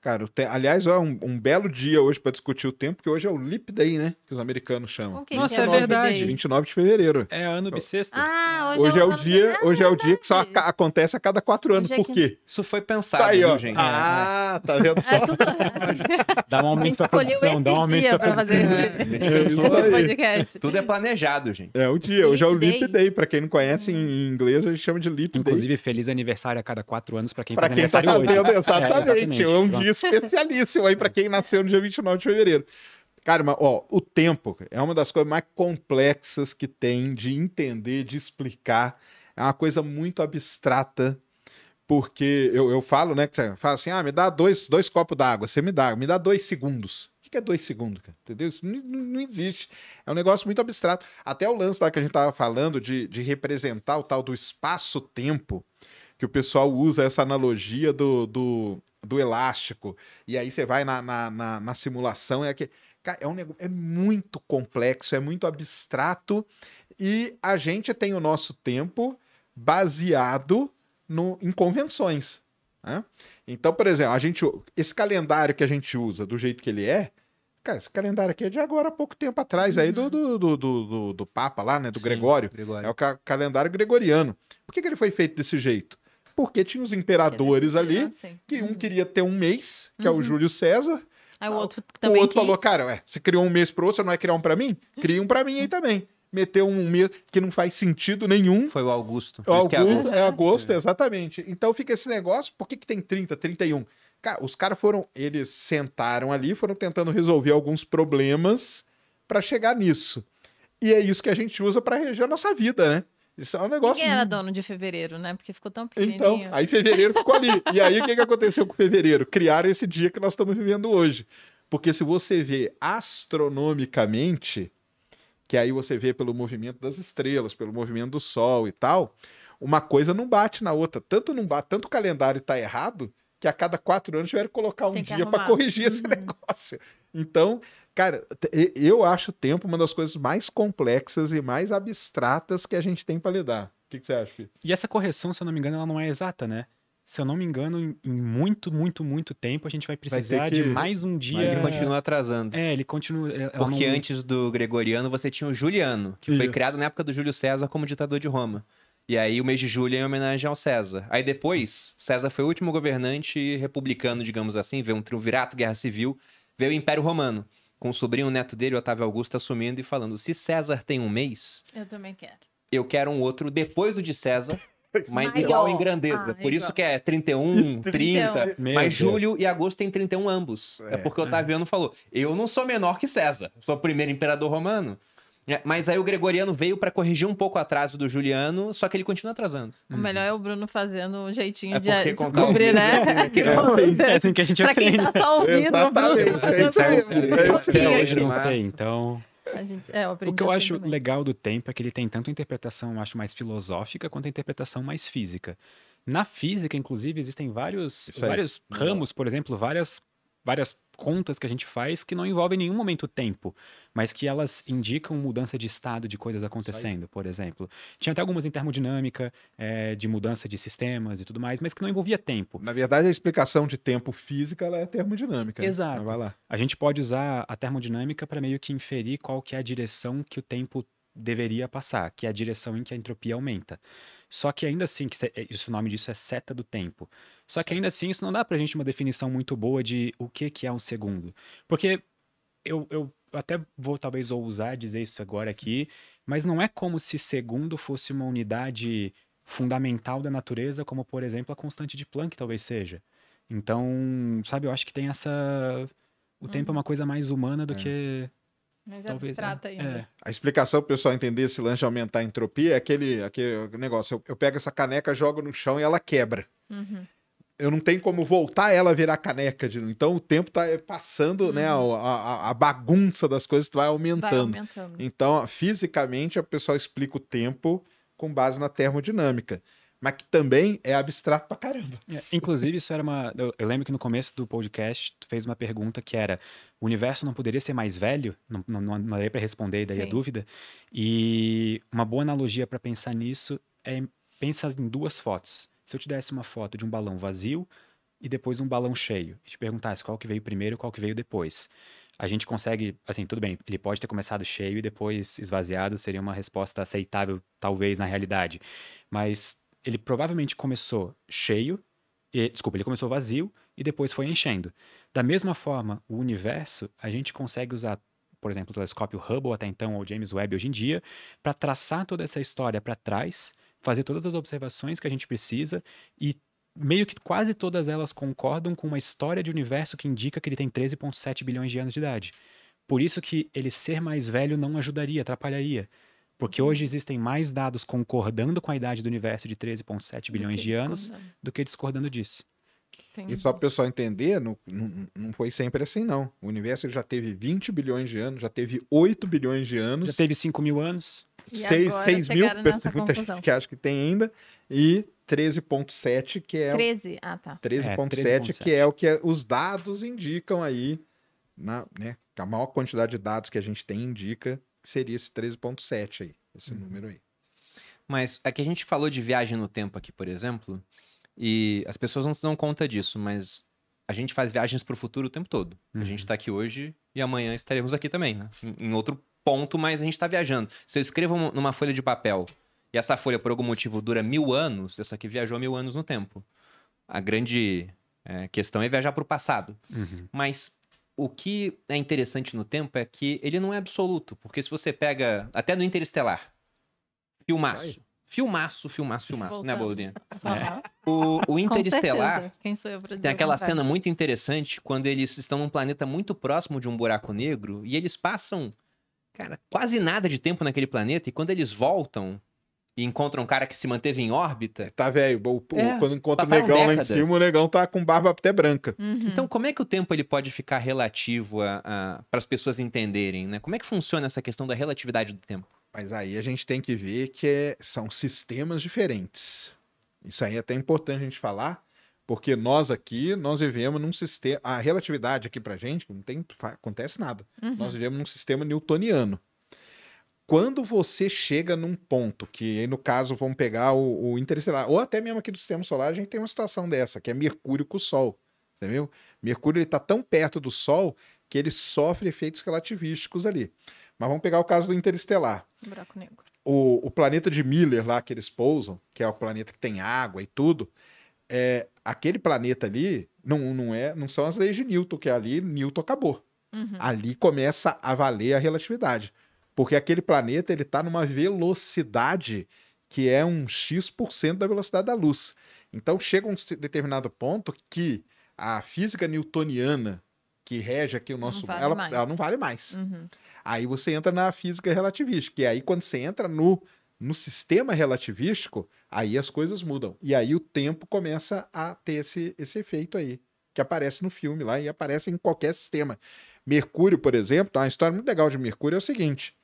Cara, te... aliás, ó, um, um, belo dia hoje para discutir o tempo, que hoje é o Leap Day, né? Que os americanos chamam. Nossa, é, é verdade. Day? 29 de fevereiro. É ano bissexto. Ah, hoje, é hoje é, o dia, hoje é o dia que só a... acontece a cada quatro anos. É Por quê? Isso foi pensado, tá aí, ó. gente? É, ah, é, tá vendo é só? Tudo... dá um aumento pra produção, dá um aumento pra, pra fazer Tudo é planejado, gente. É o dia, hoje é o Leap Day. para quem não conhece, em inglês a gente chama de Leap Day. Inclusive, feliz aniversário a cada quatro anos para quem pra tá quem exatamente. É um dia especialíssimo aí para quem nasceu no dia 29 de fevereiro. Cara, mas, ó, o tempo é uma das coisas mais complexas que tem de entender, de explicar. É uma coisa muito abstrata, porque eu, eu falo, né? Que você fala assim: ah, me dá dois, dois copos d'água, você me dá, me dá dois segundos. O que é dois segundos, cara? Entendeu? Isso não, não, existe. É um negócio muito abstrato. Até o lance lá que a gente tava falando de, de representar o tal do espaço-tempo que o pessoal usa essa analogia do, do, do elástico. E aí você vai na, na, na, na simulação, é que. É, um, é muito complexo, é muito abstrato. E a gente tem o nosso tempo baseado no, em convenções. Né? Então, por exemplo, a gente, esse calendário que a gente usa do jeito que ele é, cara, esse calendário aqui é de agora há pouco tempo atrás, aí do, uhum. do, do, do, do Papa lá, né? Do Sim, Gregório. É Gregório. É o ca calendário gregoriano. Por que, que ele foi feito desse jeito? Porque tinha os imperadores ali, assim. que um uhum. queria ter um mês, que uhum. é o uhum. Júlio César. Aí o ah, outro também. O outro quis. falou, cara, ué, você criou um mês pro outro, você não vai criar um para mim? Cria um para mim aí também. Meteu um mês que não faz sentido nenhum. Foi o Augusto. O é Augusto, é agosto, é exatamente. Então fica esse negócio, por que, que tem 30, 31? Cara, os caras foram, eles sentaram ali, foram tentando resolver alguns problemas para chegar nisso. E é isso que a gente usa para reger a nossa vida, né? Isso é um negócio. Quem era dono de fevereiro, né? Porque ficou tão pequenininho. Então, aí fevereiro ficou ali. e aí o que, que aconteceu com fevereiro? Criaram esse dia que nós estamos vivendo hoje. Porque se você vê astronomicamente, que aí você vê pelo movimento das estrelas, pelo movimento do sol e tal, uma coisa não bate na outra. Tanto não bate, tanto o calendário está errado, que a cada quatro anos tiveram que colocar um que dia para corrigir uhum. esse negócio. Então, Cara, eu acho o tempo uma das coisas mais complexas e mais abstratas que a gente tem para lidar. O que, que, você acha, E essa correção, se eu não me engano, ela não é exata, né? Se eu não me engano, em muito, muito, muito tempo a gente vai precisar vai que... de mais um dia. Mas ele continua atrasando. É, ele continua. É, Porque não... antes do Gregoriano você tinha o Juliano, que Isso. foi criado na época do Júlio César como ditador de Roma. E aí o mês de julho é em homenagem ao César. Aí depois, César foi o último governante republicano, digamos assim, veio um triunvirato, guerra civil, veio o Império Romano com o sobrinho neto dele, Otávio Augusto, assumindo e falando: se César tem um mês. Eu também quero. Eu quero um outro depois do de César. Mas é igual em grandeza. Ah, Por igual. isso que é 31, 30. mas julho e agosto tem 31 ambos. É, é porque Otaviano é. falou: eu não sou menor que César, sou o primeiro imperador romano. É, mas aí o Gregoriano veio para corrigir um pouco o atraso do Juliano, só que ele continua atrasando. O melhor é o Bruno fazendo um jeitinho é de, de cobrir, né? É, é, assim, é assim que a gente aprende. Pra quem tá só ouvindo, o assim, Bruno é fazendo hoje não sei, então... Gente, é, o que eu assim acho também. legal do tempo é que ele tem tanto a interpretação, acho, mais filosófica, quanto a interpretação mais física. Na física, inclusive, existem vários, vários ramos, por exemplo, várias várias contas que a gente faz que não envolvem em nenhum momento o tempo, mas que elas indicam mudança de estado de coisas acontecendo, por exemplo. Tinha até algumas em termodinâmica, é, de mudança de sistemas e tudo mais, mas que não envolvia tempo. Na verdade, a explicação de tempo física é termodinâmica. Né? Exato. Né? Vai lá. A gente pode usar a termodinâmica para meio que inferir qual que é a direção que o tempo deveria passar, que é a direção em que a entropia aumenta. Só que ainda assim, que é, isso, o nome disso é seta do tempo. Só que ainda assim, isso não dá pra gente uma definição muito boa de o que, que é um segundo. Porque eu, eu até vou talvez ousar dizer isso agora aqui, mas não é como se segundo fosse uma unidade fundamental da natureza, como por exemplo a constante de Planck talvez seja. Então, sabe, eu acho que tem essa. O tempo é uhum. uma coisa mais humana do é. que mas é Talvez, abstrata né? ainda. É. A explicação para o pessoal entender esse lance de aumentar a entropia é aquele, aquele negócio: eu, eu pego essa caneca, jogo no chão e ela quebra. Uhum eu não tenho como voltar ela a virar caneca. De... Então o tempo tá passando, né, uhum. né? A, a, a, bagunça das coisas vai aumentando. vai aumentando. Então, fisicamente, o pessoal explica o tempo com base na termodinâmica mas que também é abstrato pra caramba. É, inclusive, isso era uma. Eu, eu, lembro que no começo do podcast, tu fez uma pergunta que era: o universo não poderia ser mais velho? Não, não, não, daria para responder, daí Sim. a dúvida. E uma boa analogia para pensar nisso é pensar em duas fotos. Se eu te desse uma foto de um balão vazio e depois um balão cheio, e te perguntasse qual que veio primeiro e qual que veio depois a gente consegue, assim, tudo bem, ele pode ter começado cheio e depois esvaziado, seria uma resposta aceitável, talvez, na realidade. Mas ele provavelmente começou cheio, e, desculpa, ele começou vazio e depois foi enchendo. Da mesma forma, o universo, a gente consegue usar, por exemplo, o telescópio Hubble até então, ou James Webb hoje em dia, para traçar toda essa história para trás, fazer todas as observações que a gente precisa e meio que quase todas elas concordam com uma história de universo que indica que ele tem 13,7 bilhões de anos de idade. Por isso que ele ser mais velho não ajudaria, atrapalharia. Porque uhum. hoje existem mais dados concordando com a idade do universo de 13,7 bilhões de anos do que discordando disso. Entendi. E só para o pessoal entender, não, não, foi sempre assim, não. O universo já teve 20 bilhões de anos, já teve 8 bilhões de anos. Já teve 5 mil anos. E 6, 6 mil, muita gente que acha que tem ainda. E 13,7, que é. 13, ah tá. 13,7, é, 13 que é o que é, os dados indicam aí, na, né? Que a maior quantidade de dados que a gente tem indica que seria esse 13.7 aí, esse uhum. número aí. Mas é que a gente falou de viagem no tempo aqui, por exemplo, e as pessoas não se dão conta disso, mas a gente faz viagens para o futuro o tempo todo. Uhum. A gente está uhum. aqui hoje e amanhã estaremos aqui também, né? Em outro ponto, mas a gente está viajando. Se eu escrevo numa folha de papel e essa folha, por algum motivo, dura mil anos, essa aqui viajou mil anos no tempo. A grande é, questão é viajar para o passado. Uhum. Mas o que é interessante no tempo é que ele não é absoluto, porque se você pega até no Interestelar, filmaço, filmaço, filmaço, filmaço, né, Boludinha? É. O, o Interestelar tem aquela cena muito interessante quando eles estão num planeta muito próximo de um buraco negro e eles passam, cara, quase nada de tempo naquele planeta e quando eles voltam e encontra um cara que se manteve em órbita. Tá velho. É, quando encontra o negão lá em cima, o negão tá com barba até branca. Uhum. Então, como é que o tempo ele pode ficar relativo a, a para as pessoas entenderem, né? Como é que funciona essa questão da relatividade do tempo? Mas aí a gente tem que ver que é, são sistemas diferentes. Isso aí é até importante a gente falar, porque nós aqui, nós vivemos num sistema. A relatividade aqui pra gente, não tem, acontece nada. Uhum. Nós vivemos num sistema newtoniano quando você chega num ponto, que no caso vamos pegar o, o interestelar, ou até mesmo aqui do sistema solar, a gente tem uma situação dessa, que é Mercúrio com o Sol. Entendeu? Mercúrio está tão perto do Sol que ele sofre efeitos relativísticos ali. Mas vamos pegar o caso do interestelar. Buraco negro. O, o planeta de Miller lá que eles pousam, que é o planeta que tem água e tudo, é, aquele planeta ali não, não, é, não são as leis de Newton, que é ali Newton acabou. Uhum. Ali começa a valer a relatividade. Porque aquele planeta ele está numa velocidade que é um X% da velocidade da luz. Então chega um determinado ponto que a física newtoniana que rege aqui o nosso, não vale ela, ela, não vale mais. Uhum. Aí você entra na física relativística, e aí quando você entra no no sistema relativístico, aí as coisas mudam. E aí o tempo começa a ter esse, esse efeito aí, que aparece no filme lá e aparece em qualquer sistema. Mercúrio, por exemplo, uma história muito legal de Mercúrio é o seguinte: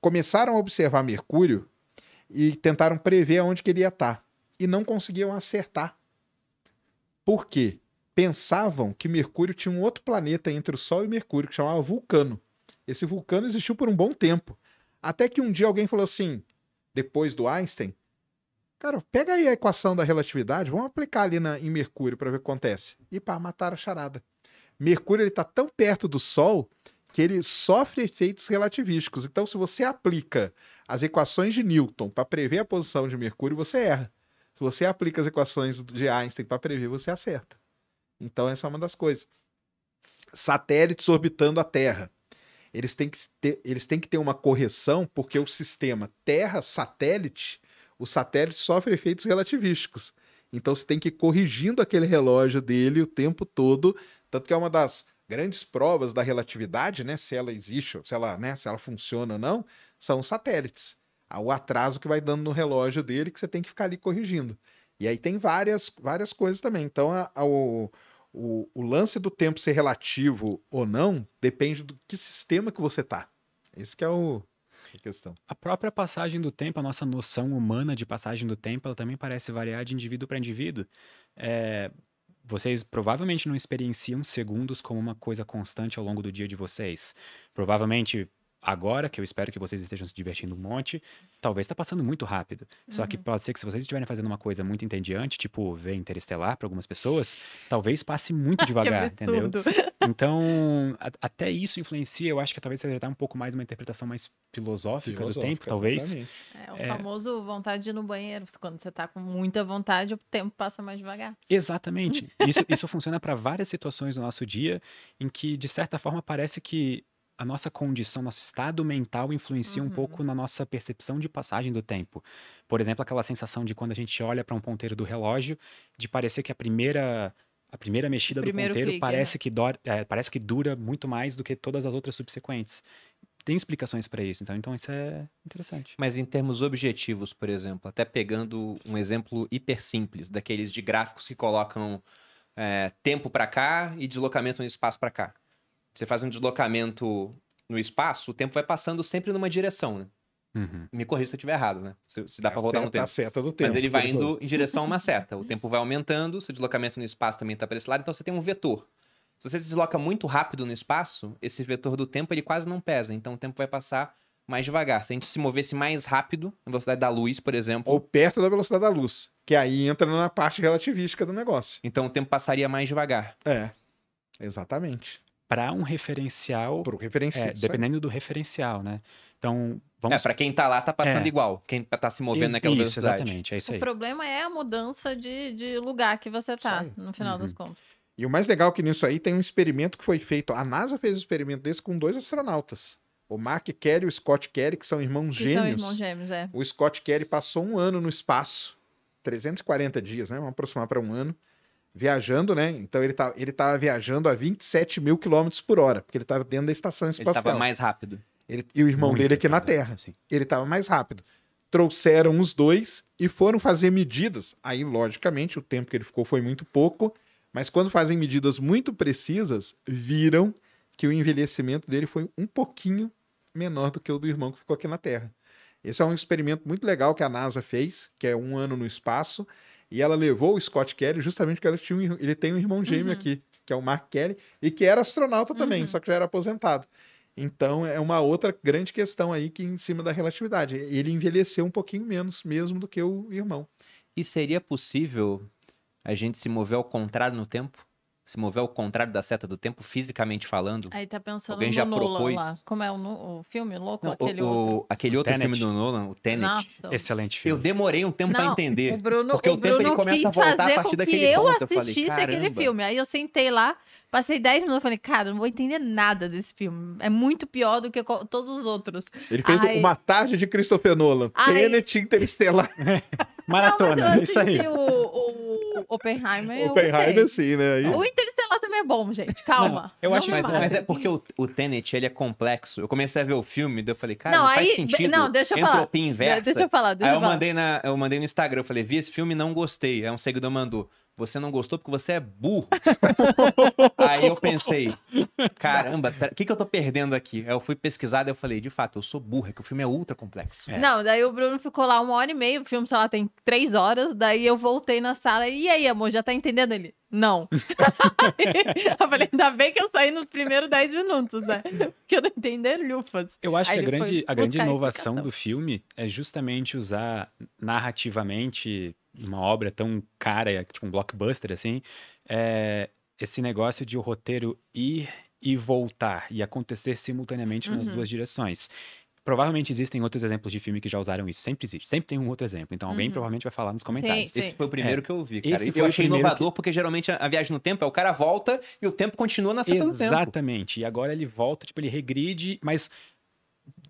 começaram a observar Mercúrio e tentaram prever onde ele ia estar. Tá, e não conseguiam acertar. Por quê? Pensavam que Mercúrio tinha um outro planeta entre o Sol e Mercúrio, que chamava Vulcano. Esse vulcano existiu por um bom tempo. Até que um dia alguém falou assim, depois do Einstein, cara, pega aí a equação da relatividade, vamos aplicar ali na, em Mercúrio para ver o que acontece. E pá, mataram a charada. Mercúrio está tão perto do Sol que ele sofre efeitos relativísticos. Então, se você aplica as equações de Newton para prever a posição de Mercúrio, você erra. Se você aplica as equações de Einstein para prever, você acerta. Então, essa é uma das coisas. Satélites orbitando a Terra. Eles têm que ter, eles têm que ter uma correção, porque o sistema Terra-satélite, o satélite sofre efeitos relativísticos. Então, você tem que ir corrigindo aquele relógio dele o tempo todo. Tanto que é uma das grandes provas da relatividade, né, se ela existe, se ela, né, se ela funciona ou não, são os satélites. O atraso que vai dando no relógio dele que você tem que ficar ali corrigindo. E aí tem várias, várias coisas também. Então, a, a, o, o, o, lance do tempo ser relativo ou não depende do que sistema que você tá. Esse que é o a questão. A própria passagem do tempo, a nossa noção humana de passagem do tempo, ela também parece variar de indivíduo para indivíduo. É, vocês provavelmente não experienciam segundos como uma coisa constante ao longo do dia de vocês. Provavelmente agora, que eu espero que vocês estejam se divertindo um monte, talvez está passando muito rápido. Uhum. Só que uhum. pode ser que se vocês estiverem fazendo uma coisa muito entediante, tipo ver Interestelar para algumas pessoas, talvez passe muito devagar, entendeu? Então, a, até isso influencia, eu acho que talvez seja um pouco mais uma interpretação mais filosófica, filosófica do tempo, talvez. É o é... famoso vontade de ir no banheiro. Quando você está com muita vontade, o tempo passa mais devagar. Exatamente. Isso, isso funciona para várias situações do nosso dia em que, de certa forma, parece que a nossa condição, nosso estado mental influencia uhum. um pouco uhum. na nossa percepção de passagem do tempo. Por exemplo, aquela sensação de quando a gente olha para um ponteiro do relógio, de parecer que a primeira a primeira mexida do ponteiro clique, parece, né? que é, parece que dura muito mais do que todas as outras subsequentes. Tem explicações para isso, então, então isso é interessante. Mas em termos objetivos, por exemplo, até pegando um exemplo hiper simples, daqueles de gráficos que colocam é, tempo para cá e deslocamento no espaço para cá você faz um deslocamento no espaço, o tempo vai passando sempre numa direção, né? Uhum. Me corrija se eu estiver errado, né? Se, se dá para voltar no tempo. A seta do tempo. Mas ele vai né? indo em direção a uma seta. O tempo vai aumentando, seu deslocamento no espaço também está para esse lado, então você tem um vetor. Se você se desloca muito rápido no espaço, esse vetor do tempo ele quase não pesa, então o tempo vai passar mais devagar. Se a gente se movesse mais rápido, na velocidade da luz, por exemplo. Ou perto da velocidade da luz, que aí entra na parte relativística do negócio. Então o tempo passaria mais devagar. É, exatamente para um referencial. Para o é, referencial. É, dependendo do referencial, né? Então, é, vamos. É, para quem tá lá, tá passando é. igual. Quem tá, tá se movendo isso, naquela isso, velocidade. Exatamente, é isso o aí. O problema é a mudança de, de lugar que você tá, no final uhum. das contas. E o mais legal é que nisso aí tem um experimento que foi feito. A NASA fez um experimento desse com dois astronautas. O Mark Kelly e o Scott Kelly, que são irmãos que gêmeos. São irmãos gêmeos, é. O Scott Kelly passou um ano no espaço. 340 dias, né? Vamos aproximar para um ano viajando, né? Então ele tá, ele tava tá viajando a 27 mil quilômetros por hora, porque ele estava dentro da estação espacial. Ele estava mais rápido. Ele, e o irmão Muito dele aqui na Terra. Sim. Ele estava mais rápido. Trouxeram os dois e foram fazer medidas. Aí, logicamente, o tempo que ele ficou foi muito pouco, mas quando fazem medidas muito precisas, viram que o envelhecimento dele foi um pouquinho menor do que o do irmão que ficou aqui na Terra. Esse é um experimento muito legal que a NASA fez, que é um ano no espaço, e ela levou o Scott Kelly justamente porque ela tinha um, ele tem um irmão gêmeo uhum. aqui, que é o Mark Kelly, e que era astronauta também, uhum. só que já era aposentado. Então é uma outra grande questão aí que em cima da relatividade. Ele envelheceu um pouquinho menos mesmo do que o irmão. E seria possível a gente se mover ao contrário no tempo? se mover ao contrário da seta do tempo, fisicamente falando. Aí tá pensando alguém no já Nolan propôs... lá. Como é o, o filme louco? Não, aquele o, outro, aquele outro filme do Nolan, o Tenet. Nossa. Excelente filme. Eu demorei um tempo para entender. O Bruno, porque o, o tempo ele começa a voltar a partir daquele eu ponto. Eu assisti aquele filme. Aí eu sentei lá, passei 10 minutos e falei, cara, não vou entender nada desse filme. É muito pior do que todos os outros. Ele fez Ai... uma tarde de Christopher Nolan. Ai... Tenet Interestelar. Maratona, não, isso aí. O, o é Oppenheimer. Oppenheimer, sim, né? E... O Interstellar também é bom, gente. Calma. Não, eu acho, mais. mas é porque o, o Tenet, ele é complexo. Eu comecei a ver o filme, daí eu falei, cara, não, não faz sentido. Não, deixa eu falar. Entropia inversa. Deixa eu falar, deixa aí eu, falar. Mandei na, eu mandei no Instagram, eu falei, vi esse filme e não gostei. Aí um seguidor mandou, você não gostou porque você é burro. Aí eu pensei, caramba, o que, que eu tô perdendo aqui? Aí eu fui pesquisado e eu falei, de fato, eu sou burra, é que o filme é ultra complexo. É. Não, daí o Bruno ficou lá uma hora e meia, o filme, sei lá, tem três horas, daí eu voltei na sala, e aí, amor, já tá entendendo ele? Não. eu falei, ainda bem que eu saí nos primeiros dez minutos, né? Porque eu não entendi lufas. Eu acho Aí que a grande, a grande inovação a do filme é justamente usar narrativamente uma obra tão cara, tipo um blockbuster assim, é esse negócio de o roteiro ir e voltar e acontecer simultaneamente uhum. nas duas direções. Provavelmente existem outros exemplos de filme que já usaram isso. Sempre existe. Sempre tem um outro exemplo. Então alguém uhum. provavelmente vai falar nos comentários. Sim, sim. Esse foi o é, primeiro é. que eu vi, cara. Esse eu achei inovador, que... porque geralmente a viagem no tempo é o cara volta e o tempo continua na seta do tempo. Exatamente. E agora ele volta, tipo, ele regride, mas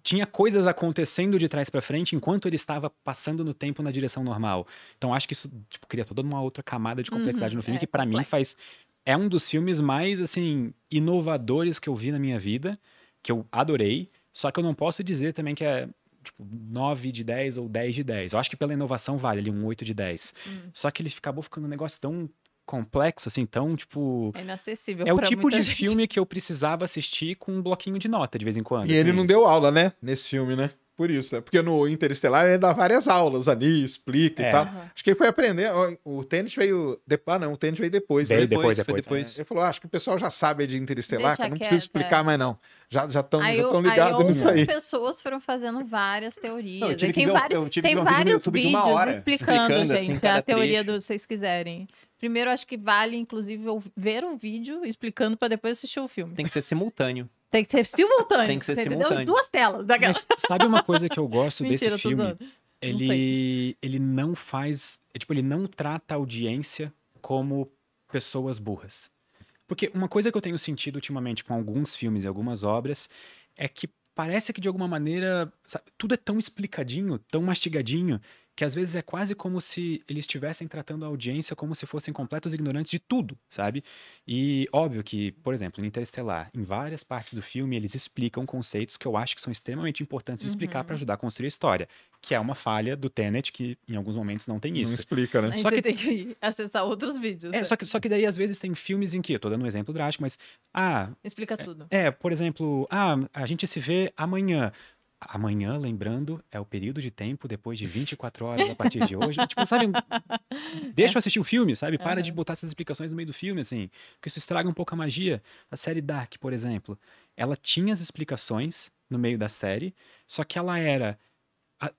tinha coisas acontecendo de trás para frente enquanto ele estava passando no tempo na direção normal. Então acho que isso tipo, cria toda uma outra camada de complexidade uhum, no filme é, que para mim faz é um dos filmes mais assim inovadores que eu vi na minha vida, que eu adorei, só que eu não posso dizer também que é tipo 9 de 10 ou 10 de 10. Eu acho que pela inovação vale ali um 8 de 10. Uhum. Só que ele acabou ficando um negócio tão complexo, assim, tão, tipo... É inacessível É o tipo de gente. filme que eu precisava assistir com um bloquinho de nota, de vez em quando. E assim. ele não deu aula, né? Nesse filme, né? Por isso, né? porque no Interestelar ele dá várias aulas ali, explica é. e tal. Uhum. Acho que ele foi aprender. O tênis veio. De... Ah, não, o tênis veio depois. Veio né? depois, depois. depois. É. Ele falou: ah, acho que o pessoal já sabe de Interestelar, que eu não quieta. preciso é. explicar mais, não. Já estão já tão, ligados nisso aí. pessoas foram fazendo várias teorias. Não, tem ver, vários, tem vários vídeos explicando, explicando, assim, gente, assim, a teoria trecho. do vocês quiserem. Primeiro, acho que vale, inclusive, ver um vídeo explicando para depois assistir o filme. Tem que ser simultâneo. Tem que ser simultâneo. Tem que ser simultâneo. Entendeu? Duas telas. Daquela. Né, Mas sabe uma coisa que eu gosto Mentira, desse filme? Ele, não ele não faz. É, tipo, ele não trata a audiência como pessoas burras. Porque uma coisa que eu tenho sentido ultimamente com alguns filmes e algumas obras é que parece que de alguma maneira sabe, tudo é tão explicadinho, tão mastigadinho, que às vezes é quase como se eles estivessem tratando a audiência como se fossem completos ignorantes de tudo, sabe? E óbvio que, por exemplo, no Interestelar, em várias partes do filme, eles explicam conceitos que eu acho que são extremamente importantes de explicar uhum. para ajudar a construir a história, que é uma falha do Tenet, que em alguns momentos não tem isso. Não explica, né? só que tem que acessar outros vídeos. É, só, que, só que daí às vezes tem filmes em que, eu tô dando um exemplo drástico, mas. Ah. Explica tudo. É, é por exemplo, ah, a gente se vê amanhã. Amanhã, lembrando, é o período de tempo depois de 24 horas a partir de hoje. tipo, sabe? Deixa eu é. assistir o filme, sabe? Para uhum. de botar essas explicações no meio do filme, assim. Porque isso estraga um pouco a magia. A série Dark, por exemplo, ela tinha as explicações no meio da série, só que ela era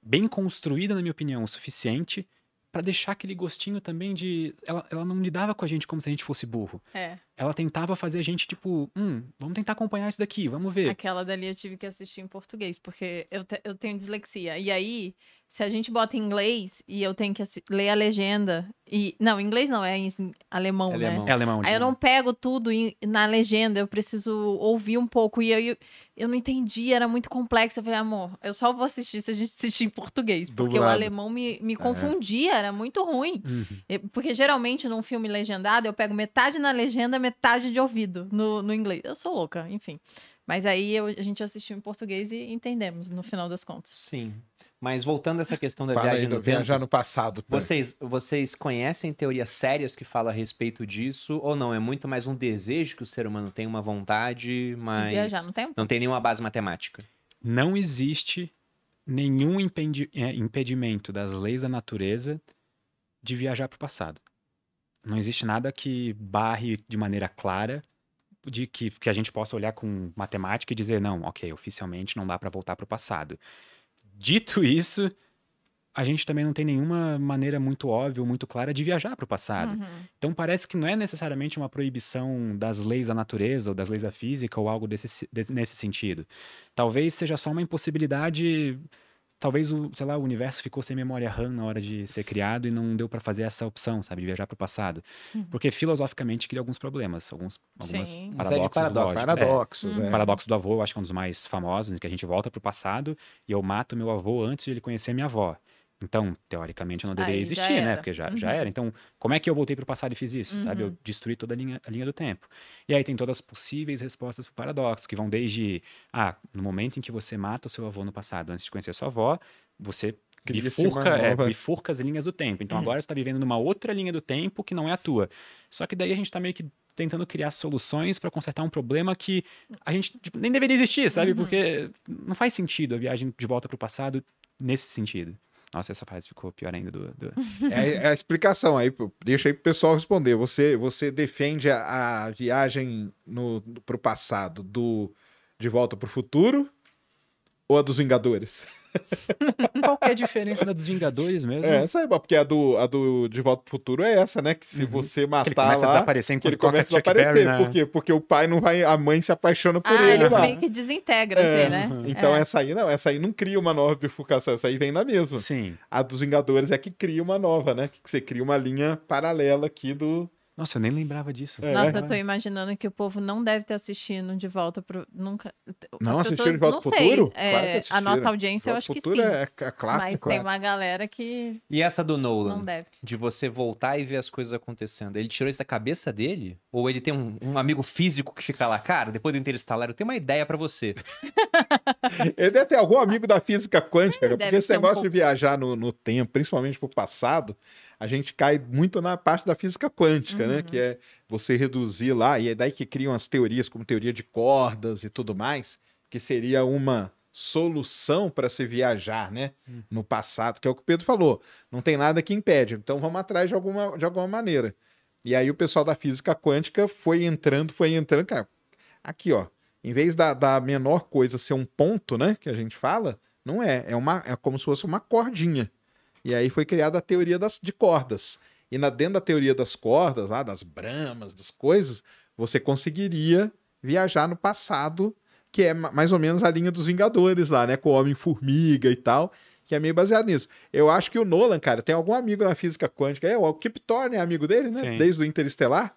bem construída, na minha opinião, o suficiente para deixar aquele gostinho também de. Ela, ela não lidava com a gente como se a gente fosse burro. É ela tentava fazer a gente, tipo, hum, vamos tentar acompanhar isso daqui, vamos ver. Aquela dali eu tive que assistir em português, porque eu, te, eu tenho dislexia. E aí, se a gente bota em inglês e eu tenho que ler a legenda. e Não, inglês não, é em alemão, é né? Alemão. É alemão. Aí eu não pego tudo em, na legenda, eu preciso ouvir um pouco. E eu, eu, eu, não entendi, era muito complexo. Eu falei, amor, eu só vou assistir se a gente assistir em português, porque Dublado. o alemão me, me confundia, é. era muito ruim. Uhum. Porque geralmente num filme legendado eu pego metade na legenda, metade metade de ouvido no, no inglês. Eu sou louca, enfim. Mas aí eu, a gente assistiu em português e entendemos no final das contas. Sim. Mas voltando a essa questão da viagem tempo, viajar no passado. Vocês, vocês conhecem teorias sérias que falam a respeito disso ou não? É muito mais um desejo que o ser humano tem, uma vontade, mas de viajar no tempo? não tem nenhuma base matemática. Não existe nenhum é, impedimento das leis da natureza de viajar para o passado não existe nada que barre de maneira clara de que, que a gente possa olhar com matemática e dizer, não, ok, oficialmente não dá para voltar para o passado. Dito isso, a gente também não tem nenhuma maneira muito óbvia ou muito clara de viajar para o passado. Uhum. Então parece que não é necessariamente uma proibição das leis da natureza ou das leis da física ou algo desse, desse, nesse sentido. Talvez seja só uma impossibilidade talvez o, sei lá, o universo ficou sem memória RAM na hora de ser criado e não deu para fazer essa opção, sabe, de viajar para o passado. Uhum. Porque filosoficamente cria alguns problemas, alguns algumas paradoxos. É paradoxos uhum. é. É. O paradoxo do avô, eu acho que é um dos mais famosos, em que a gente volta para o passado e eu mato meu avô antes de ele conhecer minha avó. Então, teoricamente, não deveria Aí, existir, né? Porque já, uhum. já era. Então, como é que eu voltei para o passado e fiz isso? Uhum. Sabe? Eu uhum. destruí toda a linha, a linha do tempo. E aí tem todas as possíveis respostas para o paradoxo, que vão desde, ah, no momento em que você mata o seu avô no passado, antes de conhecer a sua avó, você bifurca, é, bifurca as linhas do tempo. Então, uhum. agora você está vivendo numa outra linha do tempo que não é a tua. Só que daí a gente está meio que tentando criar soluções para consertar um problema que a gente tipo, nem deveria existir, sabe? Uhum. Porque não faz sentido a viagem de volta para o passado nesse sentido. Nossa, essa frase ficou pior ainda do. do... É, é, a explicação aí, deixa aí pro pessoal responder. Você, você defende a, a viagem no, pro passado do De Volta pro Futuro ou a dos Vingadores? Qual que é a diferença da dos Vingadores mesmo? É, essa é, porque a do, a do De Volta pro Futuro é essa, né? Que se uhum. você matar que ele começa lá, a desaparecer enquanto ele começa a desaparecer. Né? Por quê? Porque o pai não vai, a mãe se apaixona por ah, ele. ele lá. meio que desintegra, assim, é, assim, né? Uhum. Então é. essa aí não, essa aí não cria uma nova bifurcação, essa aí vem da mesma. Sim. A dos Vingadores é que cria uma nova, né? Que você cria uma linha paralela aqui do, nossa, eu nem lembrava disso. É. Nossa, eu tô imaginando que o povo não deve ter assistindo De Volta pro... Nunca... Não assistiram De Volta pro Futuro? Sei. É, claro a nossa audiência, eu acho que sim. É, é clássico. Mas tem é. uma galera que... E essa do Nolan? Não deve. De você voltar e ver as coisas acontecendo. Ele tirou isso da cabeça dele? Ou ele tem um, um amigo físico que fica lá? Cara, depois do Interestelar, eu tenho uma ideia para você. ele deve ter algum amigo da física quântica. Ele porque esse negócio um pouco... de viajar no, no tempo, principalmente pro passado a gente cai muito na parte da física quântica, uhum. né? Que uhum. é você reduzir lá, e é daí que criam as teorias, como teoria de cordas e tudo mais, que seria uma solução para se viajar, né? Uhum. No passado, que é o que o Pedro falou. Não tem nada que impede, então vamos atrás de alguma, de alguma maneira. E aí o pessoal da física quântica foi entrando, foi entrando, cara. Aqui, ó, em vez da, da menor coisa ser um ponto, né, que a gente fala, não é, é uma é como se fosse uma cordinha. E aí foi criada a teoria das, de cordas. E na, dentro da teoria das cordas, lá, das bramas, das coisas, você conseguiria viajar no passado, que é mais ou menos a linha dos Vingadores lá, né? Com o Homem-Formiga e tal, que é meio baseado nisso. Eu acho que o Nolan, cara, tem algum amigo na física quântica. É, o Kip Thorne é amigo dele, né? Sim. Desde o Interestelar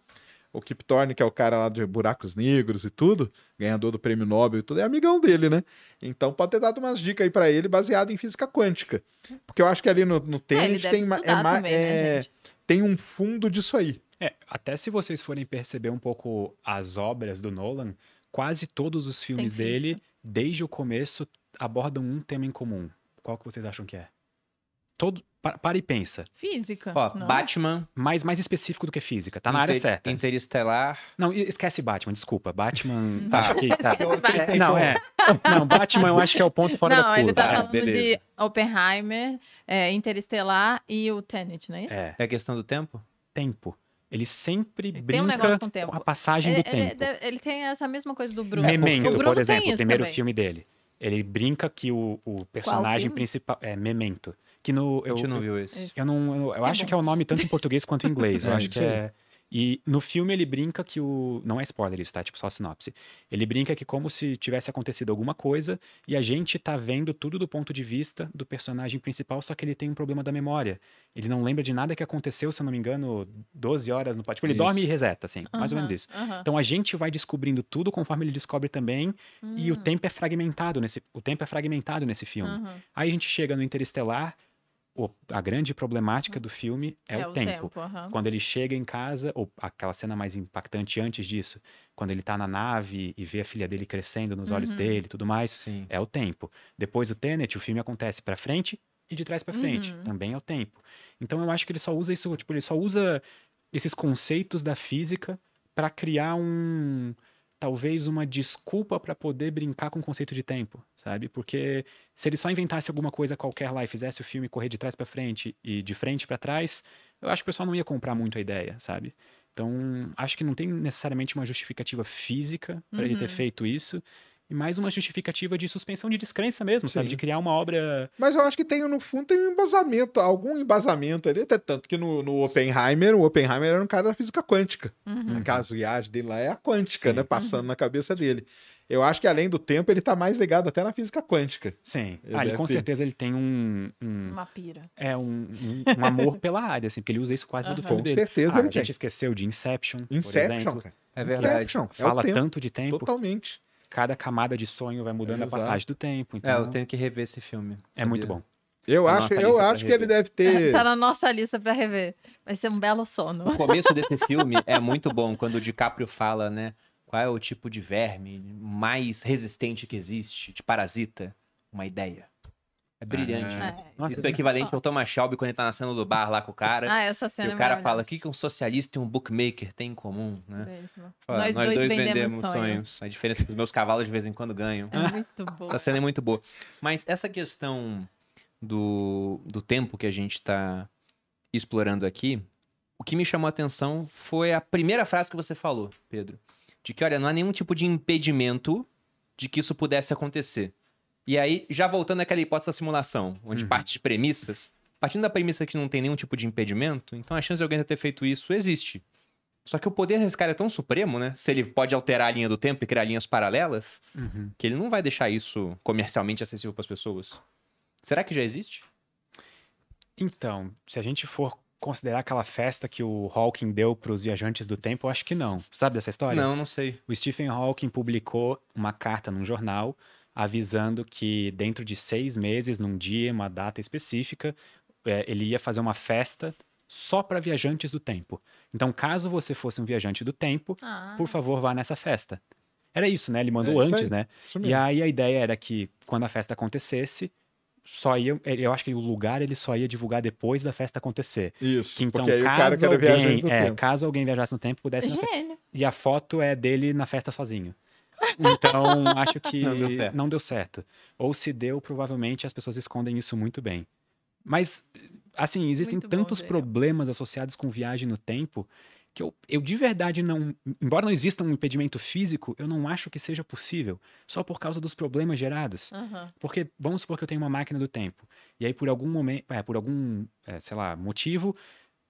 o Kip Thorne, que é o cara lá de Buracos Negros e tudo, ganhador do prêmio Nobel e tudo, é amigão dele, né? Então pode ter dado umas dicas aí para ele baseado em física quântica. Porque eu acho que ali no, no é, tênis é, tem, né, é, também, é, né, tem um fundo disso aí. É, até se vocês forem perceber um pouco as obras do Nolan, quase todos os filmes dele, desde o começo, abordam um tema em comum. Qual que vocês acham que é? Todo, para, para e pensa. Física. Ó, Batman. Mais, mais específico do que física. Tá na área certa. Interestelar. Não, esquece Batman, desculpa. Batman. tá, aqui, tá. não, é. Não, Batman eu acho que é o ponto fora não, da curva. Não, ele tá falando é, de Oppenheimer, é, Interestelar e o Tenet, não é isso? É. É questão do tempo? Tempo. Ele sempre ele brinca um com, com, a passagem ele, do tempo. Ele, tem essa mesma coisa do Bruno. Memento, Bruno por exemplo, o primeiro também. filme dele. Ele brinca que o, o personagem principal... É, Memento. Que no, eu, a gente não viu esse. Eu, eu não, eu, eu é acho bom. que é o nome tanto em português quanto em inglês. Eu é, acho que é. é. E no filme ele brinca que o. Não é spoiler isso, tá? Tipo, só a sinopse. Ele brinca que como se tivesse acontecido alguma coisa e a gente tá vendo tudo do ponto de vista do personagem principal, só que ele tem um problema da memória. Ele não lembra de nada que aconteceu, se eu não me engano, 12 horas no. Tipo, ele isso. dorme e reseta, assim. Uhum, mais ou menos isso. Uhum. Então a gente vai descobrindo tudo conforme ele descobre também. Uhum. E o hum. tempo é fragmentado nesse. O tempo é fragmentado nesse filme. Aí a gente chega no Interestelar o, a grande problemática do filme é, é o tempo. tempo uhum. Quando ele chega em casa, ou aquela cena mais impactante antes disso, quando ele tá na nave e vê a filha dele crescendo nos uhum. olhos dele e tudo mais, Sim. é o tempo. Depois do Tenet, o filme acontece para frente e de trás para frente, uhum. também é o tempo. Então eu acho que ele só usa isso, tipo, ele só usa esses conceitos da física para criar um talvez uma desculpa para poder brincar com o conceito de tempo, sabe? Porque se ele só inventasse alguma coisa qualquer lá e fizesse o filme correr de trás para frente e de frente para trás, eu acho que o pessoal não ia comprar muito a ideia, sabe? Então, acho que não tem necessariamente uma justificativa física para uhum. ele ter uhum. feito isso. E mais uma justificativa de suspensão de descrença mesmo, Sim. sabe? De criar uma obra. Mas eu acho que tem, no fundo, tem um embasamento, algum embasamento ali, até tanto que no, no Oppenheimer, o Oppenheimer era um cara da física quântica. Uhum. No né? caso, o viagem dele lá é a quântica, Sim. né? Passando uhum. na cabeça dele. Eu acho que além do tempo, ele está mais ligado até na física quântica. Sim. Ele, ah, ele com ter... certeza ele tem um, um, Uma pira. É, um, um, um amor pela área, assim, porque ele usa isso quase uhum. do com dele. certeza. Ah, ele a gente esqueceu de Inception. Inception, cara. É verdade. Inception. É fala é tanto de tempo. Totalmente cada camada de sonho vai mudando é, a passagem do tempo. Então... É, eu então tenho que rever esse filme. Sabia? É muito bom. Eu tá acho, eu acho que ele deve ter. É, tá na nossa lista para rever. Vai ser um belo sono. O começo desse filme é muito bom, quando o DiCaprio fala, né? Qual é o tipo de verme mais resistente que existe, de parasita? Uma ideia. É brilhante. né? É. Nossa, isso é equivalente ao Thomas Shelby quando ele tá na cena do bar lá com o cara. Ah, essa cena e é o cara é fala: o que, que um socialista e um bookmaker têm em comum, né? Fala, nós, nós, dois, dois vendemos, vendemos sonhos. sonhos. A diferença é que os meus cavalos de vez em quando ganham. É muito boa. Essa cena é muito boa. Mas essa questão do, do tempo que a gente tá explorando aqui, o que me chamou a atenção foi a primeira frase que você falou, Pedro. De que, olha, não há nenhum tipo de impedimento de que isso pudesse acontecer. E aí, já voltando àquela hipótese da simulação, onde uhum. parte de premissas, partindo da premissa que não tem nenhum tipo de impedimento, então a chance de alguém ter feito isso existe. Só que o poder desse cara é tão supremo, né? Se ele pode alterar a linha do tempo e criar linhas paralelas, uhum. que ele não vai deixar isso comercialmente acessível para as pessoas. Será que já existe? Então, se a gente for considerar aquela festa que o Hawking deu para os viajantes do tempo, eu acho que não. Sabe dessa história? Não, não sei. O Stephen Hawking publicou uma carta num jornal avisando que dentro de seis meses, num dia, uma data específica, é, ele ia fazer uma festa só para viajantes do tempo. Então, caso você fosse um viajante do tempo, ah. por favor, vá nessa festa. Era isso, né? Ele mandou é, antes, aí, né? E aí a ideia era que quando a festa acontecesse, só ia, é, eu acho que o lugar ele só ia divulgar depois da festa acontecer. Isso. Que, então, porque aí caso o cara que era alguém, viajante é, tempo. caso alguém viajasse no tempo pudesse. Fe... E a foto é dele na festa sozinho. Então, acho que não deu, não deu, certo. Ou se deu, provavelmente as pessoas escondem isso muito bem. Mas, assim, existem muito tantos bom, problemas associados com viagem no tempo que eu, eu de verdade não. Embora não exista um impedimento físico, eu não acho que seja possível, só por causa dos problemas gerados. Uhum. Porque, vamos supor que eu tenho uma máquina do tempo, e aí por algum momento, é, por algum, é, sei lá, motivo,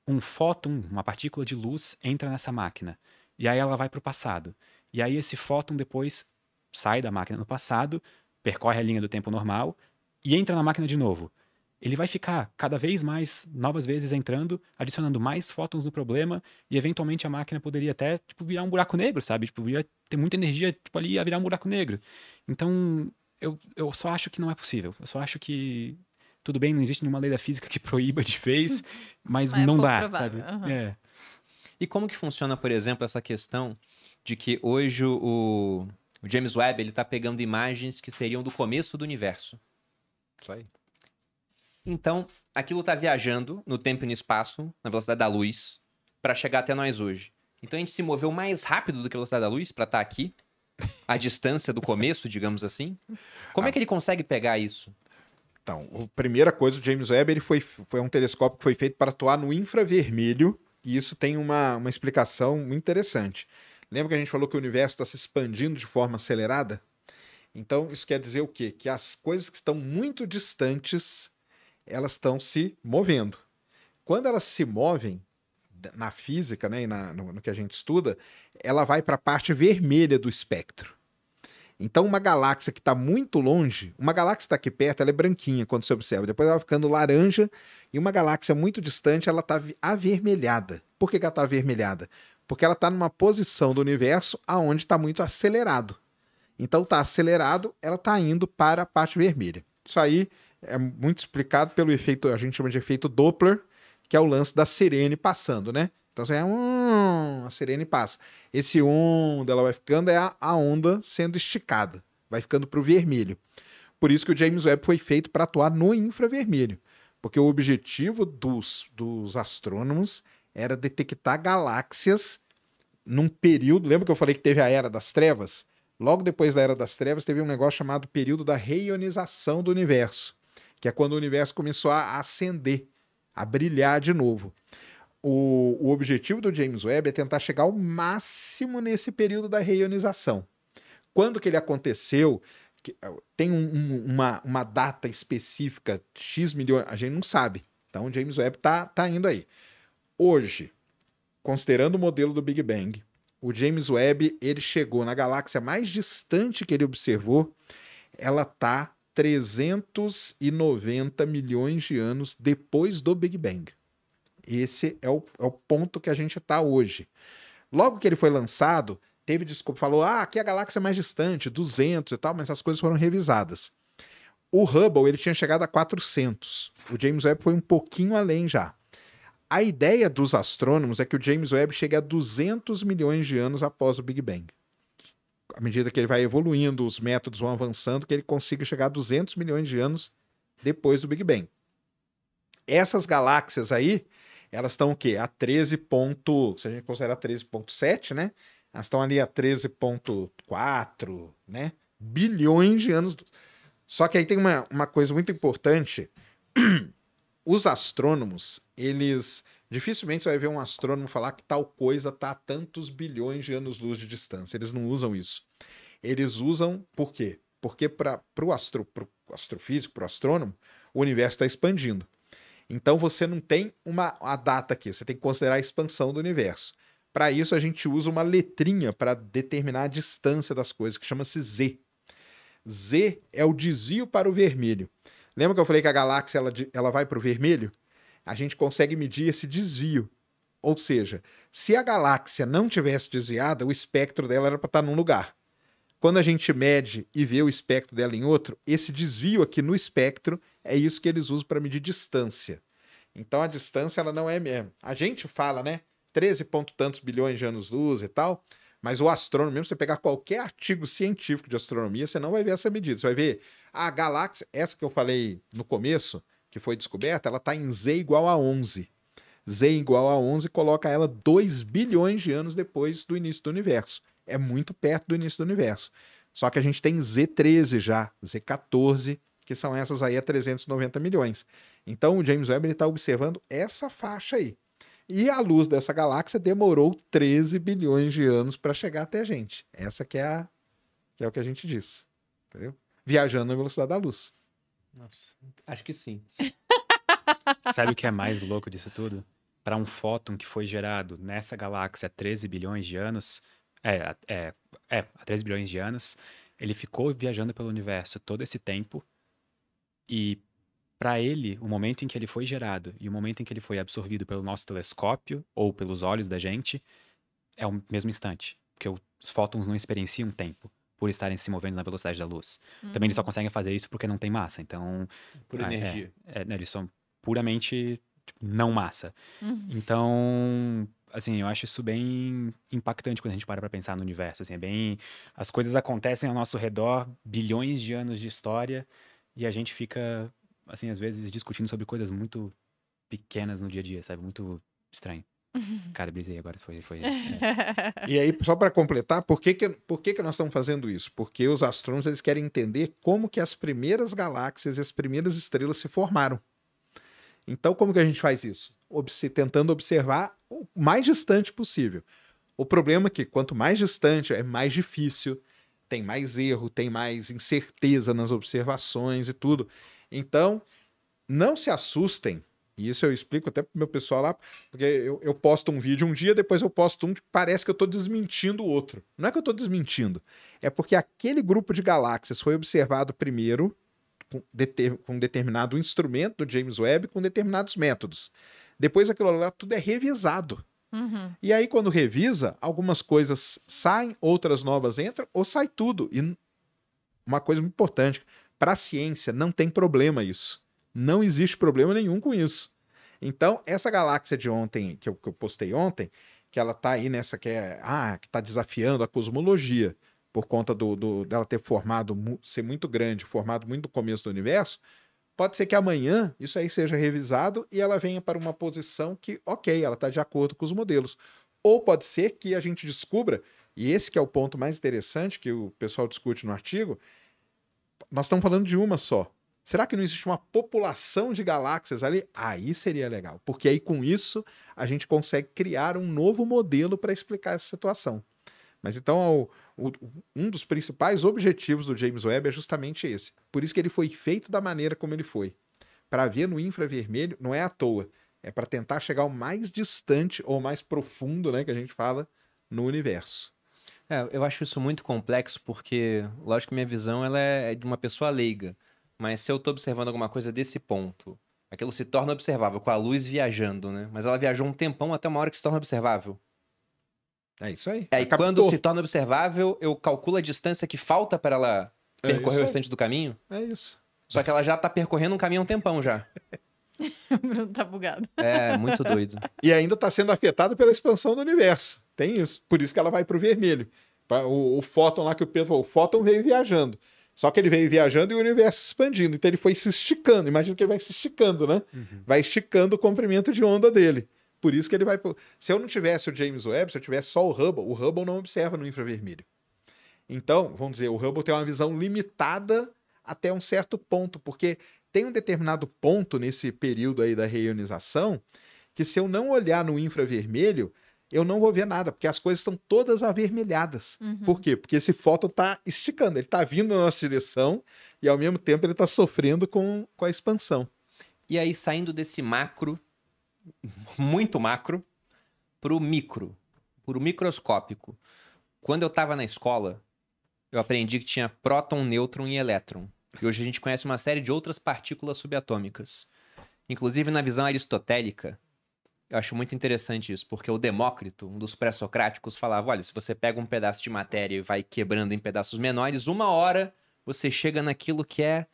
um fóton, uma partícula de luz, entra nessa máquina. E aí ela vai para o passado. E aí esse fóton depois sai da máquina no passado, percorre a linha do tempo normal e entra na máquina de novo. Ele vai ficar cada vez mais novas vezes entrando, adicionando mais fótons no problema e eventualmente a máquina poderia até tipo virar um buraco negro, sabe? Tipo, ia ter muita energia tipo ali ia virar um buraco negro. Então, eu, eu só acho que não é possível. Eu só acho que tudo bem, não existe nenhuma lei da física que proíba de vez, mas, mas é não é dá, provável. sabe? Uhum. É. E como que funciona, por exemplo, essa questão de que hoje o, o James Webb ele está pegando imagens que seriam do começo do universo. Isso aí. Então, aquilo está viajando no tempo e no espaço, na velocidade da luz, para chegar até nós hoje. Então a gente se moveu mais rápido do que a velocidade da luz para estar tá aqui, a distância do começo, digamos assim. Como é ah. é que ele consegue pegar isso? Então, a primeira coisa, o James Webb ele foi, foi um telescópio que foi feito para atuar no infravermelho, e isso tem uma, uma explicação muito interessante. Lembra que a gente falou que o universo está se expandindo de forma acelerada? Então, isso quer dizer o quê? Que as coisas que estão muito distantes, elas estão se movendo. Quando elas se movem, na física né, e na, no, no que a gente estuda, ela vai para a parte vermelha do espectro. Então, uma galáxia que está muito longe, uma galáxia que está aqui perto, ela é branquinha quando você observa, depois ela vai ficando laranja, e uma galáxia muito distante, ela está avermelhada. Por que, que ela está avermelhada? Porque ela está numa posição do universo aonde está muito acelerado. Então está acelerado, ela está indo para a parte vermelha. Isso aí é muito explicado pelo efeito, a gente chama de efeito Doppler, que é o lance da sirene passando, né? Então você é um, a sirene passa. Esse onda, ela vai ficando, é a, a onda sendo esticada, vai ficando para o vermelho. Por isso que o James Webb foi feito para atuar no infravermelho, porque o objetivo dos, dos astrônomos era detectar galáxias num período. Lembra que eu falei que teve a Era das Trevas? Logo depois da Era das Trevas, teve um negócio chamado período da reionização do universo, que é quando o universo começou a acender, a brilhar de novo. O, o objetivo do James Webb é tentar chegar ao máximo nesse período da reionização. Quando que ele aconteceu? Que, eh, tem um, um, uma, uma data específica, X milhões, a gente não sabe. Então o James Webb está tá indo aí. Hoje, considerando o modelo do Big Bang, o James Webb ele chegou na galáxia mais distante que ele observou, ela está 390 milhões de anos depois do Big Bang. Esse é o, é o ponto que a gente está hoje. Logo que ele foi lançado, teve desculpa, falou: ah, aqui é a galáxia mais distante, 200 e tal, mas essas coisas foram revisadas. O Hubble ele tinha chegado a 400. O James Webb foi um pouquinho além já. A ideia dos astrônomos é que o James Webb chegue a 200 milhões de anos após o Big Bang. À medida que ele vai evoluindo, os métodos vão avançando, que ele consiga chegar a 200 milhões de anos depois do Big Bang. Essas galáxias aí, elas estão o quê? A 13. Ponto, se a gente considerar 13.7, né? Elas estão ali a 13.4, né? Bilhões de anos. Só que aí tem uma, uma coisa muito importante os astrônomos, eles dificilmente você vai ver um astrônomo falar que tal coisa está a tantos bilhões de anos-luz de distância. Eles não usam isso. Eles usam por quê? Porque para o astro, astrofísico, para o astrônomo, o universo está expandindo. Então você não tem uma a data aqui, você tem que considerar a expansão do universo. Para isso a gente usa uma letrinha para determinar a distância das coisas, que chama-se Z. Z é o desvio para o vermelho. Lembra que eu falei que a galáxia ela, ela vai para o vermelho? A gente consegue medir esse desvio. Ou seja, se a galáxia não tivesse desviada, o espectro dela era para estar tá num lugar. Quando a gente mede e vê o espectro dela em outro, esse desvio aqui no espectro é isso que eles usam para medir distância. Então a distância ela não é mesmo. A gente fala, né? 13 ponto tantos bilhões de anos-luz e tal. Mas o astrônomo, mesmo você pegar qualquer artigo científico de astronomia, você não vai ver essa medida. Você vai ver a galáxia, essa que eu falei no começo, que foi descoberta, ela está em Z igual a 11. Z igual a 11 coloca ela 2 bilhões de anos depois do início do universo. É muito perto do início do universo. Só que a gente tem Z13 já, Z14, que são essas aí a 390 milhões. Então o James Webb está observando essa faixa aí. E a luz dessa galáxia demorou 13 bilhões de anos para chegar até a gente. Essa que é, a, que é o que a gente diz. Entendeu? Viajando na velocidade da luz. Nossa, acho que sim. Sabe o que é mais louco disso tudo? Para um fóton que foi gerado nessa galáxia há 13 bilhões de anos, é, é, é, há 13 bilhões de anos, ele ficou viajando pelo universo todo esse tempo e para ele, o momento em que ele foi gerado e o momento em que ele foi absorvido pelo nosso telescópio ou pelos olhos da gente é o mesmo instante, porque os fótons não experienciam tempo por estarem se movendo na velocidade da luz. Uhum. Também eles só uhum. conseguem fazer isso porque não tem massa, então por ah, é, energia. É, é, né, eles são puramente tipo, não massa. Uhum. Então, assim, eu acho isso bem impactante quando a gente para para pensar no universo, assim, é bem as coisas acontecem ao nosso redor, bilhões de anos de história e a gente fica assim, às vezes discutindo sobre coisas muito pequenas no dia a dia, sabe? Muito estranho. Uhum. Cara, brisei agora, foi. foi é. E aí, só para completar, por, que, que, por que, que nós estamos fazendo isso? Porque os astrônomos eles querem entender como que as primeiras galáxias e as primeiras estrelas se formaram. Então, como que a gente faz isso? tentando observar o mais distante possível. O problema é que quanto mais distante, é mais difícil, tem mais erro, tem mais incerteza nas observações e tudo. Então, não se assustem. E isso eu explico até pro meu pessoal lá, porque eu, eu posto um vídeo um dia, depois eu posto um que parece que eu estou desmentindo o outro. Não é que eu estou desmentindo, é porque aquele grupo de galáxias foi observado primeiro com, deter, com determinado instrumento do James Webb, com determinados métodos. Depois aquilo lá tudo é revisado. Uhum. E aí, quando revisa, algumas coisas saem, outras novas entram, ou sai tudo. E uma coisa muito importante: para a ciência, não tem problema isso. Não existe problema nenhum com isso. Então, essa galáxia de ontem, que eu, que eu postei ontem, que ela está aí nessa que é, ah, que tá desafiando a cosmologia, por conta do, do, dela ter formado, ser muito grande, formado muito no começo do universo, pode ser que amanhã isso aí seja revisado e ela venha para uma posição que, ok, ela está de acordo com os modelos. Ou pode ser que a gente descubra, e esse que é o ponto mais interessante que o pessoal discute no artigo, nós estamos falando de uma só. Será que não existe uma população de galáxias ali? Aí seria legal, porque aí com isso a gente consegue criar um novo modelo para explicar essa situação. Mas então, o, o, um dos principais objetivos do James Webb é justamente esse. Por isso que ele foi feito da maneira como ele foi. Para ver no infravermelho, não é à toa. É para tentar chegar o mais distante ou mais profundo, né, que a gente fala, no universo. É, eu acho isso muito complexo porque, lógico que minha visão ela é, é de uma pessoa leiga, mas se eu estou observando alguma coisa desse ponto, aquilo se torna observável com a luz viajando, né? Mas ela viajou um tempão até uma hora que se torna observável. É isso aí. Aí Captou. quando se torna observável, eu calculo a distância que falta para ela é percorrer é o restante do caminho. É isso. Só que ela já está percorrendo um caminho há um tempão já. o Bruno tá bugado. É, muito doido. e ainda está sendo afetado pela expansão do universo. Tem isso. Por isso que ela vai para o vermelho. O, o fóton lá que o Pedro falou, o fóton veio viajando. Só que ele veio viajando e o universo expandindo. Então ele foi se esticando. Imagina que ele vai se esticando, né? Uhum. Vai esticando o comprimento de onda dele. Por isso que ele vai. Se eu não tivesse o James Webb, se eu tivesse só o Hubble, o Hubble não observa no infravermelho. Então, vamos dizer, o Hubble tem uma visão limitada até um certo ponto, porque tem um determinado ponto nesse período aí da reionização que se eu não olhar no infravermelho, eu não vou ver nada, porque as coisas estão todas avermelhadas. Uhum. Por quê? Porque esse fóton está esticando, ele está vindo na nossa direção e ao mesmo tempo ele está sofrendo com, com a expansão. E aí, saindo desse macro, muito macro, para o micro, para o microscópico. Quando eu estava na escola, eu aprendi que tinha próton, nêutron e elétron. E hoje a gente conhece uma série de outras partículas subatômicas. Inclusive na visão aristotélica, eu acho muito interessante isso, porque o Demócrito, um dos pré-socráticos, falava: olha, se você pega um pedaço de matéria e vai quebrando em pedaços menores, uma hora você chega naquilo que é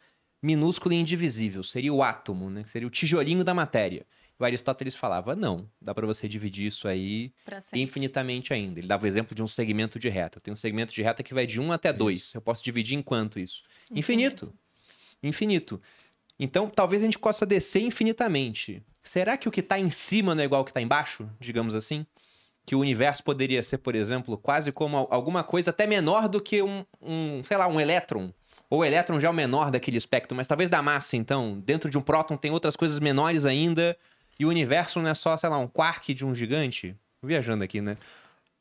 minúsculo e indivisível, seria o átomo, né? seria o tijolinho da matéria. O Aristóteles falava, não, dá para você dividir isso aí infinitamente ainda. Ele dava o exemplo de um segmento de reta. Eu tenho um segmento de reta que vai de 1 até 2. Eu posso dividir em quanto isso? Infinito. Infinito. Então, talvez a gente possa descer infinitamente. Será que o que está em cima não é igual ao que está embaixo, digamos assim? Que o universo poderia ser, por exemplo, quase como alguma coisa até menor do que um, um sei lá, um elétron ou o elétron já é o menor daquele espectro, mas talvez da massa, então, dentro de um próton tem outras coisas menores ainda. E o universo não é só, sei lá, um quark de um gigante? Viajando aqui, né?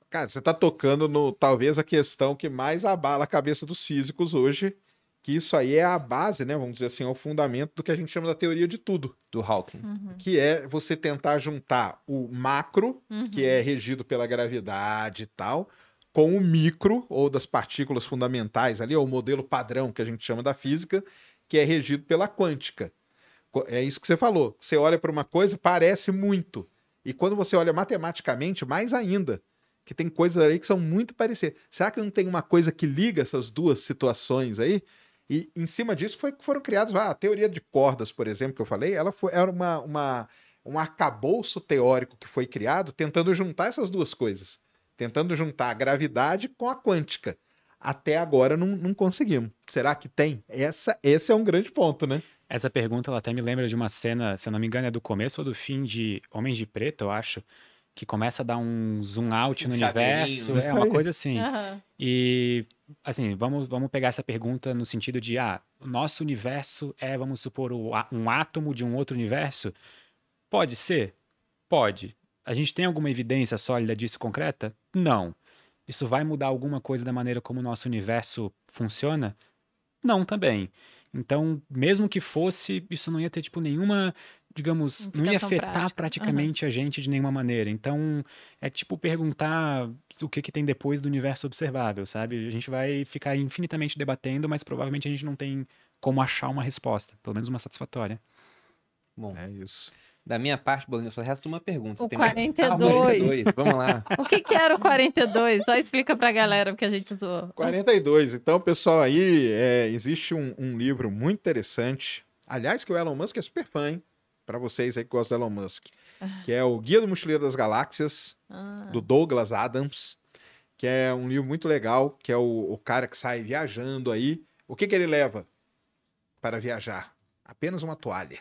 Cara, você está tocando no talvez a questão que mais abala a cabeça dos físicos hoje, que isso aí é a base, né? Vamos dizer assim, é o fundamento do que a gente chama da teoria de tudo. Do Hawking. Uhum. Que é você tentar juntar o macro, uhum. que é regido pela gravidade e tal, com o micro, ou das partículas fundamentais ali, ou o modelo padrão que a gente chama da física, que é regido pela quântica é isso que você falou. Você olha para uma coisa, parece muito. E quando você olha matematicamente, mais ainda. Que tem coisas aí que são muito parecidas. Será que não tem uma coisa que liga essas duas situações aí? E em cima disso foi que foram criadas ah, a teoria de cordas, por exemplo, que eu falei, ela foi, era uma, uma, um arcabouço teórico que foi criado tentando juntar essas duas coisas. Tentando juntar a gravidade com a quântica. Até agora não, não conseguimos. Será que tem? Essa, esse é um grande ponto, né? Essa pergunta ela até me lembra de uma cena, se eu não me engano, é do começo ou do fim de Homens de Preto, eu acho, que começa a dar um zoom out um no universo, né? é uma coisa assim. Uhum. E assim, vamos, vamos pegar essa pergunta no sentido de, ah, nosso universo é, vamos supor, um átomo de um outro universo? Pode ser? Pode. A gente tem alguma evidência sólida disso concreta? Não. Isso vai mudar alguma coisa da maneira como o nosso universo funciona? Não, também. Então, mesmo que fosse, isso não ia ter, tipo, nenhuma, digamos, não, ia afetar prática. praticamente uhum. a gente de nenhuma maneira. Então, é tipo perguntar o que, que tem depois do universo observável, sabe? A gente vai ficar infinitamente debatendo, mas provavelmente a gente não tem como achar uma resposta, pelo menos uma satisfatória. Bom. É isso. Da minha parte, Bolinha, só resta uma pergunta. O 42. Mais... Ah, 42. Vamos lá. O que, que, era o 42? Só explica pra galera, porque a gente zoou. 42. Então, pessoal, aí é, existe um, um, livro muito interessante. Aliás, que o Elon Musk é super fã, hein? Pra vocês aí que gostam do Elon Musk. Ah. Que é o Guia do Mochileiro das Galáxias, ah. do Douglas Adams. Que é um livro muito legal, que é o, o cara que sai viajando aí. O que, que ele leva para viajar? Apenas uma toalha.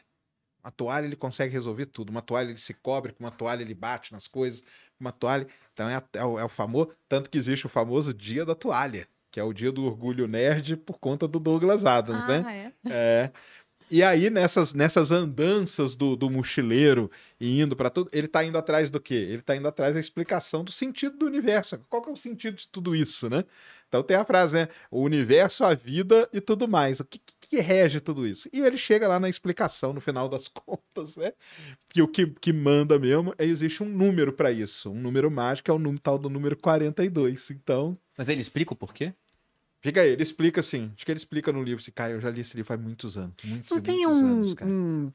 Uma toalha ele consegue resolver tudo. Uma toalha ele se cobre, com uma toalha ele bate nas coisas, uma toalha. Então é, é, o, é o famoso. Tanto que existe o famoso dia da toalha, que é o dia do orgulho nerd por conta do Douglas Adams, né? ah, né? É. é. E aí, nessas, nessas andanças do, do mochileiro e indo para tudo, ele tá indo atrás do quê? Ele tá indo atrás da explicação do sentido do universo. Qual que é o sentido de tudo isso, né? Então tem a frase, né? O universo, a vida e tudo mais. O que, que rege tudo isso? E ele chega lá na explicação, no final das contas, né? Que o que, que manda mesmo é existe um número para isso. Um número mágico é o número, tal do número 42. Então. Mas ele explica o porquê? Diga aí, ele explica assim. Acho que ele explica no livro. Assim, cara, eu já li esse livro há muitos anos. Muitos, não tem muitos um, anos, cara. um.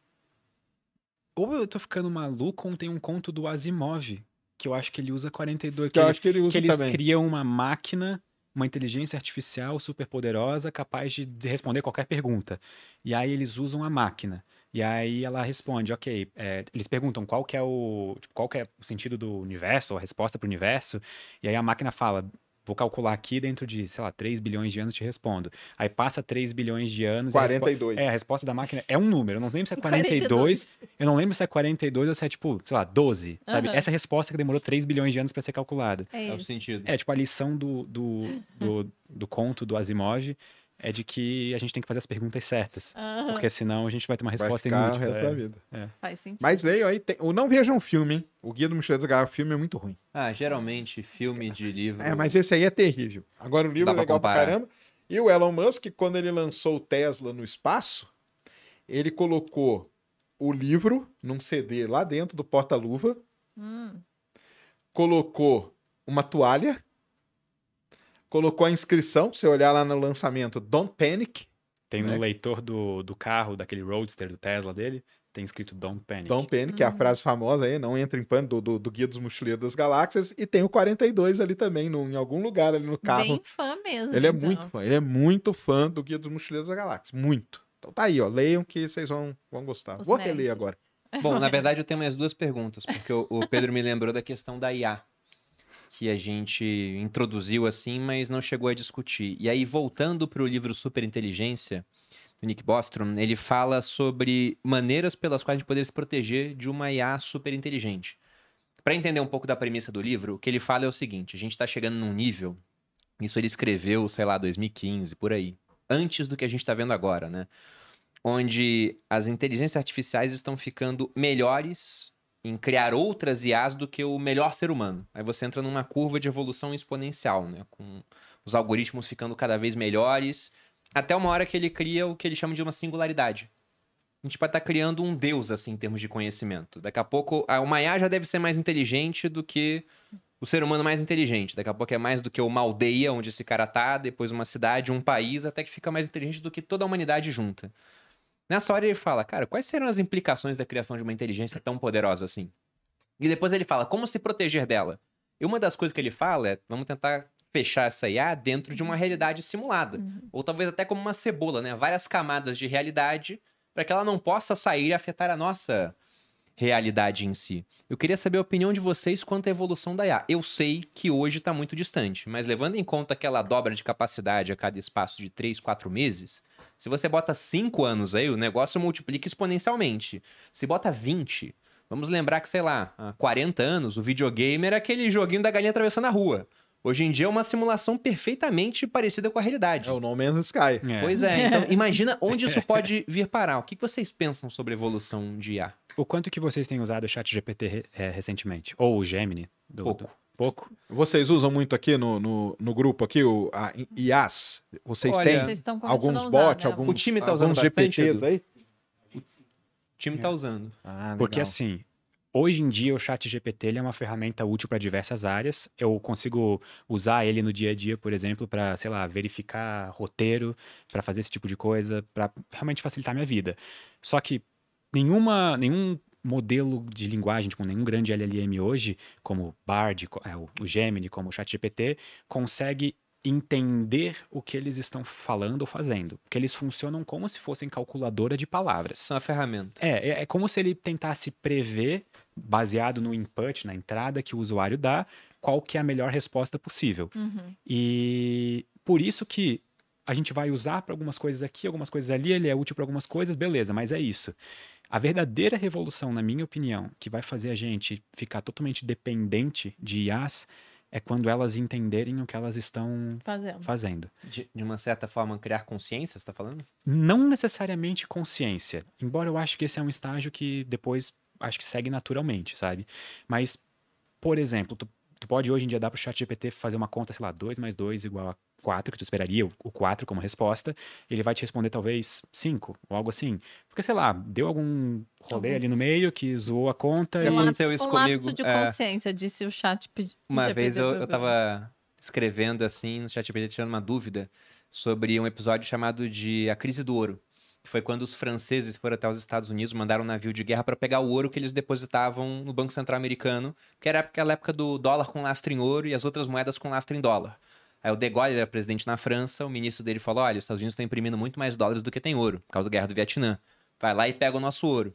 Ou eu tô ficando maluco, ou tem um conto do Asimov, que eu acho que ele usa 42. Que, eu ele, acho que ele usa que também. eles criam uma máquina, uma inteligência artificial super poderosa, capaz de, responder qualquer pergunta. E aí eles usam a máquina. E aí ela responde, ok. É, eles perguntam qual que é o tipo, qual que é o sentido do universo, ou a resposta para o universo. E aí a máquina fala, vou calcular aqui dentro de, sei lá, 3 bilhões de anos te respondo. Aí passa 3 bilhões de anos... 42. A é, a resposta da máquina é um número. Eu não lembro se é 42, 42. Eu não lembro se é 42 ou se é, tipo, sei lá, 12, uhum. sabe? Essa é resposta que demorou 3 bilhões de anos para ser calculada. É, é o sentido. É, tipo, a lição do, do, do, do conto do Asimov é de que a gente tem que fazer as perguntas certas. Uhum. Porque senão a gente vai ter uma resposta vai ficar inútil. O resto é. da vida. É. Faz sentido. Mas leiam aí, tem... não vejam um filme, hein? O Guia do Mochileiro do Galáxia, filme é muito ruim. Ah, geralmente filme de livro. É, mas esse aí é terrível. Agora o livro Dá é legal pra, pra caramba. E o Elon Musk, quando ele lançou o Tesla no espaço, ele colocou o livro num CD lá dentro do porta-luva, hum. colocou uma toalha colocou a inscrição, você olhar lá no lançamento, Don't Panic. Tem né? no leitor do, do carro, daquele Roadster, do Tesla dele, tem escrito Don't Panic. Don't Panic, que hum. é a hum. frase famosa aí, não entra em pânico, do, do, do, Guia dos Mochileiros das Galáxias. E tem o 42 ali também, no, em algum lugar ali no carro. Bem fã mesmo. Ele é então. é muito fã, ele é muito fã do Guia dos Mochileiros das Galáxias, muito. Então tá aí, ó, leiam que vocês vão, vão gostar. Os Vou reler agora. Bom, na verdade eu tenho mais duas perguntas, porque o, o Pedro me lembrou da questão da IA que a gente introduziu assim, mas não chegou a discutir. E aí, voltando para o livro Superinteligência, do Nick Bostrom, ele fala sobre maneiras pelas quais a gente poderia se proteger de uma IA superinteligente. Para entender um pouco da premissa do livro, o que ele fala é o seguinte: a gente está chegando num nível. Isso ele escreveu, sei lá, 2015, por aí. Antes do que a gente está vendo agora, né? Onde as inteligências artificiais estão ficando melhores em criar outras IAs do que o melhor ser humano. Aí você entra numa curva de evolução exponencial, né? Com os algoritmos ficando cada vez melhores, até uma hora que ele cria o que ele chama de uma singularidade. A gente vai estar tá criando um deus, assim, em termos de conhecimento. Daqui a pouco, uma IA já deve ser mais inteligente do que o ser humano mais inteligente. Daqui a pouco é mais do que uma aldeia onde esse cara tá, depois uma cidade, um país, até que fica mais inteligente do que toda a humanidade junta. Nessa hora ele fala, cara, quais serão as implicações da criação de uma inteligência tão poderosa assim? E depois ele fala, como se proteger dela? E uma das coisas que ele fala é, vamos tentar fechar essa IA dentro de uma uhum. realidade simulada. Uhum. Ou talvez até como uma cebola, né? Várias camadas de realidade para que ela não possa sair e afetar a nossa realidade em si. Eu queria saber a opinião de vocês quanto à evolução da IA. Eu sei que hoje está muito distante, mas levando em conta que ela dobra de capacidade a cada espaço de 3, 4 meses, se você bota 5 anos aí, o negócio multiplica exponencialmente. Se bota 20, vamos lembrar que, sei lá, há 40 anos, o videogame era aquele joguinho da galinha atravessando a rua. Hoje em dia é uma simulação perfeitamente parecida com a realidade. É o No Man's Sky. É. Pois é, então imagina onde isso pode vir parar. O que vocês pensam sobre a evolução de IA? o quanto que vocês têm usado o chat GPT é, recentemente? Ou o Gemini? Do, pouco. Do... pouco. Vocês usam muito aqui no, no, no grupo aqui o a IAS? Vocês Olha, têm vocês alguns bots, né? alguns, o time tá usando GPTs aí? O time está é. usando. Ah, Porque assim, Hoje em dia, o chat GPT ele é uma ferramenta útil para diversas áreas. Eu consigo usar ele no dia a dia, por exemplo, para, sei lá, verificar roteiro, para fazer esse tipo de coisa, para realmente facilitar a minha vida. Só que nenhuma, nenhum modelo de linguagem, tipo, nenhum grande LLM hoje, como é, o Bard, o Gemini, como o ChatGPT, consegue entender o que eles estão falando ou fazendo. Porque eles funcionam como se fossem calculadora de palavras. São a ferramenta. É, é, é, como se ele tentasse prever, baseado no input, na entrada que o usuário dá, qual que é a melhor resposta possível. Uhum. E por isso que a gente vai usar para algumas coisas aqui, algumas coisas ali, ele é útil para algumas coisas, beleza, mas é isso. A verdadeira revolução, na minha opinião, que vai fazer a gente ficar totalmente dependente de IAs é quando elas entenderem o que elas estão fazendo. fazendo. De, de, uma certa forma, criar consciência, você está falando? Não necessariamente consciência. Embora eu acho que esse é um estágio que depois acho que segue naturalmente, sabe? Mas, por exemplo, tu tu pode hoje em dia dar pro chat GPT fazer uma conta, sei lá, 2 mais 2 igual a 4, que tu esperaria o 4 como resposta, ele vai te responder talvez 5 ou algo assim. Porque, sei lá, deu algum rolê algum... ali no meio que zoou a conta sei e... Aconteceu isso um comigo. de é... consciência, disse o chat GPT. Uma GPT vez eu, eu tava escrevendo assim no chat GPT tirando uma dúvida sobre um episódio chamado de A Crise do Ouro foi quando os franceses foram até os Estados Unidos, mandaram um navio de guerra para pegar o ouro que eles depositavam no Banco Central Americano, que era aquela época do dólar com lastro em ouro e as outras moedas com lastro em dólar. Aí o De Gaulle era presidente na França, o ministro dele falou: olha, os Estados Unidos estão imprimindo muito mais dólares do que tem ouro, por causa da guerra do Vietnã. Vai lá e pega o nosso ouro.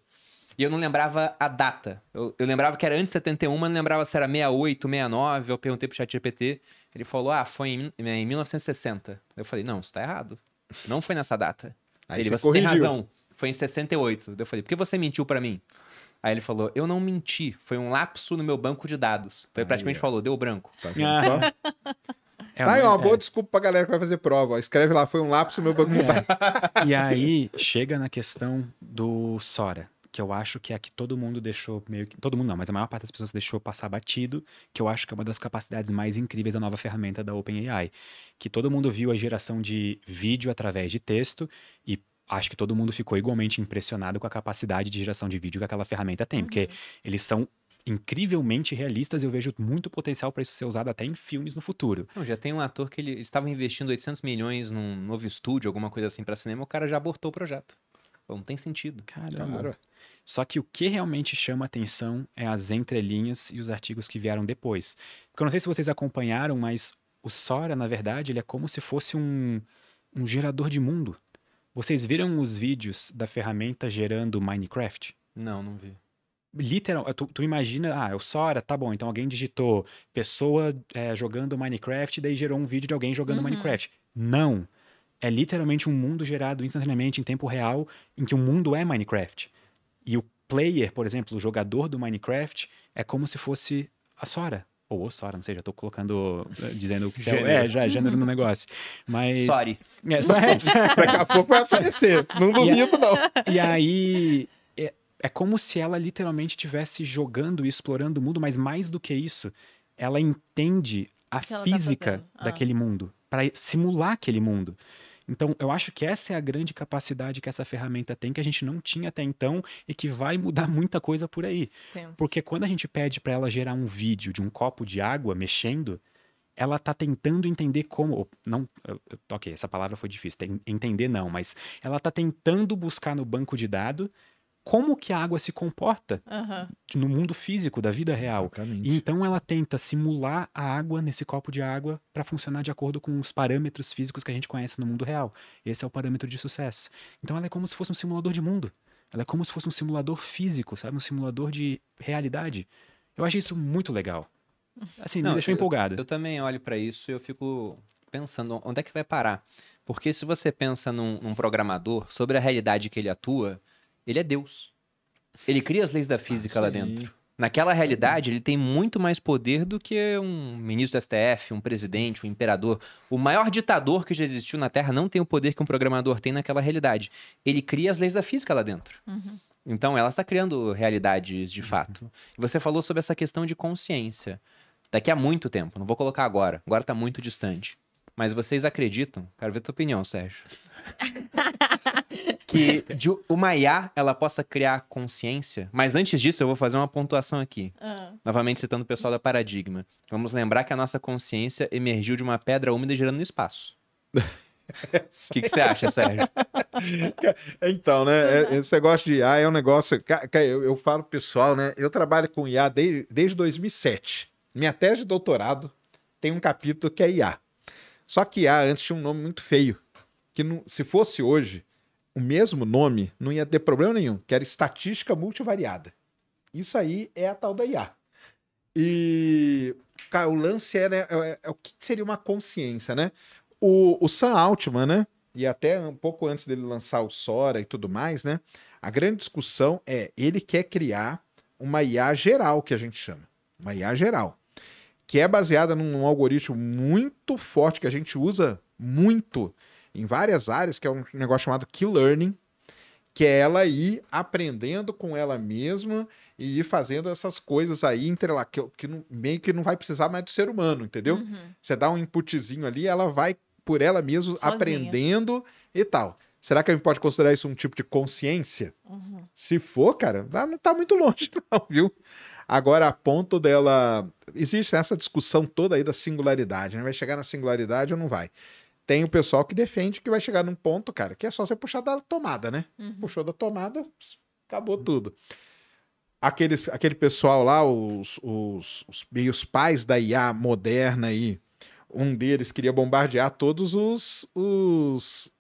E eu não lembrava a data. Eu, eu lembrava que era antes de 71, mas não lembrava se era 68, 69. Eu perguntei pro ChatGPT. Ele falou: ah, foi em, é, em 1960. Eu falei: não, isso tá errado. Não foi nessa data. Aí ele, você, você tem razão. Foi em 68. Eu falei, por que você mentiu para mim? Aí ele falou, eu não menti. Foi um lapso no meu banco de dados. Então ele praticamente é. falou, deu branco. Tá ah. É tá aí, uma é. boa desculpa pra galera que vai fazer prova. Escreve lá, foi um lápis meu banco é. E aí, chega na questão do Sora, que eu acho que é a que todo mundo deixou meio que. Todo mundo não, mas a maior parte das pessoas deixou passar batido, que eu acho que é uma das capacidades mais incríveis da nova ferramenta da OpenAI que todo mundo viu a geração de vídeo através de texto e acho que todo mundo ficou igualmente impressionado com a capacidade de geração de vídeo que aquela ferramenta tem, uhum. porque eles são incrivelmente realistas e eu vejo muito potencial para isso ser usado até em filmes no futuro. Não, já tem um ator que ele estava investindo 800 milhões num novo estúdio, alguma coisa assim para cinema, o cara já abortou o projeto. Não tem sentido. Caramba. Cara. Só que o que realmente chama atenção é as entrelinhas e os artigos que vieram depois. Porque eu não sei se vocês acompanharam, mas o Sora, na verdade, ele é como se fosse um, um gerador de mundo. Vocês viram os vídeos da ferramenta gerando Minecraft? Não, não vi literal, tu, tu, imagina, ah, é o Sora, tá bom, então alguém digitou pessoa é, jogando Minecraft, daí gerou um vídeo de alguém jogando uhum. Minecraft. Não. É literalmente um mundo gerado instantaneamente em tempo real, em que o mundo é Minecraft. E o player, por exemplo, o jogador do Minecraft, é como se fosse a Sora, ou oh, Sora, não sei, já tô colocando, eh, dizendo é o que gênero. é, já é gênero no negócio. Mas. Sorry. É, só é, é. Daqui a pouco vai aparecer. Não duvido, não. E aí. É, é como se ela literalmente estivesse jogando e explorando o mundo, mas mais do que isso, ela entende a tá física tá ah. daquele mundo, para simular aquele mundo. Então, eu acho que essa é a grande capacidade que essa ferramenta tem, que a gente não tinha até então e que vai mudar muita coisa por aí. Porque quando a gente pede para ela gerar um vídeo de um copo de água mexendo, ela está tentando entender como. Não, ok, essa palavra foi difícil, entender não, mas ela está tentando buscar no banco de dados como que a água se comporta uhum. no mundo físico da vida real. Exatamente. então ela tenta simular a água nesse copo de água para funcionar de acordo com os parâmetros físicos que a gente conhece no mundo real. Esse é o parâmetro de sucesso. Então ela é como se fosse um simulador de mundo. Ela é como se fosse um simulador físico, sabe? Um simulador de realidade. Eu achei isso muito legal. Assim, Não, me deixou eu, empolgado. Eu também olho para isso e eu fico pensando onde é que vai parar. Porque se você pensa num, num programador sobre a realidade que ele atua, ele é Deus. Ele cria as leis da física ah, lá dentro. Naquela realidade, ele tem muito mais poder do que um ministro do STF, um presidente, um imperador. O maior ditador que já existiu na Terra não tem o poder que um programador tem naquela realidade. Ele cria as leis da física lá dentro. Uhum. Então, ela está criando realidades de uhum. fato. Uhum. você falou sobre essa questão de consciência. Daqui a muito tempo, não vou colocar agora, agora está muito distante. Mas vocês acreditam? Quero ver a tua opinião, Sérgio. que de uma IA ela possa criar consciência. Mas antes disso, eu vou fazer uma pontuação aqui. Ah. Novamente citando o pessoal da Paradigma. Vamos lembrar que a nossa consciência emergiu de uma pedra úmida girando no espaço. O que, você acha, Sérgio? então, né? É, você gosta de IA, é um negócio. Eu, eu falo pessoal, né? Eu trabalho com IA desde, desde 2007. Minha tese de doutorado tem um capítulo que é IA. Só que IA antes tinha um nome muito feio. Que não, se fosse hoje, o mesmo nome, não ia ter problema nenhum, que era estatística multivariada. Isso aí é a tal da IA. E cara, o lance era é, né, é, é, o que seria uma consciência, né? O, o Sam Altman, né? E até um pouco antes dele lançar o Sora e tudo mais, né? A grande discussão é ele quer criar uma IA geral que a gente chama, uma IA geral, que é baseada num algoritmo muito forte que a gente usa muito em várias áreas, que é um negócio chamado Key Learning, que é ela ir aprendendo com ela mesma e ir fazendo essas coisas aí entrelar que, que não, meio que não vai precisar mais do ser humano, entendeu? Uhum. Você dá um inputzinho ali, ela vai por ela mesma Sozinha. aprendendo e tal. Será que a gente pode considerar isso um tipo de consciência? Uhum. Se for, cara, não tá muito longe, não, viu? Agora, a ponto dela. Existe essa discussão toda aí da singularidade, né? Vai chegar na singularidade ou não vai? tem o pessoal que defende que vai chegar num ponto, cara, que é só você puxar da tomada, né? Uhum. Puxou da tomada, acabou tudo. Aqueles, aquele pessoal lá, os, os, os, os pais da IA moderna aí, um deles queria bombardear todos os, os,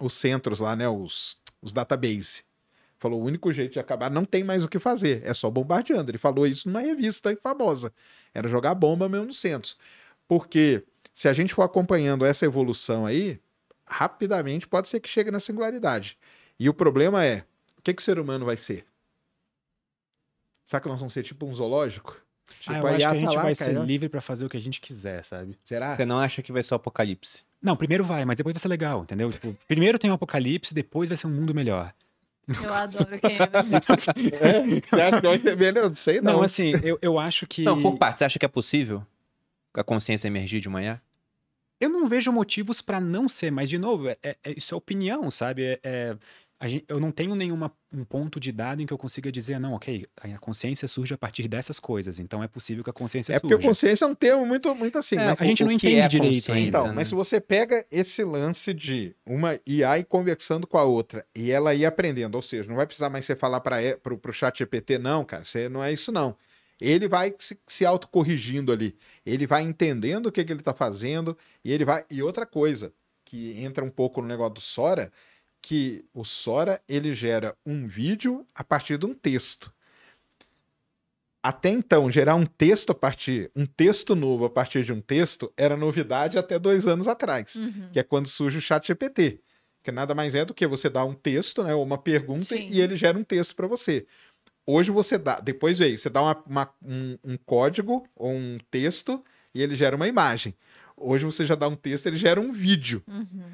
os centros lá, né? Os, os database. Falou, o único jeito de acabar, não tem mais o que fazer, é só bombardeando. Ele falou isso numa revista famosa. Era jogar bomba mesmo nos centros. Porque se a gente for acompanhando essa evolução aí, rapidamente pode ser que chegue na singularidade. E o problema é, o que, que o ser humano vai ser? Será que nós vamos ser tipo um zoológico? Ah, tipo, ah, eu acho que a tá gente tá lá, vai cara. ser livre para fazer o que a gente quiser, sabe? Será? Você não acha que vai ser o apocalipse? Não, primeiro vai, mas depois vai ser legal, entendeu? Tipo, primeiro tem o um apocalipse, depois vai ser um mundo melhor. Eu adoro quem é, né? é, Eu não sei, não. Não, assim, eu, eu acho que. Não, por parte, você acha que é possível a consciência emergir de manhã? eu não vejo motivos para não ser, mas de novo, é, é, é isso é opinião, sabe? É, é gente, eu não tenho nenhum um ponto de dado em que eu consiga dizer, não, ok, a consciência surge a partir dessas coisas, então é possível que a consciência surja. É porque consciência é um termo muito, muito assim. É, mas a gente não entende direito ainda. Então, né? mas se você pega esse lance de uma IA conversando com a outra e ela ir aprendendo, ou seja, não vai precisar mais você falar para o chat GPT, não, cara, você não é isso não ele vai se, se autocorrigindo ali. Ele vai entendendo o que, que ele está fazendo e ele vai. E outra coisa que entra um pouco no negócio do Sora, que o Sora ele gera um vídeo a partir de um texto. Até então, gerar um texto a partir um texto novo a partir de um texto era novidade até dois anos atrás, uhum. que é quando surge o Chat GPT, que nada mais é do que você dá um texto, né, ou uma pergunta Sim. e ele gera um texto para você. Hoje você dá, depois veio, você dá uma, uma, um, um código ou um texto e ele gera uma imagem. Hoje você já dá um texto, ele gera um vídeo. Uhum.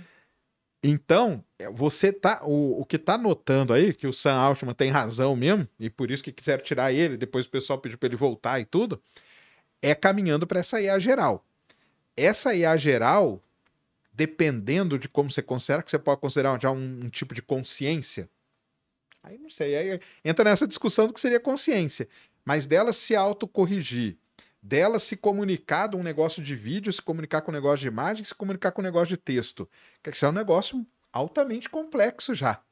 Então, é, você tá. O, o que tá notando aí, que o Sam Altman tem razão mesmo, e por isso que quiseram tirar ele, depois o pessoal pediu para ele voltar e tudo, é caminhando para essa IA geral. Essa IA geral, dependendo de como você considera, que você pode considerar já um, um tipo de consciência, Aí não sei, aí entra nessa discussão do que seria consciência. Mas dela se autocorrigir, dela se comunicar de um negócio de vídeo, se comunicar com um negócio de imagem, se comunicar com um negócio de texto. Que isso é um negócio altamente complexo já.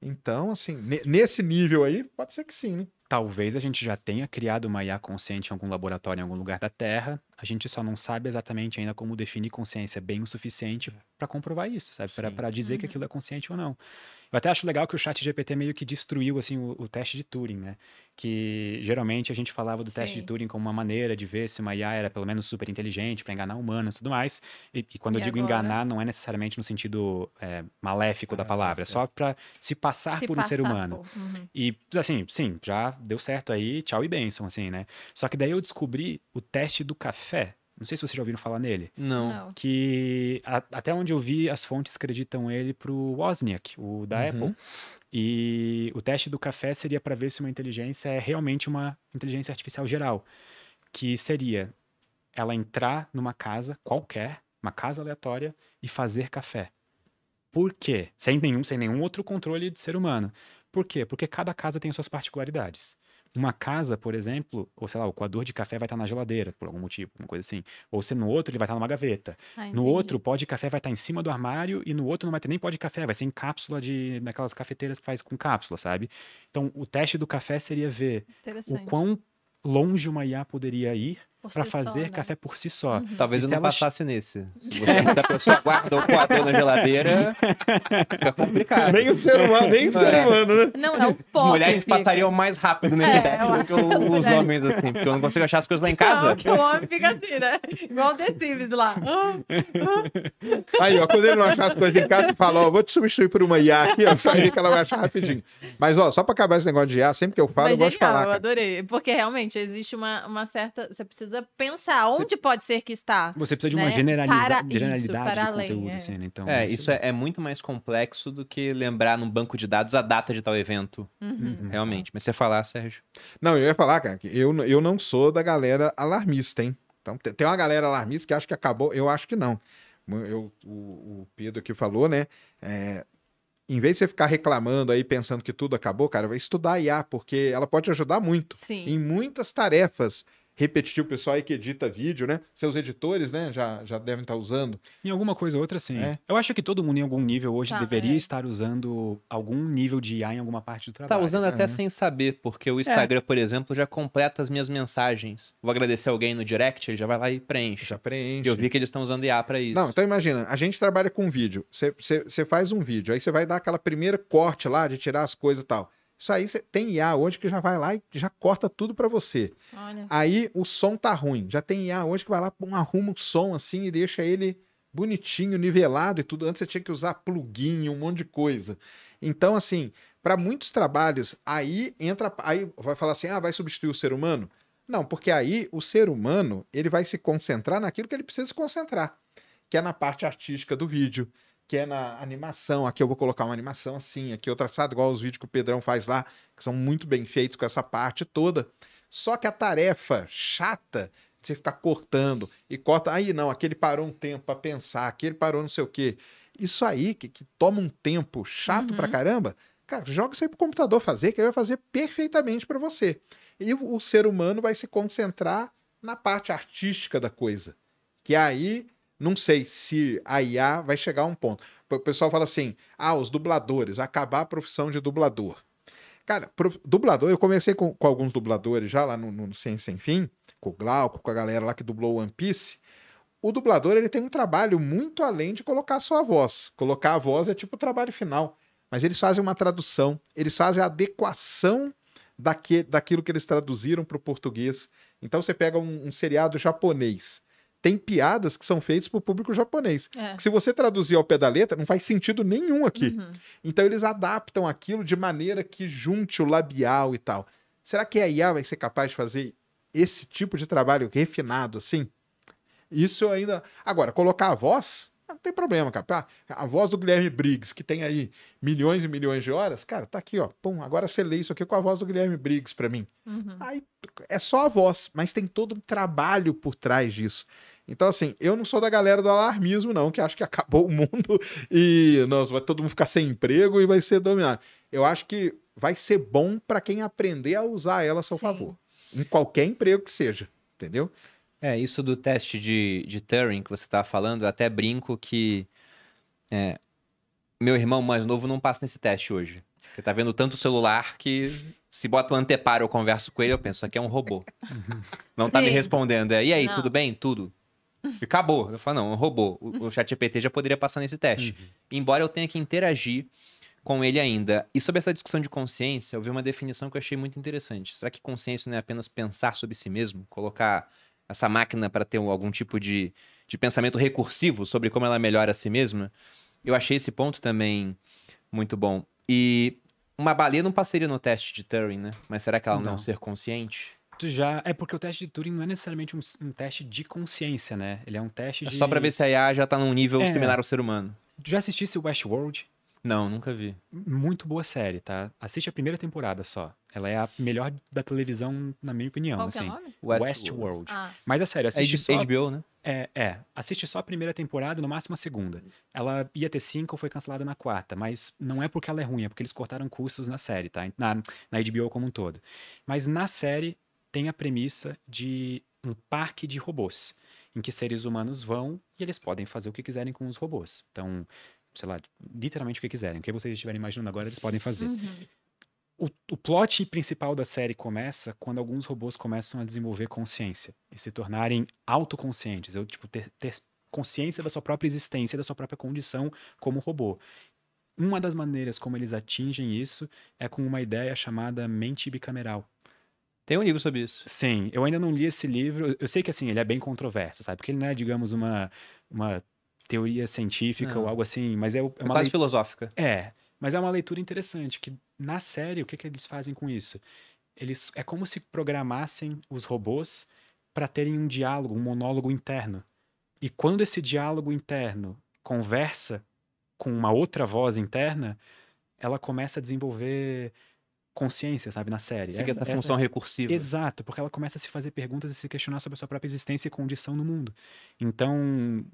Então, assim, nesse nível aí, pode ser que sim. Né? Talvez a gente já tenha criado uma IA consciente em algum laboratório, em algum lugar da Terra. A gente só não sabe exatamente ainda como definir consciência bem o suficiente é. para comprovar isso, sabe? Para dizer uhum. que aquilo é consciente ou não. Eu até acho legal que o chat GPT meio que destruiu assim o, o teste de Turing, né? Que geralmente a gente falava do teste de Turing como uma maneira de ver se uma IA era pelo menos super inteligente para enganar humanos e tudo mais. E, e quando e eu digo agora? enganar, não é necessariamente no sentido é, maléfico ah, da palavra, é só é. para se passar se por um passar, ser humano. Uhum. E assim, sim, já deu certo aí, tchau e benção, assim, né? Só que daí eu descobri o teste do café não sei se vocês já ouviram falar nele. Não. Não. Que a, até onde eu vi, as fontes acreditam ele pro Wozniak, o da uhum. Apple. E o teste do café seria para ver se uma inteligência é realmente uma inteligência artificial geral, que seria ela entrar numa casa qualquer, uma casa aleatória e fazer café. Por quê? Sem nenhum, sem nenhum outro controle de ser humano. Por quê? Porque cada casa tem suas particularidades uma casa, por exemplo, ou sei lá, o coador de café vai estar tá na geladeira, por algum motivo, alguma coisa assim. Ou se no outro ele vai estar tá numa gaveta. Ah, no outro, pó de café vai estar tá em cima do armário e no outro não vai ter nem pó de café, vai ser em cápsula de naquelas cafeteiras que faz com cápsula, sabe? Então, o teste do café seria ver o quão longe uma IA poderia ir para si fazer só, né? café por si só. Uhum. Talvez eu não passasse nesse. Se você a pessoa guarda o quarto na geladeira, fica complicado. Nem o ser humano, nem o ser é. humano, né? Não, é o pó. Mulheres passariam mais rápido nesse é, do que os é. homens, assim, porque eu não consigo achar as coisas lá em casa. Não, que o homem fica assim, né? Igual o The lá. Aí, ó, quando ele não achar as coisas em casa, fala, ó, vou te substituir por uma IA aqui, ó, só aí que ela vai achar rapidinho. Mas, ó, só pra acabar esse negócio de IA, sempre que eu falo, Mas eu genial, gosto de falar. Cara. eu adorei. Porque realmente existe uma, uma certa... Você precisa precisa pensar onde você, pode ser que está. Você precisa de né? uma para generalidade isso, de além, conteúdo, é. assim, né? Então, é, isso, é, é, muito mais complexo do que lembrar num banco de dados a data de tal evento. Uhum. uhum. Realmente. Mas você falar, Sérgio. Não, eu ia falar, cara, que eu, eu não sou da galera alarmista, hein? Então, tem uma galera alarmista que acha que acabou. Eu acho que não. Eu, o, o Pedro aqui falou, né? É, em vez de você ficar reclamando aí, pensando que tudo acabou, cara, vai estudar a IA, porque ela pode ajudar muito Sim. em muitas tarefas repetir o pessoal aí que edita vídeo, né? Seus editores, né, já, já devem estar tá usando. Em alguma coisa ou outra, sim. É. Eu acho que todo mundo em algum nível hoje tá, deveria é. estar usando algum nível de IA em alguma parte do tá trabalho. Tá usando até uhum. sem saber, porque o Instagram, é. por exemplo, já completa as minhas mensagens. Vou agradecer alguém no direct, ele já vai lá e preenche. Já preenche. Eu vi que eles estão usando IA para isso. Não, então imagina, a gente trabalha com vídeo. Você faz um vídeo, aí você vai dar aquela primeira corte lá de tirar as coisas e tal. Isso aí cê, tem IA hoje que já vai lá e já corta tudo para você. Olha. Aí o som tá ruim. Já tem IA hoje que vai lá, pum, arruma o som assim e deixa ele bonitinho, nivelado e tudo. Antes você tinha que usar plugin, um monte de coisa. Então, assim, para muitos trabalhos, aí entra. Aí vai falar assim: ah, vai substituir o ser humano? Não, porque aí o ser humano ele vai se concentrar naquilo que ele precisa se concentrar, que é na parte artística do vídeo, que é na animação. Aqui eu vou colocar uma animação assim, aqui outra traçado igual os vídeos que o Pedrão faz lá, que são muito bem feitos com essa parte toda. Só que a tarefa chata de você ficar cortando e corta, aí não, aquele parou um tempo para pensar, aquele parou não sei o quê. Isso aí que, que toma um tempo chato uhum. pra caramba, cara, joga isso aí pro computador fazer, que ele vai fazer perfeitamente para você. E o, o ser humano vai se concentrar na parte artística da coisa. Que aí não sei se a IA vai chegar a um ponto. O pessoal fala assim: ah, os dubladores, acabar a profissão de dublador. Cara, dublador, eu comecei com, com, alguns dubladores já lá no, no Ciência Sem Fim, com o Glauco, com a galera lá que dublou One Piece. O dublador ele tem um trabalho muito além de colocar a sua voz. Colocar a voz é tipo o trabalho final. Mas eles fazem uma tradução, eles fazem a adequação daque, daquilo que eles traduziram para o português. Então você pega um, um seriado japonês tem piadas que são feitas para o público japonês. É. Que se você traduzir ao pé da letra, não faz sentido nenhum aqui. Uhum. Então eles adaptam aquilo de maneira que junte o labial e tal. Será que a IA vai ser capaz de fazer esse tipo de trabalho refinado assim? Isso ainda. Agora, colocar a voz, ah, não tem problema, cara. Ah, a voz do Guilherme Briggs, que tem aí milhões e milhões de horas, cara, tá aqui, ó. Pum, agora você lê isso aqui com a voz do Guilherme Briggs para mim. Uhum. Aí é só a voz, mas tem todo um trabalho por trás disso. Então, assim, eu não sou da galera do alarmismo, não, que acho que acabou o mundo e não, vai todo mundo ficar sem emprego e vai ser dominado. Eu acho que vai ser bom para quem aprender a usar ela a seu Sim. favor, em qualquer emprego que seja, entendeu? É, isso do teste de, de Turing que você estava falando, eu até brinco que é, meu irmão mais novo não passa nesse teste hoje. Ele tá vendo tanto celular que se bota um anteparo, eu converso com ele, eu penso, isso aqui é um robô. não tá Sim. me respondendo. É, e aí, não. tudo bem? Tudo. E acabou. Eu falo, não, um robô. O, uhum. chat GPT já poderia passar nesse teste. Uhum. Embora eu tenha que interagir com ele ainda. E sobre essa discussão de consciência, eu vi uma definição que eu achei muito interessante. Será que consciência não é apenas pensar sobre si mesmo? Colocar essa máquina para ter algum tipo de, de pensamento recursivo sobre como ela melhora a si mesma? Eu achei esse ponto também muito bom. E uma baleia não passaria no teste de Turing, né? Mas será que ela não, não ser consciente? Tu já. É porque o teste de Turing não é necessariamente um, um teste de consciência, né? Ele é um teste é de. Só pra ver se a IA já tá num nível é. similar ao ser humano. Tu já assistisse Westworld? Não, nunca vi. Muito boa série, tá? Assiste a primeira temporada só. Ela é a melhor da televisão, na minha opinião. Qual assim. é o assim. nome? Westworld. West ah. Mas é sério, é assiste é só... HBO, né? É, é. Assiste só a primeira temporada, no máximo a segunda. Ela ia ter cinco, foi cancelada na quarta. Mas não é porque ela é ruim, é porque eles cortaram custos na série, tá? Na, na HBO como um todo. Mas na série, tem a premissa de um parque de robôs, em que seres humanos vão e eles podem fazer o que quiserem com os robôs. Então, sei lá, literalmente o que quiserem. O que vocês estiverem imaginando agora, eles podem fazer. Uhum. O, o plot principal da série começa quando alguns robôs começam a desenvolver consciência e se tornarem autoconscientes. Eu, tipo, ter, ter consciência da sua própria existência, da sua própria condição como robô. Uma das maneiras como eles atingem isso é com uma ideia chamada mente bicameral, tem um livro sobre isso. Sim, eu ainda não li esse livro. Eu sei que assim, ele é bem controverso, sabe? Porque ele não é, digamos, uma, uma teoria científica não. ou é. algo assim, mas é, é, é uma é quase leit... filosófica. É, mas é uma leitura interessante que na série o que que eles fazem com isso? Eles é como se programassem os robôs para terem um diálogo, um monólogo interno. E quando esse diálogo interno conversa com uma outra voz interna, ela começa a desenvolver consciência, sabe, na série. essa, essa função essa... recursiva. Exato, porque ela começa a se fazer perguntas e se questionar sobre a sua própria existência e condição no mundo. Então,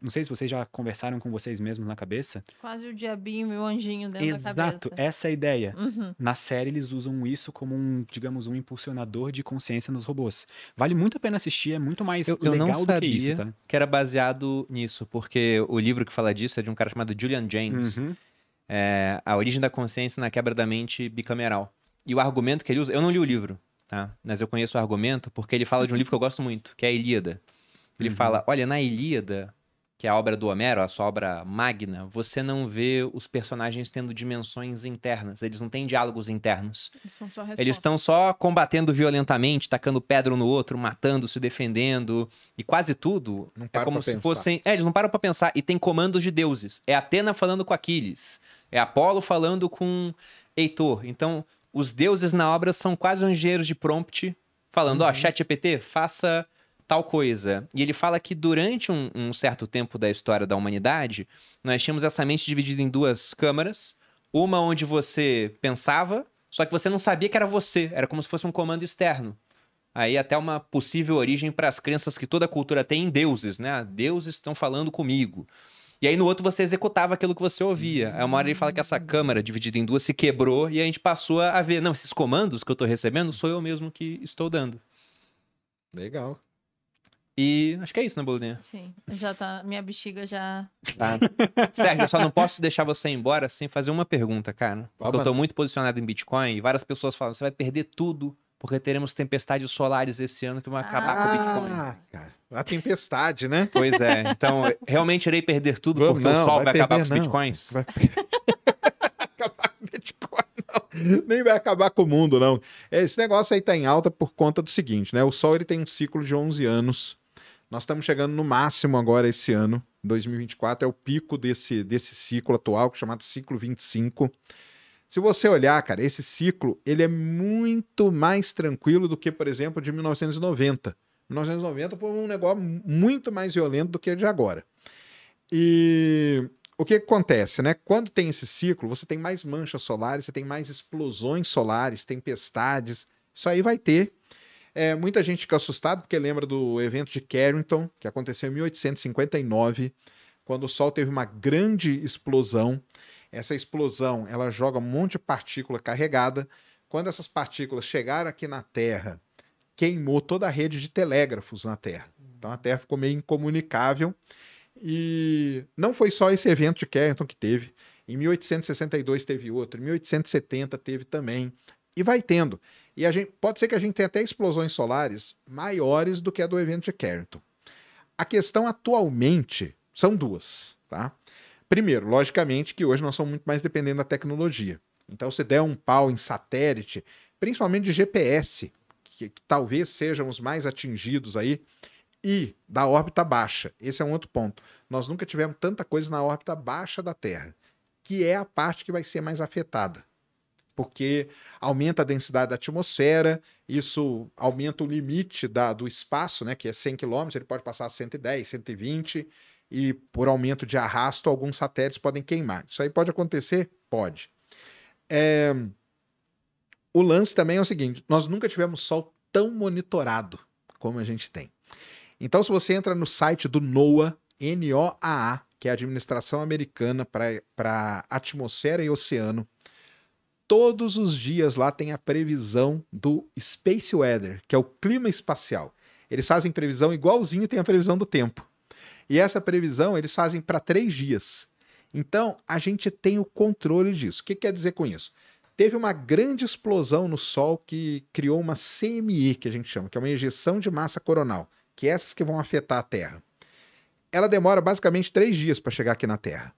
não sei se vocês já conversaram com vocês mesmos na cabeça. Quase o diabinho e o anjinho dentro Exato, da cabeça. Exato, essa é a ideia. Uhum. Na série eles usam isso como um, digamos, um impulsionador de consciência nos robôs. Vale muito a pena assistir, é muito mais eu, legal eu não sabia do que isso, tá? que era baseado nisso, porque o livro que fala disso é de um cara chamado Julian James. Uhum. É, a origem da consciência na quebra da mente bicameral. E o argumento que ele usa, eu não li o livro, tá? Mas eu conheço o argumento porque ele fala de um livro que eu gosto muito, que é a Ilíada. Ele uhum. fala: olha, na Ilíada, que é a obra do Homero, a sua obra magna, você não vê os personagens tendo dimensões internas, eles não têm diálogos internos. Eles estão só, só combatendo violentamente, tacando pedra um no outro, matando, se defendendo, e quase tudo não é como se pensar. fossem. É, eles não param para pensar, e tem comandos de deuses. É Atena falando com Aquiles, é Apolo falando com Heitor. Então, os deuses na obra são quase um engenheiros de prompt, falando, ó, uhum. oh, chat EPT, faça tal coisa. E ele fala que durante um, um, certo tempo da história da humanidade, nós tínhamos essa mente dividida em duas câmaras. Uma onde você pensava, só que você não sabia que era você. Era como se fosse um comando externo. Aí até uma possível origem para as crenças que toda cultura tem em deuses, né? deuses estão falando comigo. E aí no outro você executava aquilo que você ouvia. Aí uma hora ele fala que essa câmera dividida em duas se quebrou e a gente passou a ver, não, esses comandos que eu estou recebendo sou eu mesmo que estou dando. Legal. E acho que é isso, né, Boludinha? Sim, já tá. Minha bexiga já. Tá. Sérgio, eu só não posso deixar você embora sem fazer uma pergunta, cara. Porque eu tô muito posicionado em Bitcoin e várias pessoas falam: você vai perder tudo porque teremos tempestades solares esse ano que vão acabar ah, com o ah. Bitcoin. Ah, cara. A tempestade, né? Pois é. Então, realmente irei perder tudo porque não, o sol vai, vai acabar perder, com os não. Bitcoins? Vai... acabar com o Bitcoin, não. Nem vai acabar com o mundo, não. Esse negócio aí tá em alta por conta do seguinte, né? O sol ele tem um ciclo de 11 anos. Nós estamos chegando no máximo agora esse ano. 2024 é o pico desse, desse ciclo atual, chamado ciclo 25. Se você olhar, cara, esse ciclo, ele é muito mais tranquilo do que, por exemplo, de 1990. 1990 foi um negócio muito mais violento do que o de agora. E o que acontece, né? Quando tem esse ciclo, você tem mais manchas solares, você tem mais explosões solares, tempestades. Isso aí vai ter. É, muita gente fica assustada porque lembra do evento de Carrington, que aconteceu em 1859, quando o Sol teve uma grande explosão. Essa explosão, ela joga um monte de partícula carregada. Quando essas partículas chegaram aqui na Terra, queimou toda a rede de telégrafos na Terra. Então a Terra ficou meio incomunicável. E não foi só esse evento de Carrington que teve. Em 1862 teve outro, em 1870 teve também. E vai tendo. E a gente, pode ser que a gente tenha até explosões solares maiores do que a do evento de Carrington. A questão atualmente são duas, tá? Primeiro, logicamente que hoje nós somos muito mais dependentes da tecnologia. Então, se der um pau em satélite, principalmente de GPS, que, que talvez sejam os mais atingidos aí, e da órbita baixa. Esse é um outro ponto. Nós nunca tivemos tanta coisa na órbita baixa da Terra, que é a parte que vai ser mais afetada porque aumenta a densidade da atmosfera, isso aumenta o limite da, do espaço, né, que é 100 km, ele pode passar a 110, 120, e por aumento de arrasto, alguns satélites podem queimar. Isso aí pode acontecer? Pode. É... O lance também é o seguinte: nós nunca tivemos sol tão monitorado como a gente tem. Então, se você entra no site do NOAA, que é a Administração Americana para Atmosfera e Oceano, todos os dias lá tem a previsão do Space Weather, que é o clima espacial. Eles fazem previsão igualzinho tem a previsão do tempo. E essa previsão eles fazem para três dias. Então, a gente tem o controle disso. O que quer dizer com isso? Teve uma grande explosão no Sol que criou uma CMI, que a gente chama, que é uma injeção de massa coronal, que é essas que vão afetar a Terra. Ela demora basicamente três dias para chegar aqui na Terra.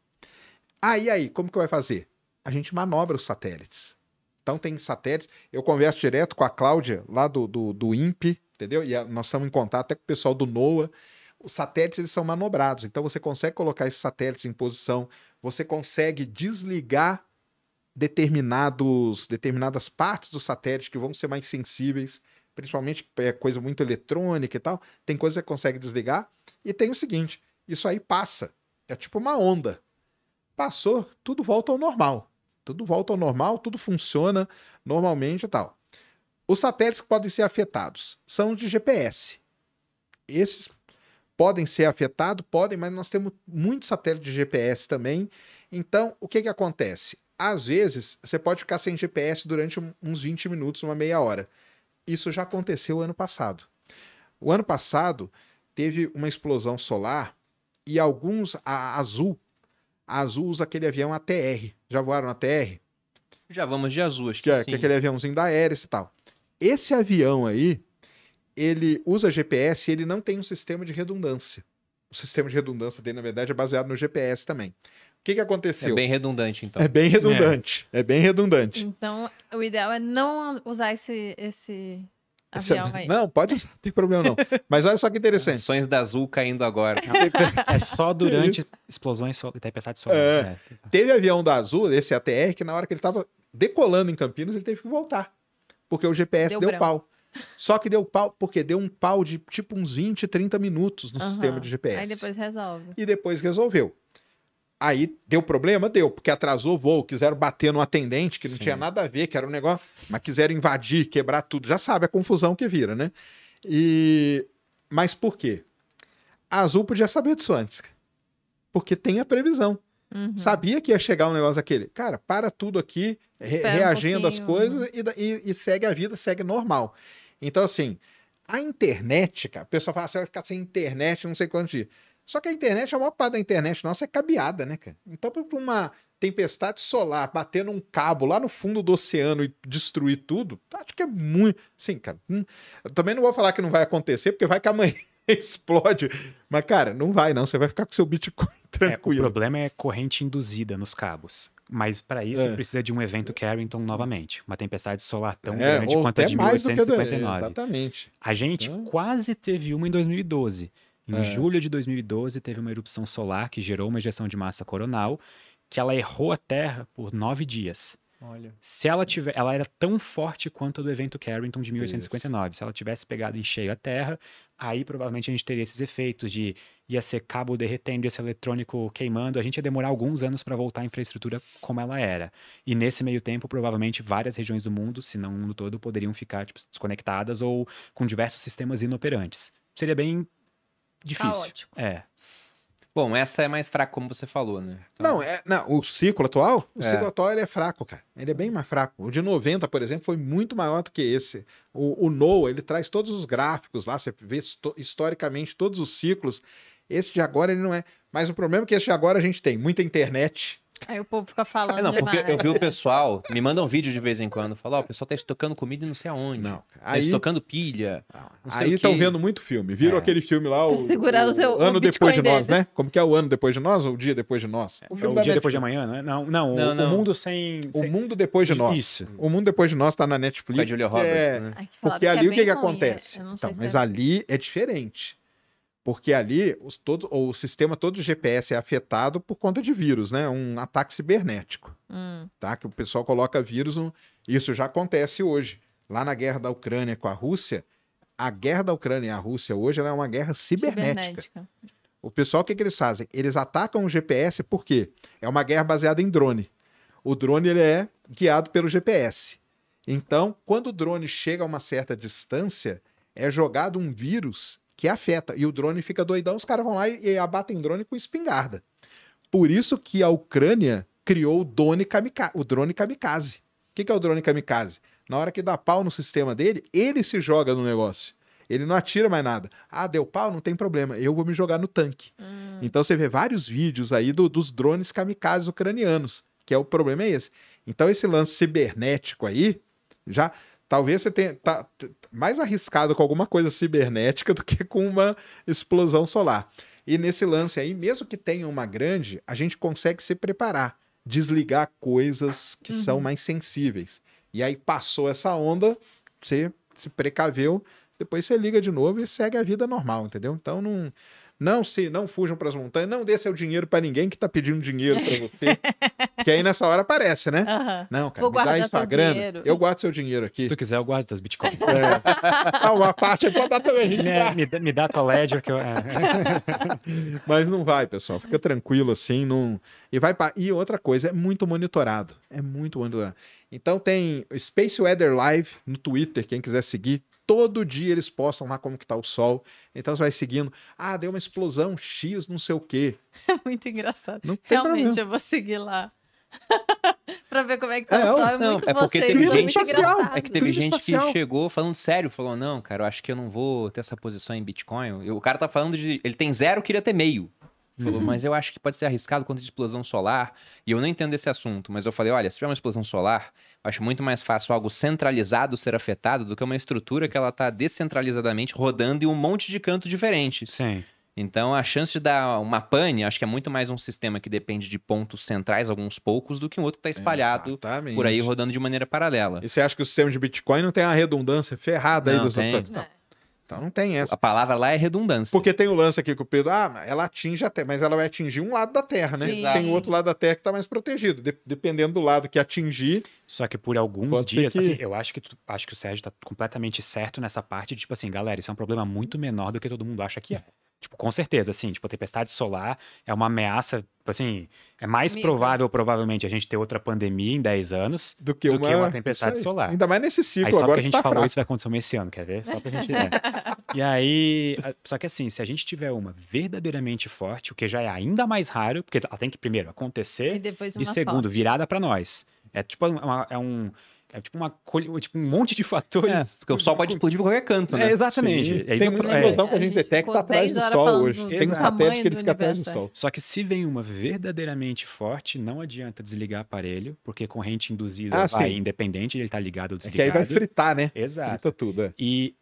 Aí, ah, aí, como que vai fazer? A gente manobra os satélites. Então, tem satélites. Eu converso direto com a Cláudia, lá do, do, do INPE, entendeu? E a, ah, nós estamos em contato até com o pessoal do NOAA os satélites eles são manobrados, então você consegue colocar esses satélites em posição, você consegue desligar determinados, determinadas partes do satélite que vão ser mais sensíveis, principalmente é, coisa muito eletrônica e tal. Tem coisa que você consegue desligar. E tem o seguinte: isso aí passa. É tipo uma onda. Passou, tudo volta ao normal. Tudo volta ao normal, tudo funciona normalmente e tal. Os satélites que podem ser afetados são de GPS. Esses podem ser afetados, podem, mas nós temos muitos satélites de GPS também. Então, o que, que acontece? Às vezes, você pode ficar sem GPS durante uns 20 minutos, uma meia hora. Isso já aconteceu ano passado. O ano passado, teve uma explosão solar e alguns, a Azul, a Azul usa aquele avião ATR. Já voaram ATR? Já vamos de Azul, acho que, que é, sim. Que é aquele aviãozinho da aérea e tal. Esse avião aí, ele usa GPS e ele não tem um sistema de redundância. O sistema de redundância dele, na verdade, é baseado no GPS também. O que, que aconteceu? É bem redundante, então. É bem redundante. É, é bem redundante. Então, o ideal é não usar esse, esse esse, não, pode usar, não tem problema não. Mas olha só que interessante. É, sonhos da Azul caindo agora. É, é só durante Isso. explosões e tempestades solares. É. É. Teve avião da Azul, esse ATR, que na hora que ele estava decolando em Campinas, ele teve que voltar. Porque o GPS deu, deu pau. Só que deu pau, porque deu um pau de tipo uns 20, 30 minutos no uhum. sistema de GPS. Aí depois resolve. E depois resolveu. Aí deu problema? Deu, porque atrasou o voo, quiseram bater no atendente, que não Sim. tinha nada a ver, que era um negócio, mas quiseram invadir, quebrar tudo. Já sabe a confusão que vira, né? E. Mas por quê? A Azul podia saber disso antes. Porque tem a previsão. Uhum. Sabia que ia chegar um negócio daquele. Cara, para tudo aqui, re reagendo um às coisas e, e, e segue a vida, segue normal. Então, assim, a internet, cara, o pessoal fala assim, vai ficar sem internet, não sei quantos dias. Só que a internet, a maior parte da internet nossa é cabeada, né, cara? Então, para uma tempestade solar bater num cabo lá no fundo do oceano e destruir tudo, acho que é muito. Sim, cara. Hum, também não vou falar que não vai acontecer, porque vai que amanhã. explode. Mas, cara, não vai, não. Você vai ficar com seu Bitcoin tranquilo. É, o problema é corrente induzida nos cabos. Mas para isso é. precisa de um evento Carrington novamente, uma tempestade solar tão é, grande quanto a de 1859. Do... Exatamente. A gente então quase teve uma em 2012. Em é. julho de 2012 teve uma erupção solar que gerou uma ejeção de massa coronal, que ela errou a Terra por nove dias. Olha. Se ela tiver, ela era tão forte quanto a do evento Carrington de 1859. Isso. Se ela tivesse pegado em cheio a Terra, aí provavelmente a gente teria esses efeitos de ia ser cabo derretendo, ia ser eletrônico queimando. A gente ia demorar alguns anos para voltar à infraestrutura como ela era. E nesse meio tempo, provavelmente várias regiões do mundo, se não o mundo todo, poderiam ficar tipo, desconectadas ou com diversos sistemas inoperantes. Seria bem difícil. Caótico. É. Bom, essa é mais fraca, como você falou, né? Então... Não, é, não, o ciclo atual, o é. ciclo atual ele é fraco, cara. Ele é bem mais fraco. O de 90, por exemplo, foi muito maior do que esse. O, o NOAA, ele traz todos os gráficos lá, você vê historicamente todos os ciclos. Esse de agora, ele não é. Mas o problema é que esse de agora a gente tem muita internet, Aí o povo fica falando. É, não, porque demais. eu vi o pessoal, me mandam um vídeo de vez em quando, falar, ó, oh, o pessoal tá estocando comida e não sei aonde. Não. Tá aí, tá estocando pilha. Ah, aí estão vendo muito filme. Viram é. aquele filme lá, o, o, seu, Ano o Depois de Nós, né? Como que é o Ano Depois de Nós ou o Dia Depois de Nós? É o, filme é o Dia Depois de Amanhã, né? Não, não, não, o, não. o Mundo Sem, O Mundo Depois de Nós. Isso. O Mundo Depois de Nós tá na Netflix. Da Julia Roberts, é, né? Ai, que porque ali o é que que acontece? Então, mas ali é diferente. Porque ali os, todo, o sistema todo de GPS é afetado por conta de vírus, né? Um ataque cibernético. Hum. Tá? Que o pessoal coloca vírus. No... Isso já acontece hoje. Lá na guerra da Ucrânia com a Rússia, a guerra da Ucrânia e a Rússia hoje é uma guerra cibernética. cibernética. O pessoal, o que, que eles fazem? Eles atacam o GPS porque é uma guerra baseada em drone. O drone ele é guiado pelo GPS. Então, quando o drone chega a uma certa distância, é jogado um vírus que afeta. E o drone fica doidão, os caras vão lá e, abatem drone com espingarda. Por isso que a Ucrânia criou o drone kamikaze. O drone kamikaze. O que, que é o drone kamikaze? Na hora que dá pau no sistema dele, ele se joga no negócio. Ele não atira mais nada. Ah, deu pau? Não tem problema. Eu vou me jogar no tanque. Hum. Então você vê vários vídeos aí do, dos drones kamikazes ucranianos, que é o problema é esse. Então esse lance cibernético aí, já talvez você tenha tá mais arriscado com alguma coisa cibernética do que com uma explosão solar. E nesse lance aí, mesmo que tenha uma grande, a gente consegue se preparar, desligar coisas que uhum. são mais sensíveis. E aí passou essa onda, você se precaveu, depois você liga de novo e segue a vida normal, entendeu? Então não não se, não fujam para as montanhas, não dê seu dinheiro para ninguém que está pedindo dinheiro para você. que aí nessa hora aparece, né? Uhum. Não, cara, Vou me dá Instagram. Eu guardo seu dinheiro aqui. Se tu quiser, eu guardo teus bitcoins. É. ah, uma parte é pode dar também. Me, dá. me, me dá tua ledger que eu... É. Mas não vai, pessoal. Fica tranquilo assim, não. E vai para. e outra coisa, é muito monitorado. É muito monitorado. Então tem Space Weather Live no Twitter, quem quiser seguir, todo dia eles postam lá como que tá o sol. Então você vai seguindo. Ah, deu uma explosão X, não sei o quê. É muito engraçado. Realmente, problema. eu vou seguir lá. pra ver como é que tá é, o sol. É não, muito é porque vocês. teve é gente, é que teve gente espacial. que chegou falando sério, falou: não, cara, eu acho que eu não vou ter essa posição em Bitcoin. E o cara tá falando de. Ele tem zero, queria ter meio. Falou, uhum. mas eu acho que pode ser arriscado contra explosão solar. E eu não entendo esse assunto, mas eu falei: olha, se tiver uma explosão solar, acho muito mais fácil algo centralizado ser afetado do que uma estrutura que ela está descentralizadamente rodando em um monte de cantos diferentes. Sim. Então a chance de dar uma pane, acho que é muito mais um sistema que depende de pontos centrais, alguns poucos, do que um outro que está espalhado Exatamente. por aí rodando de maneira paralela. E você acha que o sistema de Bitcoin não tem a redundância ferrada não, aí dos tem. outros? Não. Então não tem essa. A palavra lá é redundância. Porque tem o lance aqui que o Pedro, ah, ela atinge a Terra, mas ela vai atingir um lado da Terra, né? Sim. Tem o outro lado da Terra que está mais protegido, de dependendo do lado que atingir. Só que por alguns dias, que... assim, eu acho que acho que o Sérgio está completamente certo nessa parte, de, tipo assim, galera, isso é um problema muito menor do que todo mundo acha que é. Tipo, com certeza, assim, tipo, a tempestade solar é uma ameaça, assim, é mais Mica. provável, provavelmente, a gente ter outra pandemia em 10 anos do que, do uma... que uma tempestade solar. Ainda mais nesse ciclo aí, só agora. Porque a gente tá falou fraco. isso vai acontecer um esse ano, quer ver? Só pra gente ver. e aí, só que assim, se a gente tiver uma verdadeiramente forte, o que já é ainda mais raro, porque ela tem que primeiro acontecer e, depois e segundo, forte. virada para nós. É tipo é uma, é um é tipo, uma, tipo um monte de fatores. É, porque o sol pode explodir por qualquer canto, né? É, exatamente. É tem um é, que a gente detecta atrás do sol hoje. Do tem um satélite que ele fica atrás do sol. Só que se vem uma verdadeiramente forte, não adianta desligar aparelho, porque corrente induzida ah, vai independente, ele tá ligado ou desligado. É que aí vai fritar, né? Exato. Frita tudo, é. E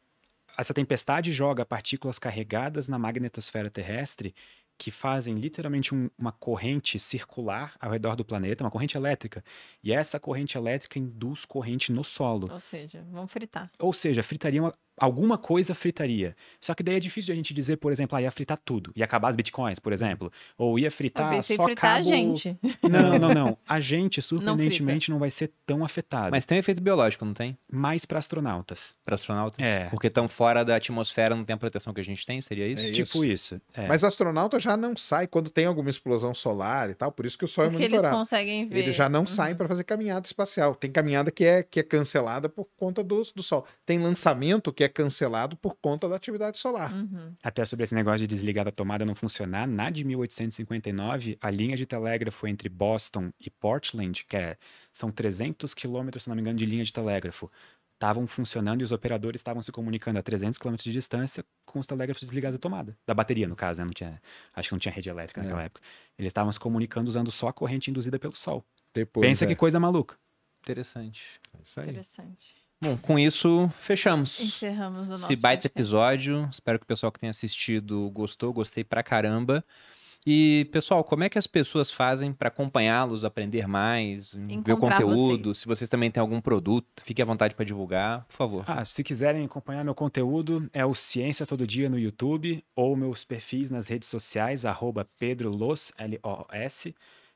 essa tempestade joga partículas carregadas na magnetosfera terrestre que fazem literalmente um, uma corrente circular ao redor do planeta, uma corrente elétrica. E essa corrente elétrica induz corrente no solo. Ou seja, vão fritar. Ou seja, fritariam alguma coisa fritaria. Só que daí é difícil de a gente dizer, por exemplo, ah, ia fritar tudo, ia acabar as bitcoins, por exemplo, ou ia fritar só fritar cabo... a gente. Não, não, não. A gente surpreendentemente não, não vai ser tão afetado. Mas tem um efeito biológico, não tem? Mais para astronautas. Para astronautas? É. Porque estão fora da atmosfera, não tem a proteção que a gente tem, seria isso? É, é tipo isso. É. Mas astronauta já não sai quando tem alguma explosão solar e tal, por isso que o sol é monitorado. Eles conseguem ver. Eles já não uhum. saem para fazer caminhada espacial. Tem caminhada que é que é cancelada por conta do, do sol. Tem lançamento que é é cancelado por conta da atividade solar. Uhum. Até sobre esse negócio de desligar a tomada não funcionar, na de 1859, a linha de telégrafo entre Boston e Portland, que é, são 300 quilômetros, se não me engano, de linha de telégrafo, estavam funcionando e os operadores estavam se comunicando a 300 quilômetros de distância com os telégrafos desligados da tomada. Da bateria, no caso, né? Não tinha, acho que não tinha rede elétrica naquela é. época. Eles estavam se comunicando usando só a corrente induzida pelo sol. Depois, Pensa é. que coisa maluca. Interessante. É isso aí. Interessante. Bom, com isso, fechamos. Encerramos o nosso Esse baita podcast. episódio. Espero que o pessoal que tem assistido gostou, gostei pra caramba. E, pessoal, como é que as pessoas fazem para acompanhá-los, aprender mais, Encontrar ver o conteúdo? Vocês. Se vocês também têm algum produto, fique à vontade para divulgar, por favor. Ah, se quiserem acompanhar meu conteúdo, é o Ciência Todo Dia no YouTube ou meus perfis nas redes sociais, arroba Pedro Los, L-O-S. L -O s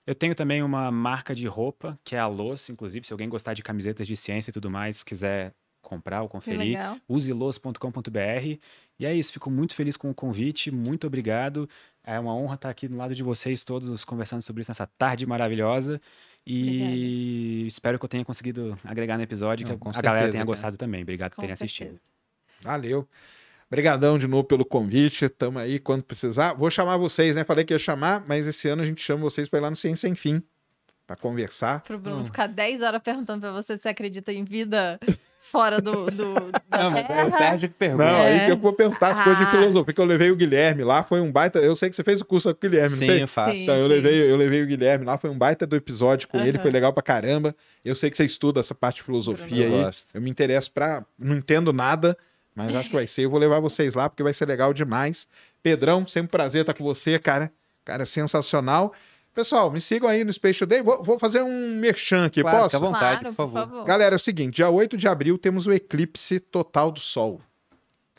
eu tenho também uma marca de roupa, que é a Los, inclusive, se alguém gostar de camisetas de ciência e tudo mais, quiser comprar ou conferir, uselos.com.br. E é isso, fico muito feliz com o convite, muito obrigado. É uma honra estar aqui do lado de vocês todos conversando sobre isso nessa tarde maravilhosa. E Obrigada. espero que eu tenha conseguido agregar no episódio, Não, que a certeza, galera tenha gostado cara. também. Obrigado por terem assistido. Valeu. Obrigadão de novo pelo convite. Tamo aí quando precisar. Vou chamar vocês, né? Falei que ia chamar, mas esse ano a gente chama vocês para ir lá no Ciência Sem Fim para conversar. Pro Bruno hum. ficar 10 horas perguntando para você se acredita em vida fora do. do da não, terra. mas é o Sérgio que pergunta. Não, é. aí que eu vou perguntar as ah. coisas de ah. filosofia, porque eu levei o Guilherme lá, foi um baita. Eu sei que você fez o curso com o Guilherme, sim, não fez? Eu faço. Sim, então eu levei, eu levei o Guilherme lá, foi um baita do episódio com uhum. ele, foi legal pra caramba. Eu sei que você estuda essa parte de filosofia aí. Eu, eu me interesso para. Não entendo nada. Mas acho que vai ser. Eu vou levar vocês lá, porque vai ser legal demais. Pedrão, sempre um prazer estar com você, cara. Cara, sensacional. Pessoal, me sigam aí no Space Today. Vou, vou fazer um merchan aqui, claro, posso? Fica à vontade, claro, por, favor. por, favor. Galera, é o seguinte: dia 8 de abril temos o eclipse total do Sol,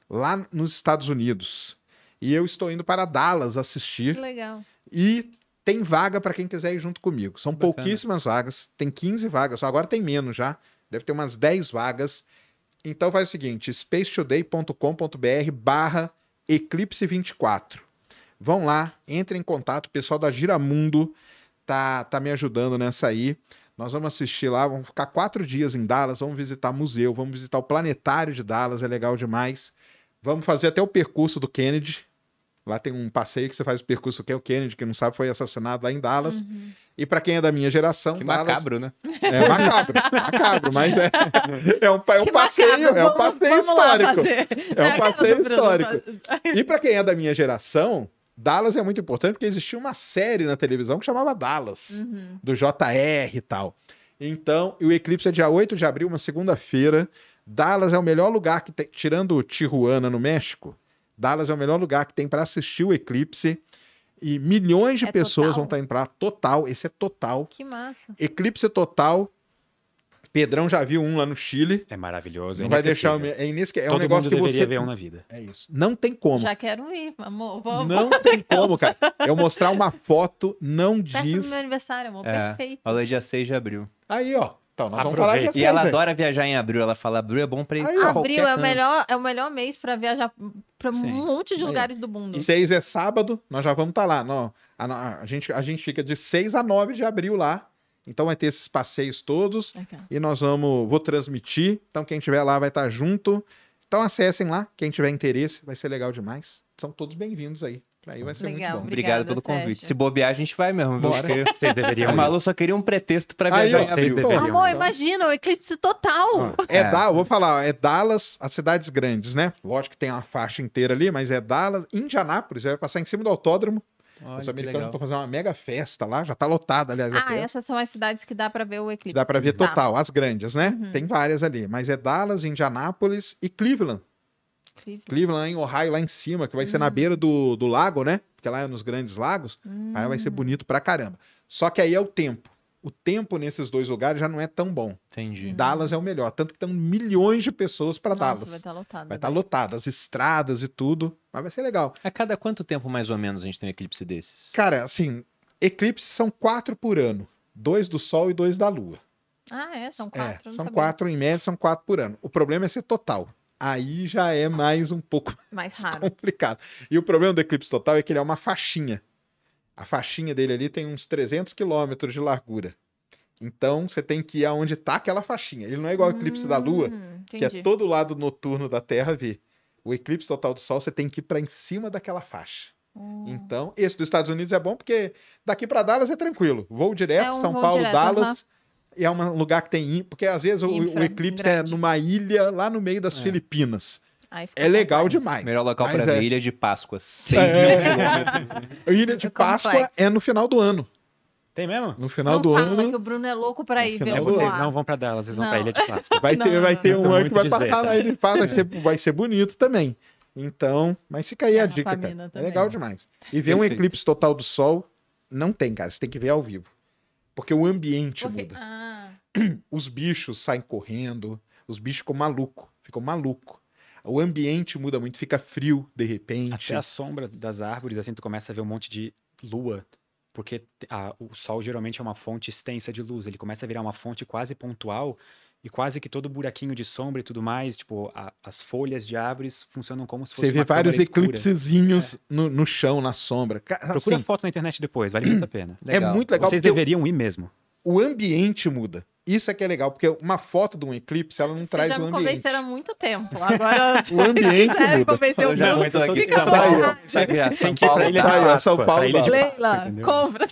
lá nos Estados Unidos. E eu estou indo para Dallas assistir. Que legal. E tem vaga para quem quiser ir junto comigo. São Bacana. pouquíssimas vagas, tem 15 vagas, agora tem menos já. Deve ter umas 10 vagas. Então faz o seguinte, spacetoday.com.br barra eclipse24. Vão lá, entrem em contato, o pessoal da Giramundo tá, tá me ajudando nessa aí. Nós vamos assistir lá, vamos ficar quatro dias em Dallas, vamos visitar museu, vamos visitar o planetário de Dallas, é legal demais. Vamos fazer até o percurso do Kennedy, Lá tem um passeio que você faz o percurso que é o Kennedy, que não sabe, foi assassinado lá em Dallas. Uhum. E para quem é da minha geração, que Dallas... macabro, né? É macabro, macabro, mas é, é, um, é um passeio, macabro. é um passeio vamos, histórico. Vamos é um é, passeio histórico. E para quem é da minha geração, Dallas é muito importante porque existia uma série na televisão que chamava Dallas, uhum. do JR e tal. Então, o eclipse é dia 8 de abril, uma segunda-feira. Dallas é o melhor lugar que tem, tirando Tijuana no México Dallas é o melhor lugar que tem para assistir o eclipse. E milhões de é pessoas total? vão estar tá indo para lá. Total, esse é total. Que massa. Eclipse total. Pedrão já viu um lá no Chile. É maravilhoso. É não vai deixar. O... É, inesque... é um negócio que você. ver um na vida. É isso. Não tem como. Já quero ir, amor. Vou, não tem como, cara. Eu mostrar uma foto não Perto diz. Perto do meu aniversário, amor. É, Perfeito. Olha, dia 6 de abril. Aí, ó. Então, nós Aproveita. vamos falar E ela adora viajar em abril. Ela fala, abril é bom pra ir aí, Abril é o, melhor, é o melhor mês pra viajar pra Sim. um monte de aí. lugares do mundo. E seis é sábado, nós já vamos estar tá lá. a, a, gente, a gente fica de 6 a 9 de abril lá. Então vai ter esses passeios todos. Okay. E nós vamos, vou transmitir. Então quem estiver lá vai estar tá junto. Então acessem lá, quem tiver interesse, vai ser legal demais. São todos bem-vindos aí. Aí vai ser Legal, muito bom. Obrigado pelo convite. Se bobear, a gente vai mesmo. Bora. Vocês deveriam. Malu só queria um pretexto pra Aí, viajar. Aí, vocês deveriam. Amor, imagina, o eclipse total. Ah, é, é. Da, vou falar, é Dallas, as cidades grandes, né? Lógico que tem uma faixa inteira ali, mas é Dallas, Indianápolis, vai passar em cima do autódromo. Olha, Os americanos estão fazendo uma mega festa lá, já tá lotada, aliás. Ah, essas são as cidades que dá para ver o eclipse. Dá para ver tá. total, as grandes, né? Uhum. Tem várias ali, mas é Dallas, Indianápolis e Cleveland. Cleveland. Cleveland, em Ohio, lá em cima, que vai hum. ser na uhum. beira do, do lago, né? Porque lá é nos grandes lagos, hum. aí vai ser uhum. bonito pra caramba. Só que aí é o tempo. O tempo nesses dois lugares já não é tão bom. Entendi. Uhum. Dallas é o melhor. Tanto que estão milhões de pessoas para Dallas. Vai estar tá lotado. Vai estar né? tá lotado, as estradas e tudo. Mas vai ser legal. A cada quanto tempo, mais ou menos, a gente tem um eclipse desses? Cara, assim, eclipses são quatro por ano: dois do Sol e dois da Lua. Ah, é? São é, quatro. É, são sabia. quatro em média, são quatro por ano. O problema é ser total aí já é mais um pouco mais, complicado. E o problema do eclipse total é que ele é uma faixinha. A faixinha dele ali tem uns 300 quilômetros de largura. Então você tem que ir aonde está aquela faixinha. Ele não é igual ao eclipse hum, da Lua, entendi. Hum, que é todo lado noturno da Terra ver. O eclipse total do Sol você tem que ir para em cima daquela faixa. Hum. Então, esse dos Estados Unidos é bom porque daqui para Dallas é tranquilo. Voo direto, é um São voo Paulo, direto, Dallas. Uhum é um lugar que tem. Porque às vezes o, o, eclipse é grande. é numa ilha lá no meio das é. Filipinas. é legal mais. demais. Melhor local para ver é. Ilha de Páscoa. 6 é. Ilha de é Páscoa é no final do ano. Tem mesmo? No final não do ano. que o Bruno é louco para ir ver o Não vão para Dallas, vocês não. vão pra Ilha de Páscoa. Vai não, ter, vai ter um ano que vai passar lá Ilha de Páscoa, vai ser, vai ser bonito também. Então, mas fica aí é, a dica, cara. É legal demais. E ver um eclipse total do Sol não tem, cara. Você tem que ver ao vivo. Porque o ambiente porque... muda. Ah. Os bichos saem correndo, os bichos ficam maluco, ficam maluco. O ambiente muda muito, fica frio de repente. Até a sombra das árvores, assim, tu começa a ver um monte de lua, porque a, ah, o sol geralmente é uma fonte extensa de luz, ele começa a virar uma fonte quase pontual e quase que todo buraquinho de sombra e tudo mais, tipo, a, as folhas de árvores funcionam como se fosse Você vê vários eclipsezinhos é. no, no, chão, na sombra. Procura assim, foto na internet depois, vale muito a pena. Legal. É muito legal. Vocês deveriam ir mesmo. O ambiente muda. Isso é que é legal, porque uma foto de um eclipse, ela não Você traz o ambiente. Vocês já me convenceram há muito tempo. Agora... o ambiente é, muda. Convenceu já muito. Aqui, Fica São Paulo. É pra Ilha São Paulo, Leila, compra.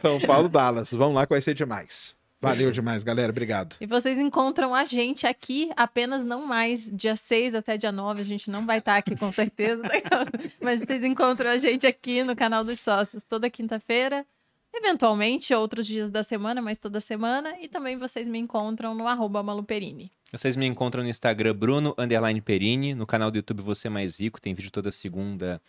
São Paulo, Dallas. Vamos lá que vai ser demais. Valeu demais, galera. Obrigado. E vocês encontram a gente aqui apenas não mais dia 6 até dia 9. A gente não vai estar tá aqui com certeza, mas vocês encontram a gente aqui no canal dos sócios toda quinta-feira. Eventualmente, outros dias da semana, mas toda semana. E também vocês me encontram no arroba maluperini. Vocês me encontram no Instagram, Bruno Perini. No canal do YouTube Você é Mais Rico, tem vídeo toda segunda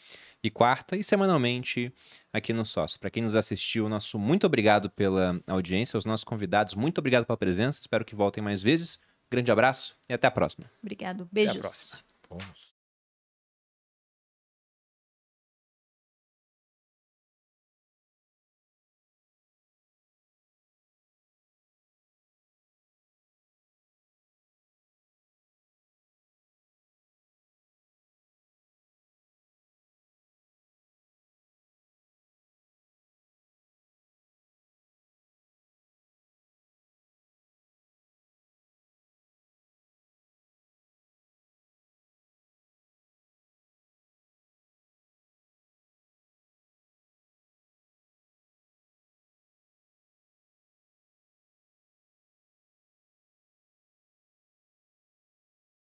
e quarta, e semanalmente aqui no Sócio. Para quem nos assistiu, nosso muito obrigado pela audiência, aos nossos convidados, muito obrigado pela presença, espero que voltem mais vezes. Grande abraço e até a próxima. Obrigado, beijos. Até a próxima. Vamos.